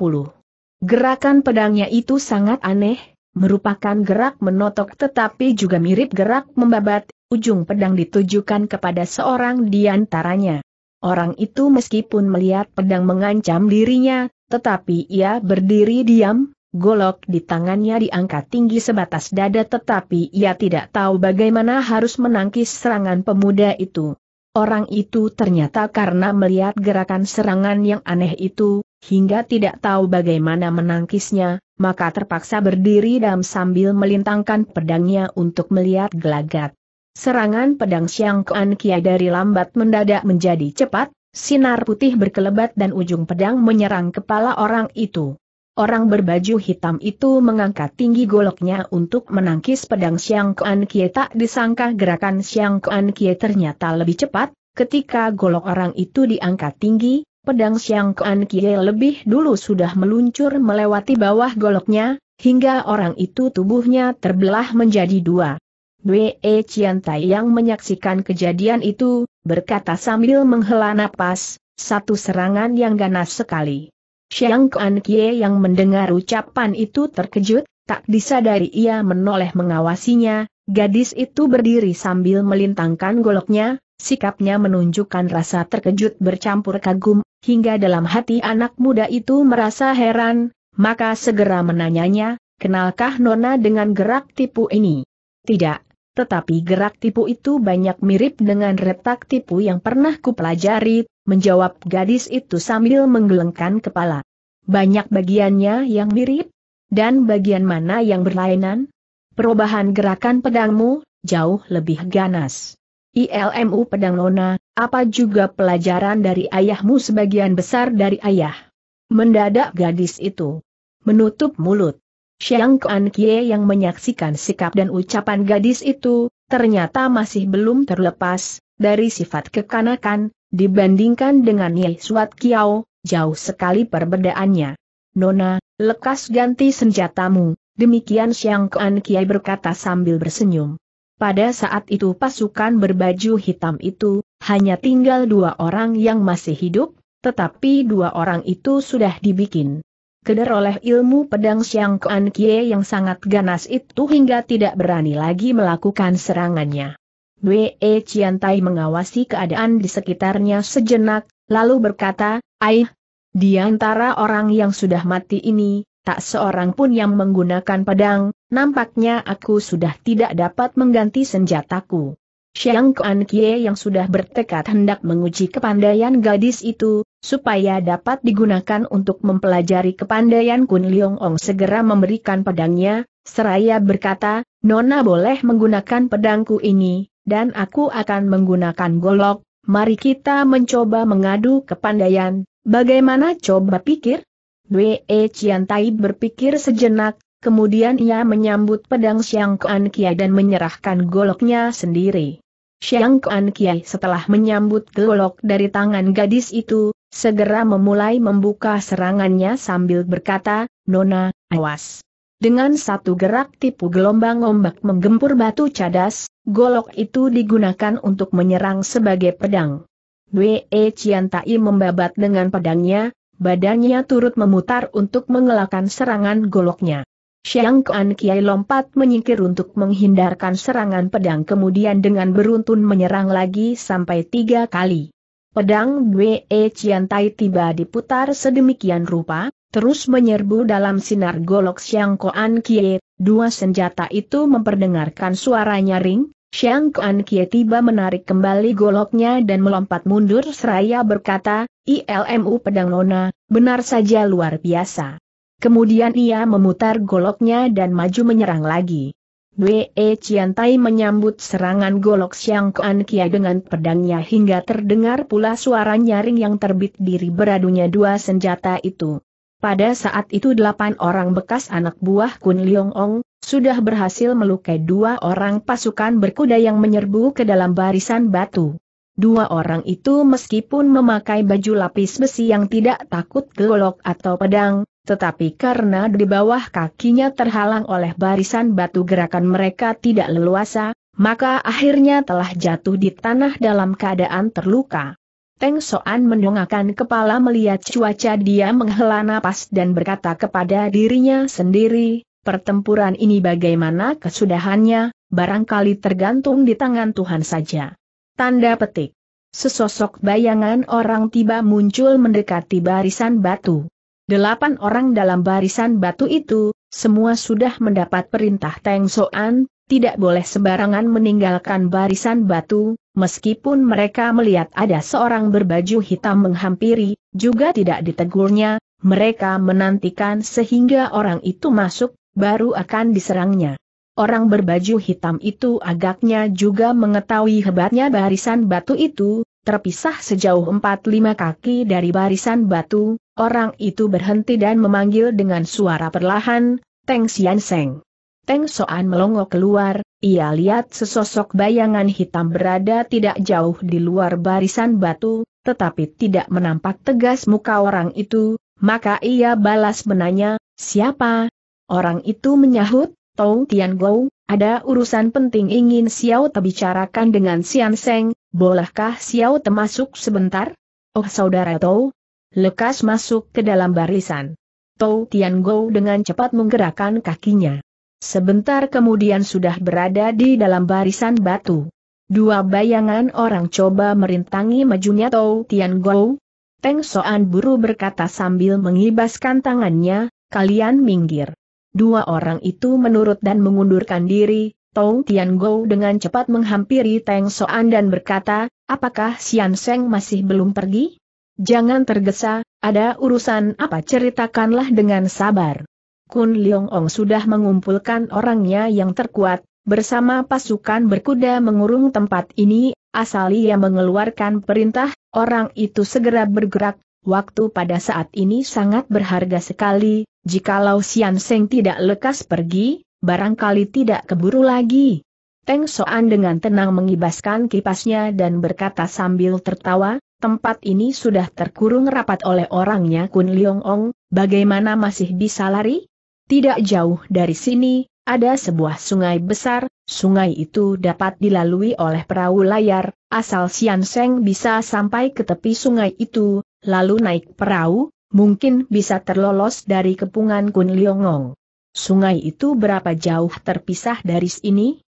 Gerakan pedangnya itu sangat aneh, merupakan gerak menotok tetapi juga mirip gerak membabat, ujung pedang ditujukan kepada seorang di antaranya. Orang itu meskipun melihat pedang mengancam dirinya, tetapi ia berdiri diam, golok di tangannya diangkat tinggi sebatas dada tetapi ia tidak tahu bagaimana harus menangkis serangan pemuda itu. Orang itu ternyata karena melihat gerakan serangan yang aneh itu, hingga tidak tahu bagaimana menangkisnya, maka terpaksa berdiri dan sambil melintangkan pedangnya untuk melihat gelagat. Serangan pedang Siang Kuan Kia dari lambat mendadak menjadi cepat, sinar putih berkelebat dan ujung pedang menyerang kepala orang itu. Orang berbaju hitam itu mengangkat tinggi goloknya untuk menangkis pedang Siang Kuan Kie tak disangka gerakan Siang Kuan Kie ternyata lebih cepat, ketika golok orang itu diangkat tinggi, pedang Siang Kuan Kie lebih dulu sudah meluncur melewati bawah goloknya, hingga orang itu tubuhnya terbelah menjadi dua. Dwe e Tai yang menyaksikan kejadian itu, berkata sambil menghela napas, satu serangan yang ganas sekali. Siang Kuan Kie yang mendengar ucapan itu terkejut, tak disadari ia menoleh mengawasinya, gadis itu berdiri sambil melintangkan goloknya, sikapnya menunjukkan rasa terkejut bercampur kagum, hingga dalam hati anak muda itu merasa heran, maka segera menanyanya, kenalkah Nona dengan gerak tipu ini? Tidak, tetapi gerak tipu itu banyak mirip dengan retak tipu yang pernah kupelajari, menjawab gadis itu sambil menggelengkan kepala. Banyak bagiannya yang mirip, dan bagian mana yang berlainan? Perubahan gerakan pedangmu, jauh lebih ganas. ILMU Pedang Nona, apa juga pelajaran dari ayahmu sebagian besar dari ayah? Mendadak gadis itu menutup mulut. Xiang Kuan Kie yang menyaksikan sikap dan ucapan gadis itu, ternyata masih belum terlepas dari sifat kekanakan, dibandingkan dengan Ye Suat Kiao, jauh sekali perbedaannya. Nona, lekas ganti senjatamu, demikian Xiang Kuan Kie berkata sambil bersenyum. Pada saat itu pasukan berbaju hitam itu, hanya tinggal dua orang yang masih hidup, tetapi dua orang itu sudah dibikin. Keder oleh ilmu pedang Siang Kuan Kie yang sangat ganas itu hingga tidak berani lagi melakukan serangannya. Wei e Ciantai mengawasi keadaan di sekitarnya sejenak, lalu berkata, Aih, di antara orang yang sudah mati ini, tak seorang pun yang menggunakan pedang, nampaknya aku sudah tidak dapat mengganti senjataku. Xiang Kuan Kie yang sudah bertekad hendak menguji kepandaian gadis itu, supaya dapat digunakan untuk mempelajari kepandaian Kun Leong Ong segera memberikan pedangnya, seraya berkata, Nona boleh menggunakan pedangku ini, dan aku akan menggunakan golok, mari kita mencoba mengadu kepandaian, bagaimana coba pikir? Wei Chiantai berpikir sejenak, Kemudian ia menyambut pedang Xiang Kuan Kiai dan menyerahkan goloknya sendiri. Xiang Kuan Kiai setelah menyambut golok dari tangan gadis itu, segera memulai membuka serangannya sambil berkata, Nona, awas. Dengan satu gerak tipu gelombang ombak menggempur batu cadas, golok itu digunakan untuk menyerang sebagai pedang. Wei Ciantai membabat dengan pedangnya, badannya turut memutar untuk mengelakkan serangan goloknya. Xiang Kuan Kiai lompat menyingkir untuk menghindarkan serangan pedang kemudian dengan beruntun menyerang lagi sampai tiga kali. Pedang Bwe Chiantai tiba diputar sedemikian rupa, terus menyerbu dalam sinar golok Xiang Kuan Kiai, dua senjata itu memperdengarkan suara nyaring, Xiang Kuan Kie tiba menarik kembali goloknya dan melompat mundur seraya berkata, ILMU pedang nona, benar saja luar biasa. Kemudian ia memutar goloknya dan maju menyerang lagi. Wei Chiantai menyambut serangan golok Xiang Kuan Kia dengan pedangnya hingga terdengar pula suara nyaring yang terbit diri beradunya dua senjata itu. Pada saat itu delapan orang bekas anak buah Kun Leong Ong, sudah berhasil melukai dua orang pasukan berkuda yang menyerbu ke dalam barisan batu. Dua orang itu meskipun memakai baju lapis besi yang tidak takut golok atau pedang, tetapi karena di bawah kakinya terhalang oleh barisan batu gerakan mereka tidak leluasa, maka akhirnya telah jatuh di tanah dalam keadaan terluka. Teng Soan mendongakkan kepala melihat cuaca dia menghela napas dan berkata kepada dirinya sendiri, pertempuran ini bagaimana kesudahannya, barangkali tergantung di tangan Tuhan saja. Tanda petik. Sesosok bayangan orang tiba muncul mendekati barisan batu. Delapan orang dalam barisan batu itu, semua sudah mendapat perintah Teng Soan, tidak boleh sembarangan meninggalkan barisan batu, meskipun mereka melihat ada seorang berbaju hitam menghampiri, juga tidak ditegurnya, mereka menantikan sehingga orang itu masuk, baru akan diserangnya. Orang berbaju hitam itu agaknya juga mengetahui hebatnya barisan batu itu, terpisah sejauh 4-5 kaki dari barisan batu, Orang itu berhenti dan memanggil dengan suara perlahan, Teng Sian Seng. Teng Soan melongo keluar, ia lihat sesosok bayangan hitam berada tidak jauh di luar barisan batu, tetapi tidak menampak tegas muka orang itu, maka ia balas menanya, siapa? Orang itu menyahut, Tong Tian Gou, ada urusan penting ingin Xiao terbicarakan dengan Sian Seng, bolehkah Xiao termasuk sebentar? Oh saudara Tou, lekas masuk ke dalam barisan. Tou Tian Gou dengan cepat menggerakkan kakinya. Sebentar kemudian sudah berada di dalam barisan batu. Dua bayangan orang coba merintangi majunya Tou Tian Go. Teng Soan Buru berkata sambil mengibaskan tangannya, kalian minggir. Dua orang itu menurut dan mengundurkan diri, Tou Tian Gou dengan cepat menghampiri Teng Soan dan berkata, apakah Xian Seng masih belum pergi? Jangan tergesa, ada urusan apa ceritakanlah dengan sabar. Kun Leong Ong sudah mengumpulkan orangnya yang terkuat, bersama pasukan berkuda mengurung tempat ini, asal ia mengeluarkan perintah, orang itu segera bergerak, waktu pada saat ini sangat berharga sekali, jikalau Sian Seng tidak lekas pergi, barangkali tidak keburu lagi. Teng Soan dengan tenang mengibaskan kipasnya dan berkata sambil tertawa, Tempat ini sudah terkurung rapat oleh orangnya Kun Leong Ong, bagaimana masih bisa lari? Tidak jauh dari sini, ada sebuah sungai besar, sungai itu dapat dilalui oleh perahu layar, asal Sian Seng bisa sampai ke tepi sungai itu, lalu naik perahu, mungkin bisa terlolos dari kepungan Kun Ong. Sungai itu berapa jauh terpisah dari sini?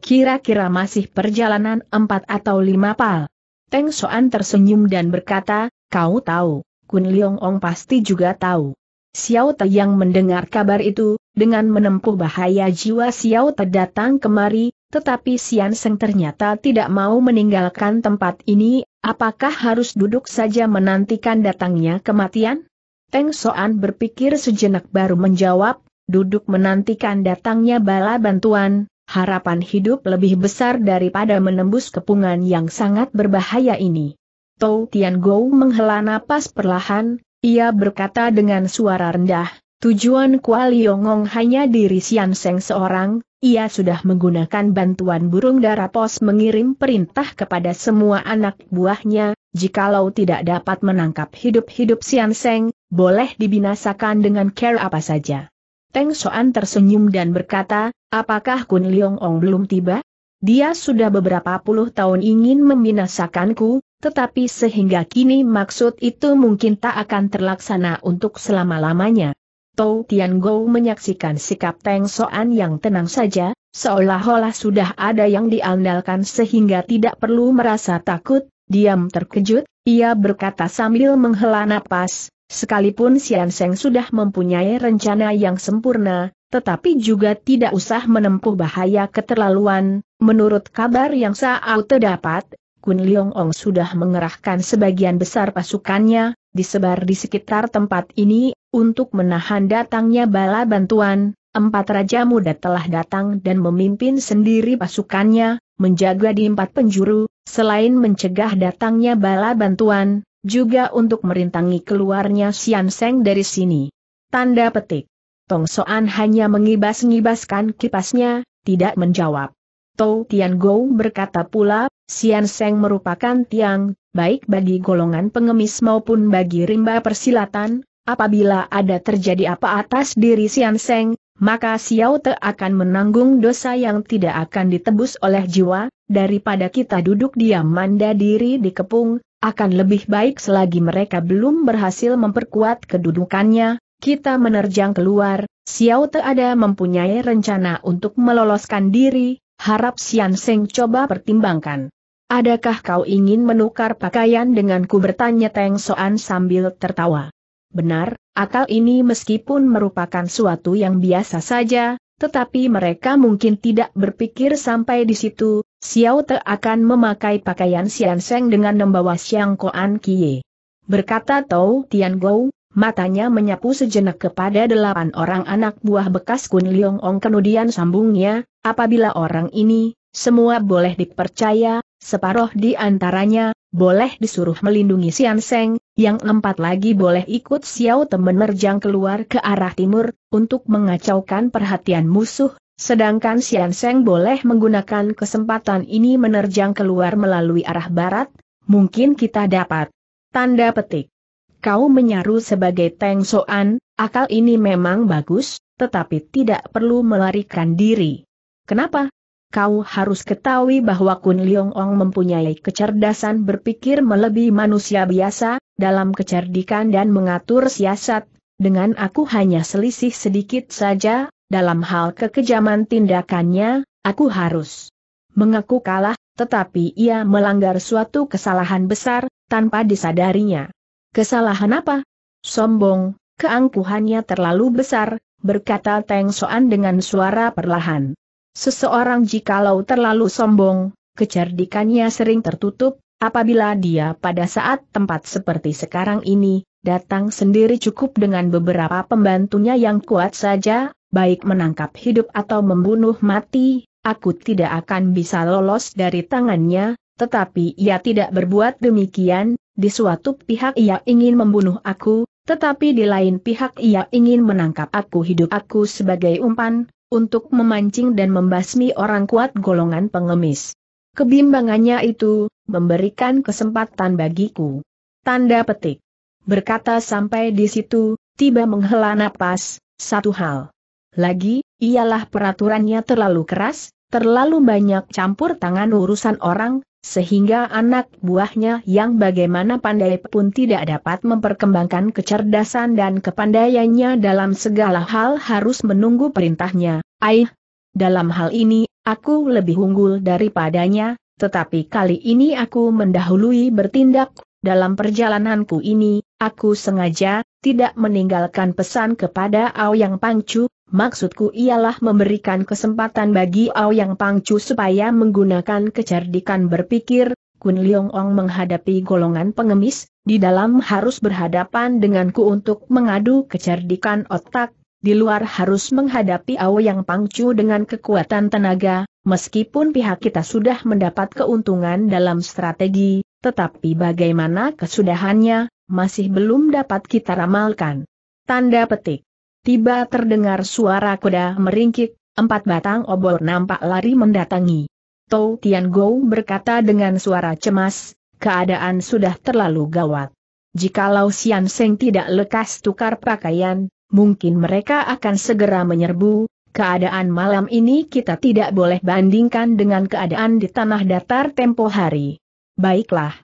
Kira-kira masih perjalanan empat atau lima pal. Teng Soan tersenyum dan berkata, kau tahu, Kun Leong Ong pasti juga tahu. Xiao Te yang mendengar kabar itu, dengan menempuh bahaya jiwa Xiao Te datang kemari, tetapi Sian Seng ternyata tidak mau meninggalkan tempat ini, apakah harus duduk saja menantikan datangnya kematian? Teng Soan berpikir sejenak baru menjawab, duduk menantikan datangnya bala bantuan, harapan hidup lebih besar daripada menembus kepungan yang sangat berbahaya ini. Tou Tian Gou menghela napas perlahan, ia berkata dengan suara rendah, tujuan Kua Liongong hanya diri Sian Seng seorang, ia sudah menggunakan bantuan burung darah pos mengirim perintah kepada semua anak buahnya, jikalau tidak dapat menangkap hidup-hidup Sian Seng, boleh dibinasakan dengan care apa saja. Teng Soan tersenyum dan berkata, apakah Kun Leong Ong belum tiba? Dia sudah beberapa puluh tahun ingin membinasakanku, tetapi sehingga kini maksud itu mungkin tak akan terlaksana untuk selama-lamanya. Tou Tian Go menyaksikan sikap Teng Soan yang tenang saja, seolah-olah sudah ada yang diandalkan sehingga tidak perlu merasa takut, diam terkejut, ia berkata sambil menghela napas, Sekalipun Sian Seng sudah mempunyai rencana yang sempurna, tetapi juga tidak usah menempuh bahaya keterlaluan. Menurut kabar yang saat terdapat, Kun Leong Ong sudah mengerahkan sebagian besar pasukannya, disebar di sekitar tempat ini, untuk menahan datangnya bala bantuan. Empat raja muda telah datang dan memimpin sendiri pasukannya, menjaga di empat penjuru, selain mencegah datangnya bala bantuan, juga untuk merintangi keluarnya Sian Seng dari sini. Tanda petik. Tong Soan hanya mengibas-ngibaskan kipasnya, tidak menjawab. Tou Tian Go berkata pula, Sian Seng merupakan tiang, baik bagi golongan pengemis maupun bagi rimba persilatan, apabila ada terjadi apa atas diri Sian Seng, maka Xiao Te akan menanggung dosa yang tidak akan ditebus oleh jiwa, daripada kita duduk diam manda diri di kepung, akan lebih baik selagi mereka belum berhasil memperkuat kedudukannya, kita menerjang keluar, Xiao Te ada mempunyai rencana untuk meloloskan diri, harap Xian Seng coba pertimbangkan. Adakah kau ingin menukar pakaian denganku bertanya Teng Soan sambil tertawa. Benar, akal ini meskipun merupakan suatu yang biasa saja, tetapi mereka mungkin tidak berpikir sampai di situ, Xiao Te akan memakai pakaian Xian Seng dengan membawa Xiang Koan Kie. Berkata Tou Tian Gou, matanya menyapu sejenak kepada delapan orang anak buah bekas Kun Liong Ong kemudian sambungnya, apabila orang ini, semua boleh dipercaya, separoh di antaranya, boleh disuruh melindungi Xian Seng, yang empat lagi boleh ikut Xiao Te menerjang keluar ke arah timur, untuk mengacaukan perhatian musuh, Sedangkan Sian Seng boleh menggunakan kesempatan ini menerjang keluar melalui arah barat, mungkin kita dapat. Tanda petik. Kau menyaru sebagai Teng Soan, akal ini memang bagus, tetapi tidak perlu melarikan diri. Kenapa? Kau harus ketahui bahwa Kun Leong Ong mempunyai kecerdasan berpikir melebihi manusia biasa, dalam kecerdikan dan mengatur siasat, dengan aku hanya selisih sedikit saja, dalam hal kekejaman tindakannya, aku harus mengaku kalah, tetapi ia melanggar suatu kesalahan besar, tanpa disadarinya. Kesalahan apa? Sombong, keangkuhannya terlalu besar, berkata Teng Soan dengan suara perlahan. Seseorang jikalau terlalu sombong, kecerdikannya sering tertutup, Apabila dia pada saat tempat seperti sekarang ini, datang sendiri cukup dengan beberapa pembantunya yang kuat saja, baik menangkap hidup atau membunuh mati, aku tidak akan bisa lolos dari tangannya, tetapi ia tidak berbuat demikian, di suatu pihak ia ingin membunuh aku, tetapi di lain pihak ia ingin menangkap aku hidup aku sebagai umpan, untuk memancing dan membasmi orang kuat golongan pengemis. Kebimbangannya itu, memberikan kesempatan bagiku. Tanda petik. Berkata sampai di situ, tiba menghela napas, satu hal. Lagi, ialah peraturannya terlalu keras, terlalu banyak campur tangan urusan orang, sehingga anak buahnya yang bagaimana pandai pun tidak dapat memperkembangkan kecerdasan dan kepandaiannya dalam segala hal harus menunggu perintahnya. Aih, dalam hal ini, Aku lebih unggul daripadanya, tetapi kali ini aku mendahului bertindak. Dalam perjalananku ini, aku sengaja tidak meninggalkan pesan kepada Yang Pangcu. Maksudku ialah memberikan kesempatan bagi Yang Pangcu supaya menggunakan kecerdikan berpikir. Kun Leong Ong menghadapi golongan pengemis, di dalam harus berhadapan denganku untuk mengadu kecerdikan otak, di luar harus menghadapi Ao Yang Pangcu dengan kekuatan tenaga, meskipun pihak kita sudah mendapat keuntungan dalam strategi, tetapi bagaimana kesudahannya, masih belum dapat kita ramalkan. Tanda petik. Tiba terdengar suara kuda meringkik, empat batang obor nampak lari mendatangi. Tou Tian Gou berkata dengan suara cemas, keadaan sudah terlalu gawat. Jikalau Sian Seng tidak lekas tukar pakaian, mungkin mereka akan segera menyerbu, keadaan malam ini kita tidak boleh bandingkan dengan keadaan di tanah datar tempo hari. Baiklah.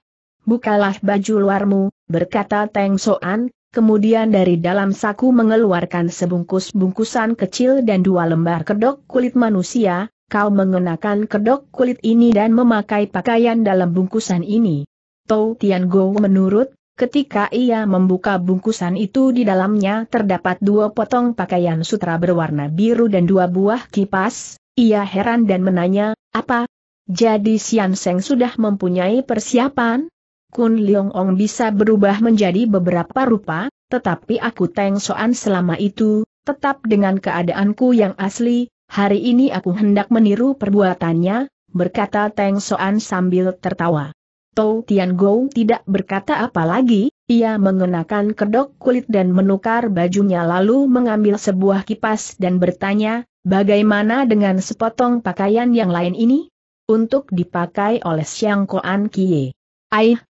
Bukalah baju luarmu, berkata Teng Soan, kemudian dari dalam saku mengeluarkan sebungkus bungkusan kecil dan dua lembar kedok kulit manusia, kau mengenakan kedok kulit ini dan memakai pakaian dalam bungkusan ini. Tou Tian Go menurut, Ketika ia membuka bungkusan itu di dalamnya terdapat dua potong pakaian sutra berwarna biru dan dua buah kipas, ia heran dan menanya, apa? Jadi Sian Seng sudah mempunyai persiapan? Kun Leong Ong bisa berubah menjadi beberapa rupa, tetapi aku Teng Soan selama itu, tetap dengan keadaanku yang asli, hari ini aku hendak meniru perbuatannya, berkata Teng Soan sambil tertawa. Tou Tian Gou tidak berkata apa lagi, ia mengenakan kedok kulit dan menukar bajunya lalu mengambil sebuah kipas dan bertanya, bagaimana dengan sepotong pakaian yang lain ini? Untuk dipakai oleh Siang Koan Kie. Aih,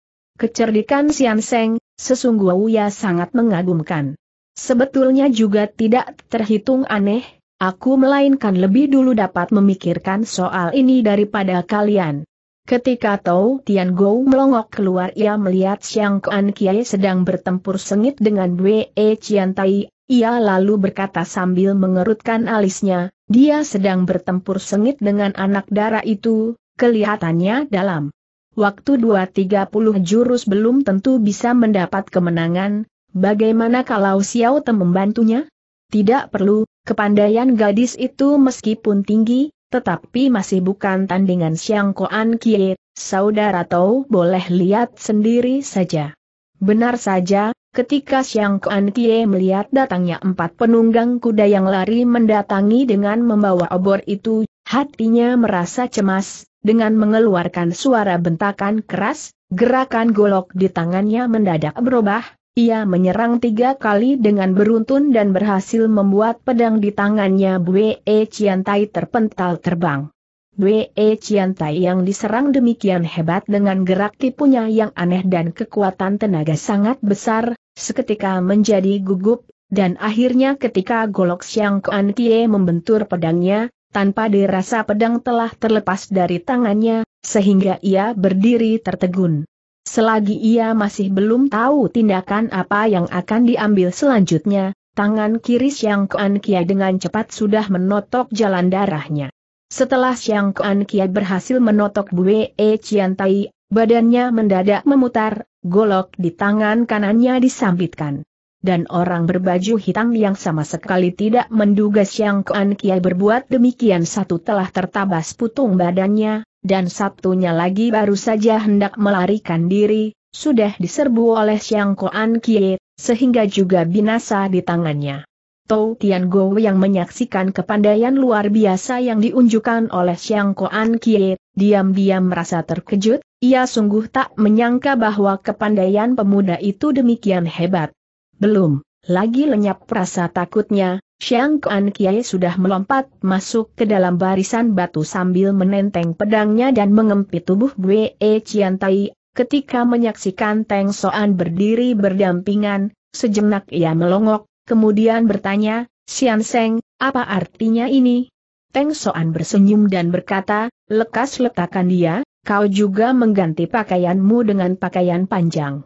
kecerdikan Sian Seng, sesungguhnya sangat mengagumkan. Sebetulnya juga tidak terhitung aneh, aku melainkan lebih dulu dapat memikirkan soal ini daripada kalian. Ketika Tau Tian Go melongok keluar ia melihat Xiang Kuan Kiai sedang bertempur sengit dengan Wei Chian Tai, ia lalu berkata sambil mengerutkan alisnya, dia sedang bertempur sengit dengan anak dara itu, kelihatannya dalam waktu tiga puluh jurus belum tentu bisa mendapat kemenangan, bagaimana kalau Xiao Te membantunya? Tidak perlu, kepandaian gadis itu meskipun tinggi, tetapi masih bukan tandingan Siang Koan Kie, saudara tahu, boleh lihat sendiri saja. Benar saja, ketika Siang Koan Kie melihat datangnya empat penunggang kuda yang lari mendatangi dengan membawa obor itu, hatinya merasa cemas, dengan mengeluarkan suara bentakan keras, gerakan golok di tangannya mendadak berubah, ia menyerang tiga kali dengan beruntun dan berhasil membuat pedang di tangannya Bue e Ciantai terpental terbang. Bue e Ciantai yang diserang demikian hebat dengan gerak tipunya yang aneh dan kekuatan tenaga sangat besar, seketika menjadi gugup, dan akhirnya ketika Golok Siang Kuan Kie membentur pedangnya, tanpa dirasa pedang telah terlepas dari tangannya, sehingga ia berdiri tertegun. Selagi ia masih belum tahu tindakan apa yang akan diambil selanjutnya, tangan kiri Xiang Kuan Kia dengan cepat sudah menotok jalan darahnya. Setelah Xiang Kuan Kia berhasil menotok Bue E Chian Tai, badannya mendadak memutar, golok di tangan kanannya disambitkan. Dan orang berbaju hitam yang sama sekali tidak menduga Xiang Kuan Kia berbuat demikian satu telah tertabas putung badannya, dan satunya lagi baru saja hendak melarikan diri, sudah diserbu oleh Xiang Koan Kie, sehingga juga binasa di tangannya. Tou Tian Go yang menyaksikan kepandaian luar biasa yang diunjukkan oleh Xiang Koan Kie, diam-diam merasa terkejut, ia sungguh tak menyangka bahwa kepandaian pemuda itu demikian hebat. Belum, lagi lenyap rasa takutnya, Xiang Kuan Kiai sudah melompat masuk ke dalam barisan batu sambil menenteng pedangnya dan mengempit tubuh Wei Qian e Tai. Ketika menyaksikan Teng Soan berdiri berdampingan, sejenak ia melongok, kemudian bertanya, Xian Seng, apa artinya ini? Teng Soan bersenyum dan berkata, lekas letakkan dia, kau juga mengganti pakaianmu dengan pakaian panjang.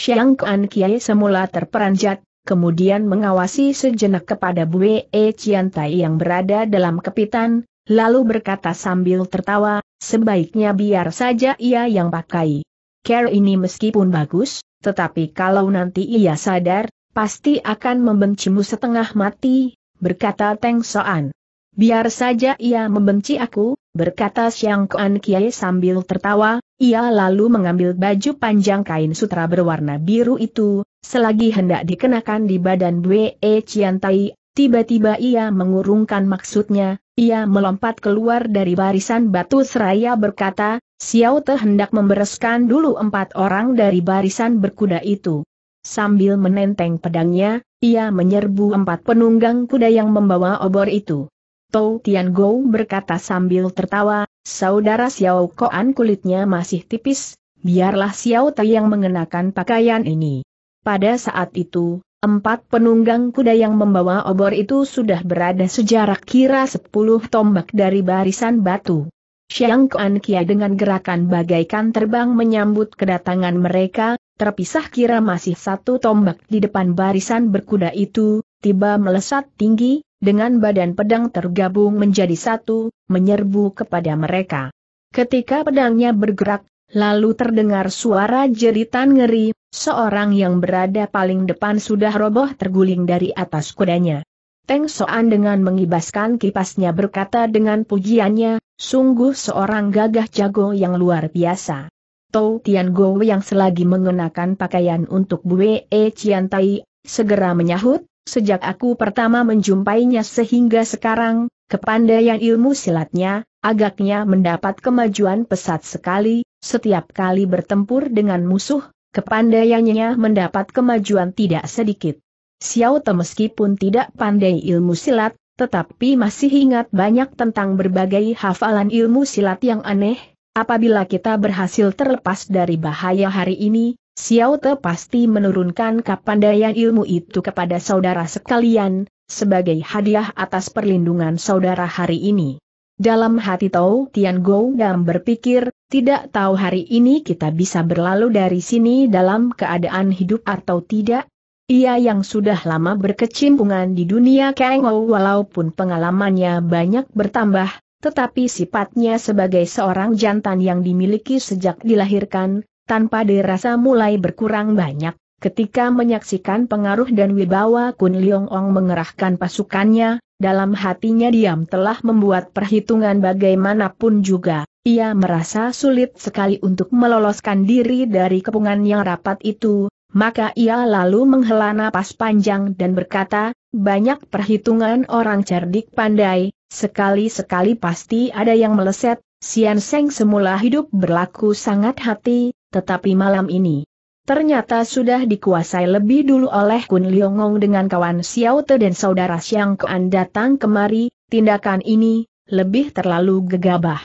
Xiang Kuan Kiai semula terperanjat, kemudian mengawasi sejenak kepada Bue E Ciantai yang berada dalam kepitan, lalu berkata sambil tertawa, sebaiknya biar saja ia yang pakai. Care ini meskipun bagus, tetapi kalau nanti ia sadar, pasti akan membencimu setengah mati, berkata Teng Soan. Biar saja ia membenci aku, berkata Siang Kuan Kiai sambil tertawa, ia lalu mengambil baju panjang kain sutra berwarna biru itu, Selagi hendak dikenakan di badan Bwe e Ciantai, tiba-tiba ia mengurungkan maksudnya, ia melompat keluar dari barisan batu seraya berkata, Xiao Te hendak membereskan dulu empat orang dari barisan berkuda itu. Sambil menenteng pedangnya, ia menyerbu empat penunggang kuda yang membawa obor itu. Tou Tian Gou berkata sambil tertawa, Saudara Xiao Koan kulitnya masih tipis, biarlah Xiao Te yang mengenakan pakaian ini. Pada saat itu, empat penunggang kuda yang membawa obor itu sudah berada sejarak kira sepuluh tombak dari barisan batu. Xiang Kuan Kia dengan gerakan bagaikan terbang menyambut kedatangan mereka, terpisah kira masih satu tombak di depan barisan berkuda itu, tiba melesat tinggi, dengan badan pedang tergabung menjadi satu, menyerbu kepada mereka. Ketika pedangnya bergerak, lalu terdengar suara jeritan ngeri, Seorang yang berada paling depan sudah roboh terguling dari atas kudanya. Teng Soan dengan mengibaskan kipasnya berkata dengan pujiannya, sungguh seorang gagah jago yang luar biasa. Tou Tian Go yang selagi mengenakan pakaian untuk Bu E Chian Tai, segera menyahut, sejak aku pertama menjumpainya sehingga sekarang, kepandaian ilmu silatnya, agaknya mendapat kemajuan pesat sekali, setiap kali bertempur dengan musuh, Kepandaiannya mendapat kemajuan tidak sedikit. Xiao Te meskipun tidak pandai ilmu silat, tetapi masih ingat banyak tentang berbagai hafalan ilmu silat yang aneh, apabila kita berhasil terlepas dari bahaya hari ini, Xiao Te pasti menurunkan kepandaian ilmu itu kepada saudara sekalian, sebagai hadiah atas perlindungan saudara hari ini. Dalam hati Tau Tian Gou Goudam berpikir, tidak tahu hari ini kita bisa berlalu dari sini dalam keadaan hidup atau tidak. Ia yang sudah lama berkecimpungan di dunia Kengou walaupun pengalamannya banyak bertambah, tetapi sifatnya sebagai seorang jantan yang dimiliki sejak dilahirkan, tanpa dirasa mulai berkurang banyak. Ketika menyaksikan pengaruh dan wibawa Kun Leong Ong mengerahkan pasukannya, dalam hatinya diam telah membuat perhitungan bagaimanapun juga, ia merasa sulit sekali untuk meloloskan diri dari kepungan yang rapat itu, maka ia lalu menghela napas panjang dan berkata, banyak perhitungan orang cerdik pandai, sekali-sekali pasti ada yang meleset, Sian Seng semula hidup berlaku sangat hati, tetapi malam ini, ternyata sudah dikuasai lebih dulu oleh Kun Liongong dengan kawan Xiao Te dan saudara Xiang Kuan datang kemari, tindakan ini, lebih terlalu gegabah.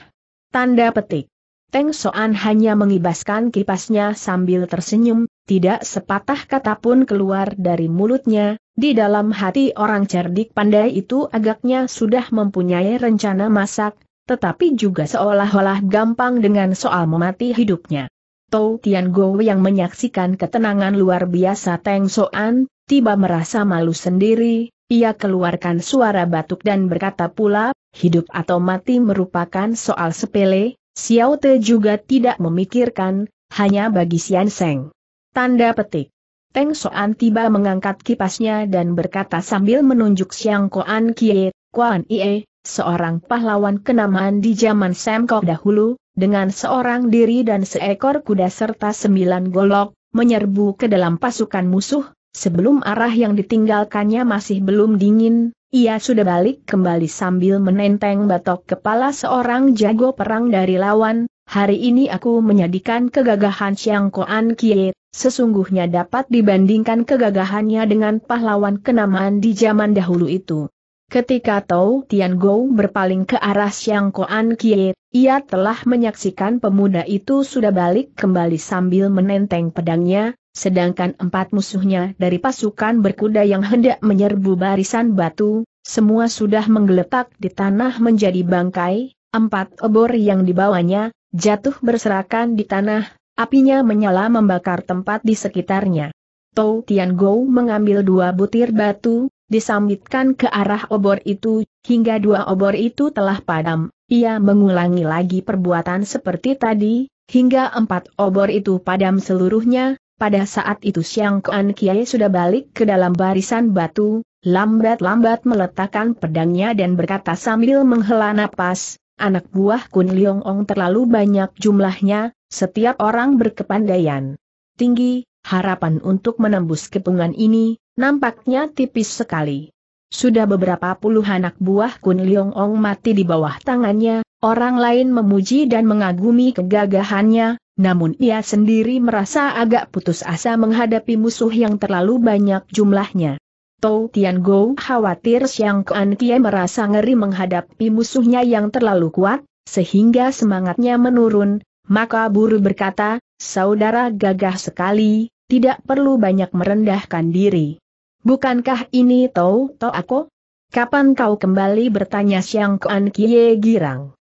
Tanda petik. Teng Soan hanya mengibaskan kipasnya sambil tersenyum, tidak sepatah kata pun keluar dari mulutnya, di dalam hati orang cerdik pandai itu agaknya sudah mempunyai rencana masak, tetapi juga seolah-olah gampang dengan soal memati hidupnya. Tou Tian Go yang menyaksikan ketenangan luar biasa Teng Soan, tiba merasa malu sendiri, ia keluarkan suara batuk dan berkata pula, hidup atau mati merupakan soal sepele, Xiao Te juga tidak memikirkan, hanya bagi Xian Seng. Tanda petik. Teng Soan tiba mengangkat kipasnya dan berkata sambil menunjuk Xiang Koan Kie, Kuan Ie, seorang pahlawan kenamaan di zaman Semkok dahulu, dengan seorang diri dan seekor kuda serta sembilan golok, menyerbu ke dalam pasukan musuh, sebelum arah yang ditinggalkannya masih belum dingin, ia sudah balik kembali sambil menenteng batok kepala seorang jago perang dari lawan, hari ini aku menyadikan kegagahan Xiang Koan Kie, sesungguhnya dapat dibandingkan kegagahannya dengan pahlawan kenamaan di zaman dahulu itu. Ketika Tau Tian Gou berpaling ke arah Siang Koan Kie, ia telah menyaksikan pemuda itu sudah balik kembali sambil menenteng pedangnya, sedangkan empat musuhnya dari pasukan berkuda yang hendak menyerbu barisan batu, semua sudah menggeletak di tanah menjadi bangkai, empat obor yang dibawanya, jatuh berserakan di tanah, apinya menyala membakar tempat di sekitarnya. Tou Tian Gou mengambil dua butir batu, disambitkan ke arah obor itu, hingga dua obor itu telah padam, ia mengulangi lagi perbuatan seperti tadi, hingga empat obor itu padam seluruhnya, pada saat itu Siang Kuan Kiai sudah balik ke dalam barisan batu, lambat-lambat meletakkan pedangnya dan berkata sambil menghela napas, anak buah Kun Liong Ong terlalu banyak jumlahnya, setiap orang berkepandaian tinggi, Harapan untuk menembus kepungan ini, nampaknya tipis sekali. Sudah beberapa puluh anak buah Kun Leong Ong mati di bawah tangannya, orang lain memuji dan mengagumi kegagahannya, namun ia sendiri merasa agak putus asa menghadapi musuh yang terlalu banyak jumlahnya. Tou Tian Go khawatir siang Kuan Kie merasa ngeri menghadapi musuhnya yang terlalu kuat, sehingga semangatnya menurun, maka buru berkata, Saudara gagah sekali, tidak perlu banyak merendahkan diri. Bukankah ini Tau Tau aku? Kapan kau kembali bertanya Siang Kuan Kie Girang?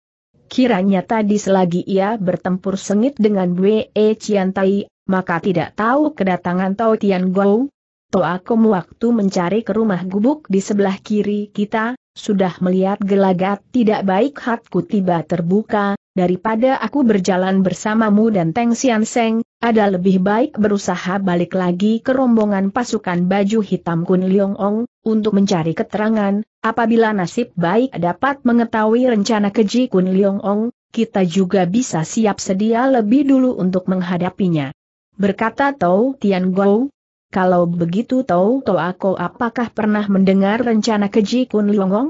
Kiranya tadi selagi ia bertempur sengit dengan Bwe e Ciantai, maka tidak tahu kedatangan Tau Tian Gou. Tau aku waktu mencari ke rumah gubuk di sebelah kiri kita, sudah melihat gelagat tidak baik hatku tiba terbuka, daripada aku berjalan bersamamu dan Teng Sian Seng, ada lebih baik berusaha balik lagi ke rombongan pasukan baju hitam Kun Leong Ong, untuk mencari keterangan, apabila nasib baik dapat mengetahui rencana keji Kun Leong Ong, kita juga bisa siap sedia lebih dulu untuk menghadapinya. Berkata Tau Tian Gou, kalau begitu Tau Tau aku apakah pernah mendengar rencana keji Kun Leong Ong?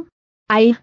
Aih,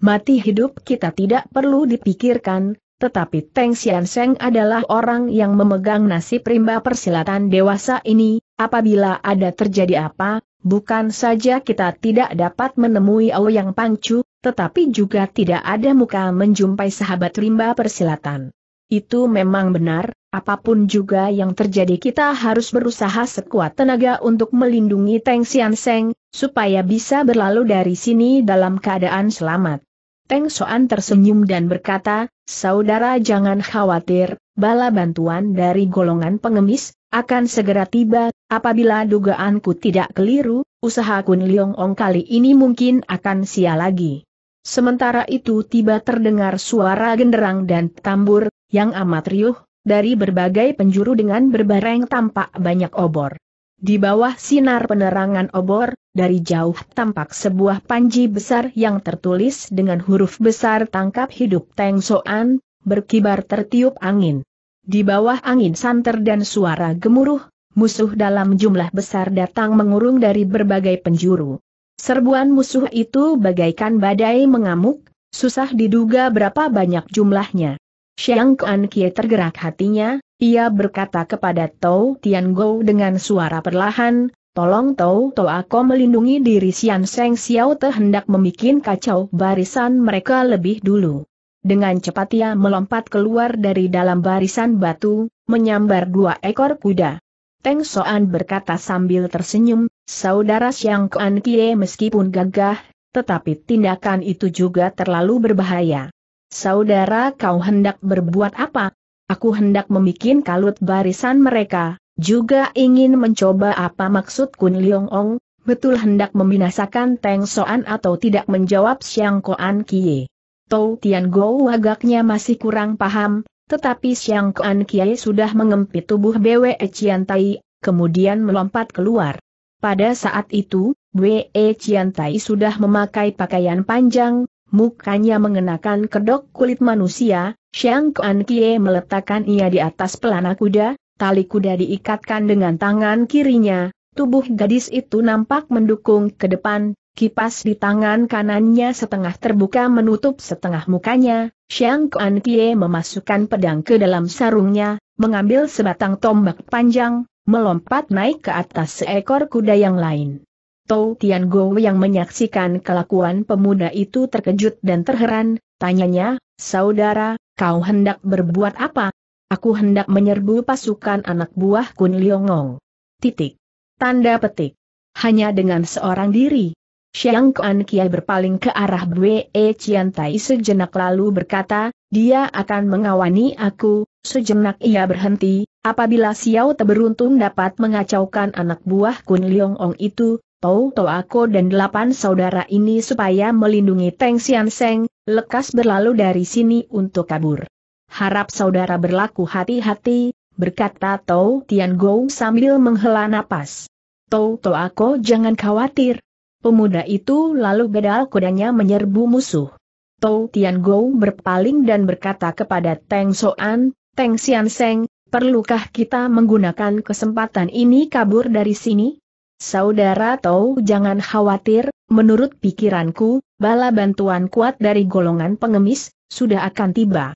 mati hidup kita tidak perlu dipikirkan, tetapi Teng Xian Seng adalah orang yang memegang nasib rimba persilatan dewasa ini, apabila ada terjadi apa, bukan saja kita tidak dapat menemui Ao Yang Pangcu, tetapi juga tidak ada muka menjumpai sahabat rimba persilatan. Itu memang benar, apapun juga yang terjadi kita harus berusaha sekuat tenaga untuk melindungi Teng Xian Seng, supaya bisa berlalu dari sini dalam keadaan selamat. Teng Soan tersenyum dan berkata, Saudara jangan khawatir, bala bantuan dari golongan pengemis, akan segera tiba, apabila dugaanku tidak keliru, usaha Kun Leong Ong kali ini mungkin akan sia lagi. Sementara itu tiba terdengar suara genderang dan tambur, yang amat riuh, dari berbagai penjuru dengan berbareng tampak banyak obor. Di bawah sinar penerangan obor, dari jauh tampak sebuah panji besar yang tertulis dengan huruf besar tangkap hidup Teng Soan, berkibar tertiup angin. Di bawah angin santer dan suara gemuruh, musuh dalam jumlah besar datang mengurung dari berbagai penjuru. Serbuan musuh itu bagaikan badai mengamuk, susah diduga berapa banyak jumlahnya. Xiang Kuan Kie tergerak hatinya, ia berkata kepada Tou Tian Gou dengan suara perlahan, Tolong Tou Tou aku melindungi diri Sian Seng Xiao Te hendak membuat kacau barisan mereka lebih dulu. Dengan cepat ia melompat keluar dari dalam barisan batu, menyambar dua ekor kuda. Teng Soan berkata sambil tersenyum, Saudara Siang Kuan Kie meskipun gagah, tetapi tindakan itu juga terlalu berbahaya. Saudara kau hendak berbuat apa? Aku hendak membuat kalut barisan mereka, juga ingin mencoba apa maksud Kun Liong Ong, betul hendak membinasakan Teng Soan atau tidak menjawab Siang Koan Kie. Tou Tian Go agaknya masih kurang paham, tetapi Siang Koan Kie sudah mengempit tubuh Bwe Cian Tai, kemudian melompat keluar. Pada saat itu, Bwe Cian Tai sudah memakai pakaian panjang, mukanya mengenakan kedok kulit manusia, Xiang Kuan Kie meletakkan ia di atas pelana kuda, tali kuda diikatkan dengan tangan kirinya, tubuh gadis itu nampak mendukung ke depan, kipas di tangan kanannya setengah terbuka menutup setengah mukanya, Xiang Kuan Kie memasukkan pedang ke dalam sarungnya, mengambil sebatang tombak panjang, melompat naik ke atas seekor kuda yang lain. Tou Tian Go yang menyaksikan kelakuan pemuda itu terkejut dan terheran, tanyanya, saudara, kau hendak berbuat apa? Aku hendak menyerbu pasukan anak buah Kun Liongong. Titik. Tanda petik. Hanya dengan seorang diri. Xiang Kuan Kiai berpaling ke arah Bwe Cian Tai sejenak lalu berkata, dia akan mengawani aku, sejenak ia berhenti, apabila Xiao Te beruntung dapat mengacaukan anak buah Kun Liongong itu, Tou aku dan delapan saudara ini supaya melindungi Teng Sian Seng, lekas berlalu dari sini untuk kabur. Harap saudara berlaku hati-hati, berkata Tou Tian Gou sambil menghela napas. Tou Tou aku jangan khawatir. Pemuda itu lalu bedal kudanya menyerbu musuh. Tou Tian Gou berpaling dan berkata kepada Teng Soan, Teng Sian Seng, perlukah kita menggunakan kesempatan ini kabur dari sini? Saudara Tau jangan khawatir, menurut pikiranku, bala bantuan kuat dari golongan pengemis, sudah akan tiba.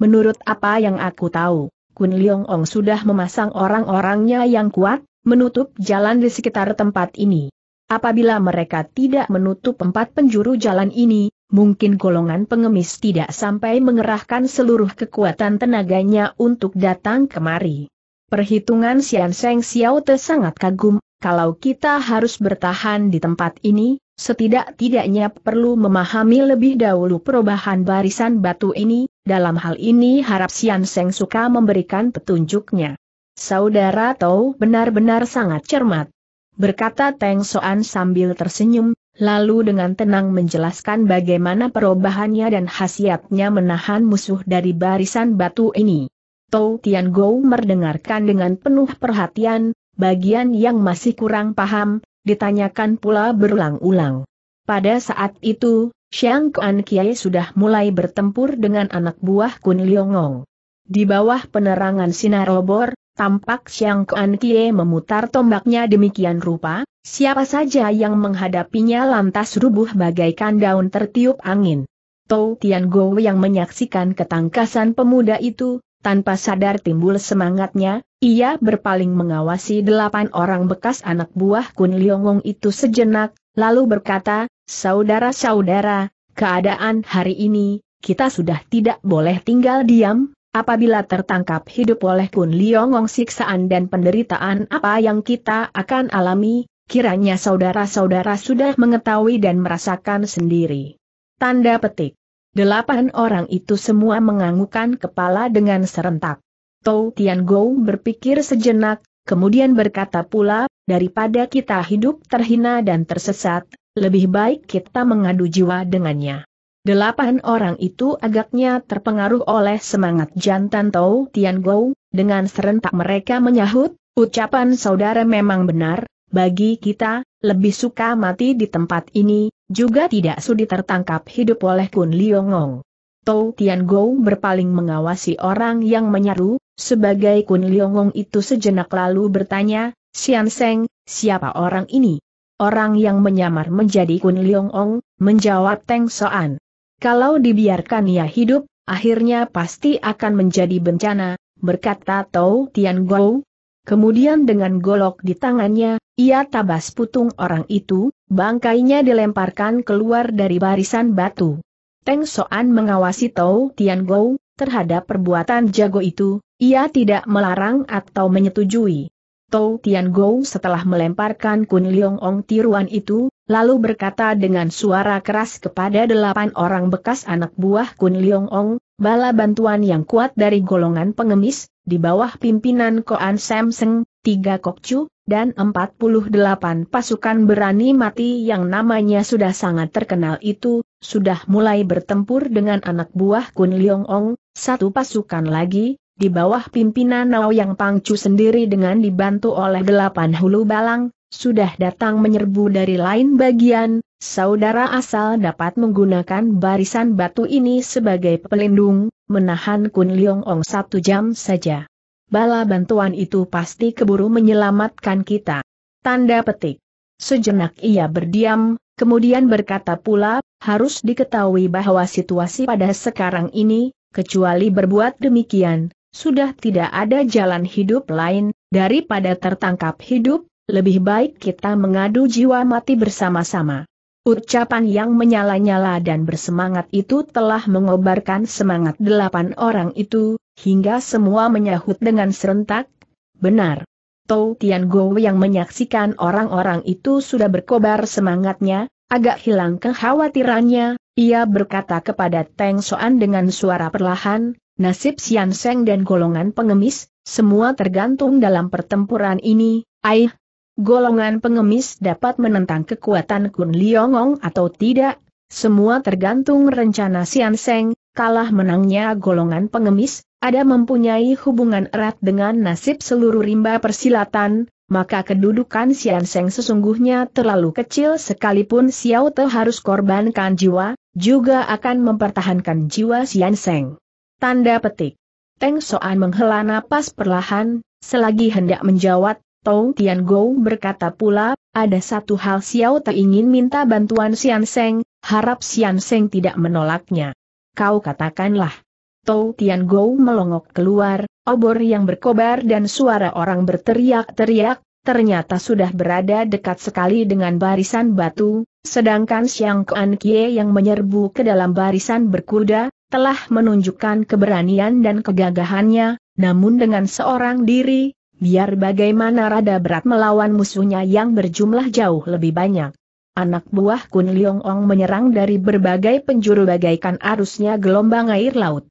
Menurut apa yang aku tahu, Kun Leong Ong sudah memasang orang-orangnya yang kuat, menutup jalan di sekitar tempat ini. Apabila mereka tidak menutup empat penjuru jalan ini, mungkin golongan pengemis tidak sampai mengerahkan seluruh kekuatan tenaganya untuk datang kemari. Perhitungan Xian Seng Xiao Te sangat kagum, kalau kita harus bertahan di tempat ini, setidak-tidaknya perlu memahami lebih dahulu perubahan barisan batu ini, dalam hal ini harap Sian Seng suka memberikan petunjuknya. Saudara Tau benar-benar sangat cermat. Berkata Teng Soan sambil tersenyum, lalu dengan tenang menjelaskan bagaimana perubahannya dan khasiatnya menahan musuh dari barisan batu ini. Tau Tian Gou mendengarkan dengan penuh perhatian, bagian yang masih kurang paham, ditanyakan pula berulang-ulang. Pada saat itu, Xiang Kuan Kiai sudah mulai bertempur dengan anak buah Kun Liongong. Di bawah penerangan sinar obor, tampak Xiang Kuan Kiai memutar tombaknya demikian rupa, siapa saja yang menghadapinya lantas rubuh bagaikan daun tertiup angin. Tou Tian Go yang menyaksikan ketangkasan pemuda itu, tanpa sadar timbul semangatnya, ia berpaling mengawasi delapan orang bekas anak buah Kun Liongong itu sejenak, lalu berkata, Saudara-saudara, keadaan hari ini, kita sudah tidak boleh tinggal diam, apabila tertangkap hidup oleh Kun Liongong siksaan dan penderitaan apa yang kita akan alami, kiranya saudara-saudara sudah mengetahui dan merasakan sendiri. Tanda petik Delapan orang itu semua menganggukkan kepala dengan serentak. Tou Tian Gou berpikir sejenak, kemudian berkata pula, daripada kita hidup terhina dan tersesat, lebih baik kita mengadu jiwa dengannya. Delapan orang itu agaknya terpengaruh oleh semangat jantan Tou Tian Gou, dengan serentak mereka menyahut, ucapan saudara memang benar, bagi kita, lebih suka mati di tempat ini, juga tidak sudi tertangkap hidup oleh Kun Liongong. Tou Tian Gou berpaling mengawasi orang yang menyaru, sebagai Kun Liongong itu sejenak lalu bertanya, Sian Seng, siapa orang ini? Orang yang menyamar menjadi Kun Liongong, menjawab Teng Soan. Kalau dibiarkan ia hidup, akhirnya pasti akan menjadi bencana, berkata Tou Tian Gou. Kemudian dengan golok di tangannya, ia tabas putung orang itu, Bangkainya dilemparkan keluar dari barisan batu. Teng Soan mengawasi Tau Tian Gou, terhadap perbuatan jago itu, ia tidak melarang atau menyetujui. Tau Tian Gou setelah melemparkan Kun Leong Ong tiruan itu, lalu berkata dengan suara keras kepada delapan orang bekas anak buah Kun Leong Ong, bala bantuan yang kuat dari golongan pengemis, di bawah pimpinan Koan Samseng, tiga Kokcu, dan 48 pasukan berani mati yang namanya sudah sangat terkenal itu, sudah mulai bertempur dengan anak buah Kun Leong Ong, satu pasukan lagi, di bawah pimpinan Nao Yang Pangcu sendiri dengan dibantu oleh delapan hulu balang, sudah datang menyerbu dari lain bagian, saudara asal dapat menggunakan barisan batu ini sebagai pelindung, menahan Kun Leong Ong satu jam saja bala bantuan itu pasti keburu menyelamatkan kita. Tanda petik. Sejenak ia berdiam, kemudian berkata pula, harus diketahui bahwa situasi pada sekarang ini, kecuali berbuat demikian, sudah tidak ada jalan hidup lain, daripada tertangkap hidup, lebih baik kita mengadu jiwa mati bersama-sama. Ucapan yang menyala-nyala dan bersemangat itu telah mengobarkan semangat delapan orang itu, Hingga semua menyahut dengan serentak, benar. Tou Tian Go yang menyaksikan orang-orang itu sudah berkobar semangatnya, agak hilang kekhawatirannya, ia berkata kepada Teng Soan dengan suara perlahan, nasib Sian Seng dan golongan pengemis, semua tergantung dalam pertempuran ini, aih. Golongan pengemis dapat menentang kekuatan Kun Liongong atau tidak, semua tergantung rencana Sian Seng, kalah menangnya golongan pengemis, ada mempunyai hubungan erat dengan nasib seluruh rimba persilatan, maka kedudukan Sian Seng sesungguhnya terlalu kecil sekalipun Xiao Te harus korbankan jiwa, juga akan mempertahankan jiwa Sian Seng. Tanda petik. Teng Soan menghela napas perlahan, selagi hendak menjawab, Tong Tian Gou berkata pula, ada satu hal Xiao Te ingin minta bantuan Sian Seng, harap Sian Seng tidak menolaknya. Kau katakanlah. Tou Tian Gou melongok keluar, obor yang berkobar dan suara orang berteriak-teriak, ternyata sudah berada dekat sekali dengan barisan batu, sedangkan Xiang Kuan Kie yang menyerbu ke dalam barisan berkuda, telah menunjukkan keberanian dan kegagahannya, namun dengan seorang diri, biar bagaimana rada berat melawan musuhnya yang berjumlah jauh lebih banyak. Anak buah Kun Liong Ong menyerang dari berbagai penjuru bagaikan arusnya gelombang air laut.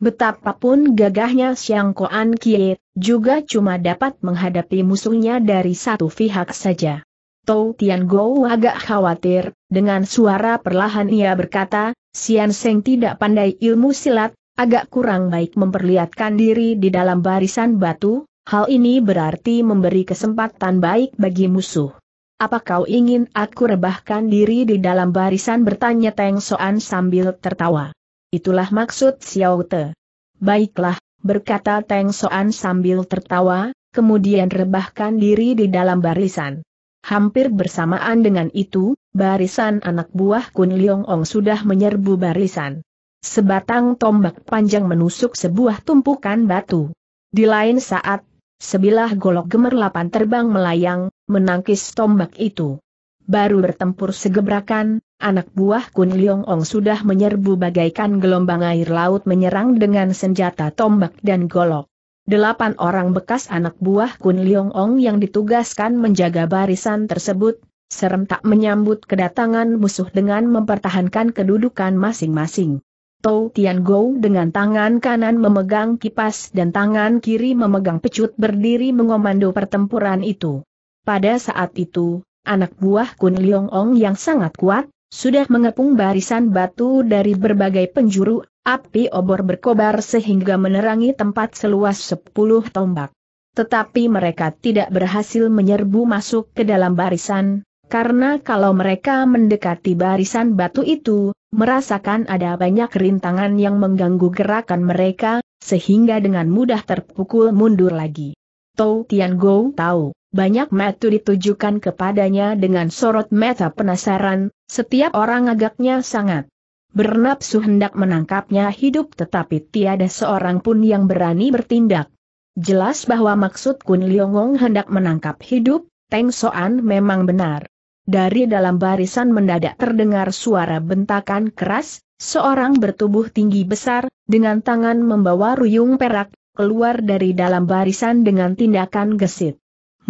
Betapapun gagahnya Siang Koan Kie, juga cuma dapat menghadapi musuhnya dari satu pihak saja. Tou Tian Go agak khawatir, dengan suara perlahan ia berkata, Xian Seng tidak pandai ilmu silat, agak kurang baik memperlihatkan diri di dalam barisan batu, hal ini berarti memberi kesempatan baik bagi musuh. Apa kau ingin aku rebahkan diri di dalam barisan bertanya Teng Soan sambil tertawa. Itulah maksud Xiao Te. Baiklah, berkata Teng Soan sambil tertawa, kemudian rebahkan diri di dalam barisan. Hampir bersamaan dengan itu, barisan anak buah Kun Leong Ong sudah menyerbu barisan. Sebatang tombak panjang menusuk sebuah tumpukan batu. Di lain saat, sebilah golok gemerlapan terbang melayang, menangkis tombak itu. Baru bertempur segebrakan, anak buah Kun Leong Ong sudah menyerbu bagaikan gelombang air laut menyerang dengan senjata tombak dan golok. Delapan orang bekas anak buah Kun Leong Ong yang ditugaskan menjaga barisan tersebut, serentak menyambut kedatangan musuh dengan mempertahankan kedudukan masing-masing. Tou Tian Go dengan tangan kanan memegang kipas dan tangan kiri memegang pecut berdiri mengomando pertempuran itu. Pada saat itu, anak buah Kun Leong Ong yang sangat kuat, sudah mengepung barisan batu dari berbagai penjuru, api obor berkobar sehingga menerangi tempat seluas sepuluh tombak. Tetapi mereka tidak berhasil menyerbu masuk ke dalam barisan, karena kalau mereka mendekati barisan batu itu, merasakan ada banyak rintangan yang mengganggu gerakan mereka, sehingga dengan mudah terpukul mundur lagi. Tou Tian Gou tahu banyak mata ditujukan kepadanya dengan sorot mata penasaran, setiap orang agaknya sangat bernapsu hendak menangkapnya hidup tetapi tiada seorang pun yang berani bertindak. Jelas bahwa maksud Kun Liongong hendak menangkap hidup, Teng Soan memang benar. Dari dalam barisan mendadak terdengar suara bentakan keras, seorang bertubuh tinggi besar, dengan tangan membawa ruyung perak, keluar dari dalam barisan dengan tindakan gesit.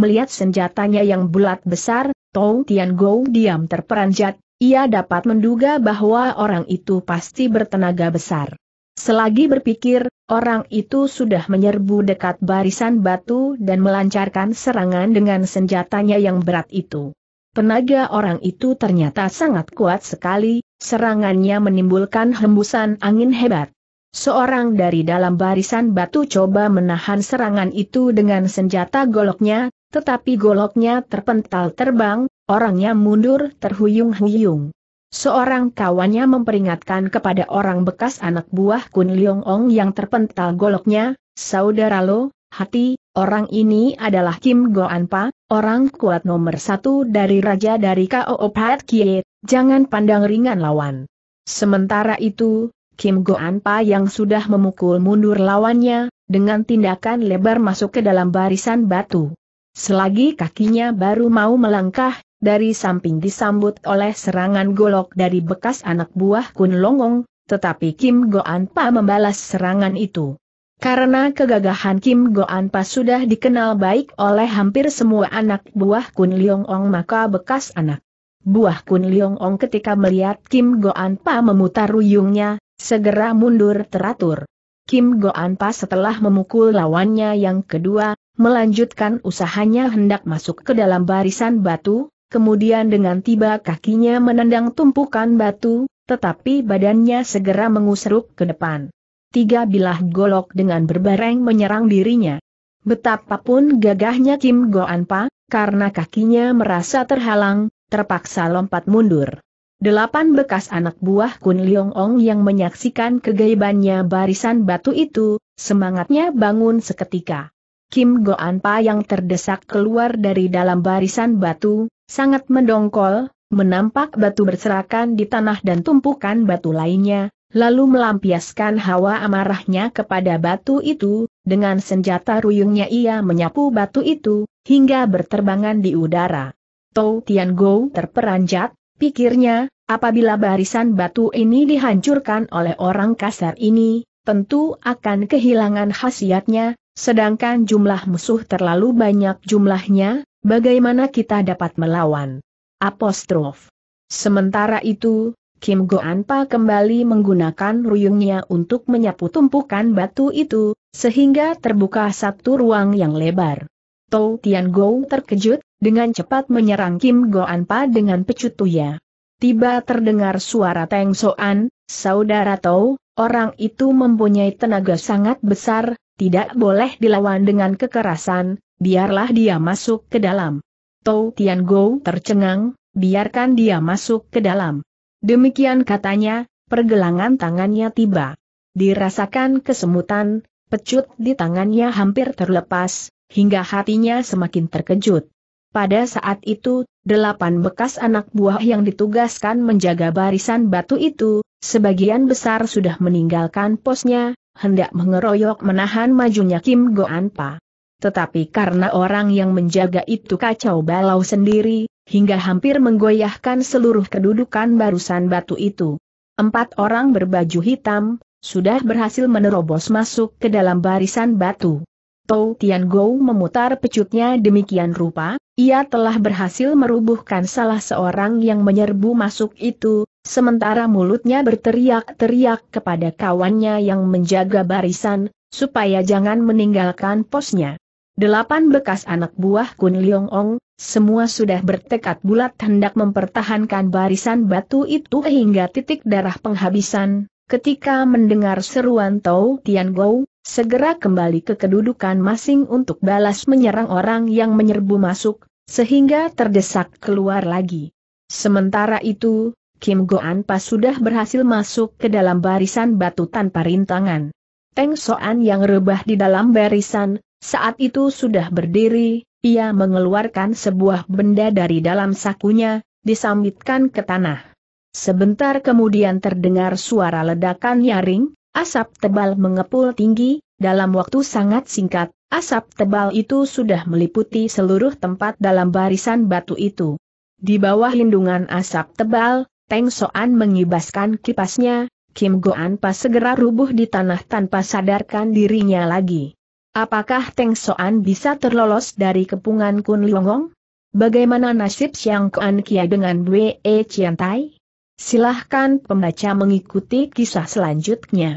Melihat senjatanya yang bulat besar, Tong Tian Go diam terperanjat, ia dapat menduga bahwa orang itu pasti bertenaga besar. Selagi berpikir, orang itu sudah menyerbu dekat barisan batu dan melancarkan serangan dengan senjatanya yang berat itu. Tenaga orang itu ternyata sangat kuat sekali, serangannya menimbulkan hembusan angin hebat. Seorang dari dalam barisan batu coba menahan serangan itu dengan senjata goloknya, tetapi goloknya terpental terbang, orangnya mundur terhuyung-huyung. Seorang kawannya memperingatkan kepada orang bekas anak buah Kun Leong Ong yang terpental goloknya, Saudara Lo, hati, orang ini adalah Kim Goan Pa, orang kuat nomor satu dari Raja dari K.O.O. Pat Kie, jangan pandang ringan lawan. Sementara itu, Kim Goan Pa yang sudah memukul mundur lawannya, dengan tindakan lebar masuk ke dalam barisan batu. Selagi kakinya baru mau melangkah, dari samping disambut oleh serangan golok dari bekas anak buah Kun Longong, tetapi Kim Goanpa Pa membalas serangan itu. Karena kegagahan Kim Goanpa Pa sudah dikenal baik oleh hampir semua anak buah Kun Leongong maka bekas anak buah Kun Leongong ketika melihat Kim Goanpa Pa memutar ruyungnya, segera mundur teratur. Kim Go Anpa setelah memukul lawannya yang kedua, melanjutkan usahanya hendak masuk ke dalam barisan batu, kemudian dengan tiba kakinya menendang tumpukan batu, tetapi badannya segera mengusruk ke depan. Tiga bilah golok dengan berbareng menyerang dirinya. Betapapun gagahnya Kim Go Anpa, karena kakinya merasa terhalang, terpaksa lompat mundur. Delapan bekas anak buah Kun Leong Ong yang menyaksikan kegaibannya barisan batu itu, semangatnya bangun seketika. Kim Goan Pa yang terdesak keluar dari dalam barisan batu, sangat mendongkol, menampak batu berserakan di tanah dan tumpukan batu lainnya, lalu melampiaskan hawa amarahnya kepada batu itu, dengan senjata ruyungnya ia menyapu batu itu, hingga berterbangan di udara. Tou Tian Go terperanjat, Pikirnya, apabila barisan batu ini dihancurkan oleh orang kasar ini, tentu akan kehilangan khasiatnya, sedangkan jumlah musuh terlalu banyak jumlahnya, bagaimana kita dapat melawan? Apostrof. Sementara itu, Kim Goanpa kembali menggunakan ruyungnya untuk menyapu tumpukan batu itu, sehingga terbuka satu ruang yang lebar. Tou Tian Gou terkejut, dengan cepat menyerang Kim Goanpa dengan pecutuya. Tiba terdengar suara Teng Soan, saudara Tau, orang itu mempunyai tenaga sangat besar, tidak boleh dilawan dengan kekerasan, biarlah dia masuk ke dalam. Tau Tian Go tercengang, biarkan dia masuk ke dalam. Demikian katanya, pergelangan tangannya tiba. Dirasakan kesemutan, pecut di tangannya hampir terlepas, hingga hatinya semakin terkejut. Pada saat itu, delapan bekas anak buah yang ditugaskan menjaga barisan batu itu, sebagian besar sudah meninggalkan posnya, hendak mengeroyok menahan majunya Kim Goanpa. Pa. Tetapi karena orang yang menjaga itu kacau balau sendiri, hingga hampir menggoyahkan seluruh kedudukan barusan batu itu. Empat orang berbaju hitam, sudah berhasil menerobos masuk ke dalam barisan batu. Tou Tian Gou memutar pecutnya demikian rupa, ia telah berhasil merubuhkan salah seorang yang menyerbu masuk itu, sementara mulutnya berteriak-teriak kepada kawannya yang menjaga barisan, supaya jangan meninggalkan posnya. Delapan bekas anak buah Kun Leong Ong, semua sudah bertekad bulat hendak mempertahankan barisan batu itu hingga titik darah penghabisan, ketika mendengar seruan Tou Tian Gou, Segera kembali ke kedudukan masing untuk balas menyerang orang yang menyerbu masuk, sehingga terdesak keluar lagi. Sementara itu, Kim Goan Pas sudah berhasil masuk ke dalam barisan batu tanpa rintangan. Teng Soan yang rebah di dalam barisan, saat itu sudah berdiri, ia mengeluarkan sebuah benda dari dalam sakunya, disambitkan ke tanah. Sebentar kemudian terdengar suara ledakan nyaring, Asap tebal mengepul tinggi, dalam waktu sangat singkat, asap tebal itu sudah meliputi seluruh tempat dalam barisan batu itu. Di bawah lindungan asap tebal, Teng Soan mengibaskan kipasnya, Kim Goan pas segera rubuh di tanah tanpa sadarkan dirinya lagi. Apakah Teng Soan bisa terlolos dari kepungan Kun Liongong? Bagaimana nasib Siang Kuan Kia dengan Wei Chiantai? Silahkan pembaca mengikuti kisah selanjutnya.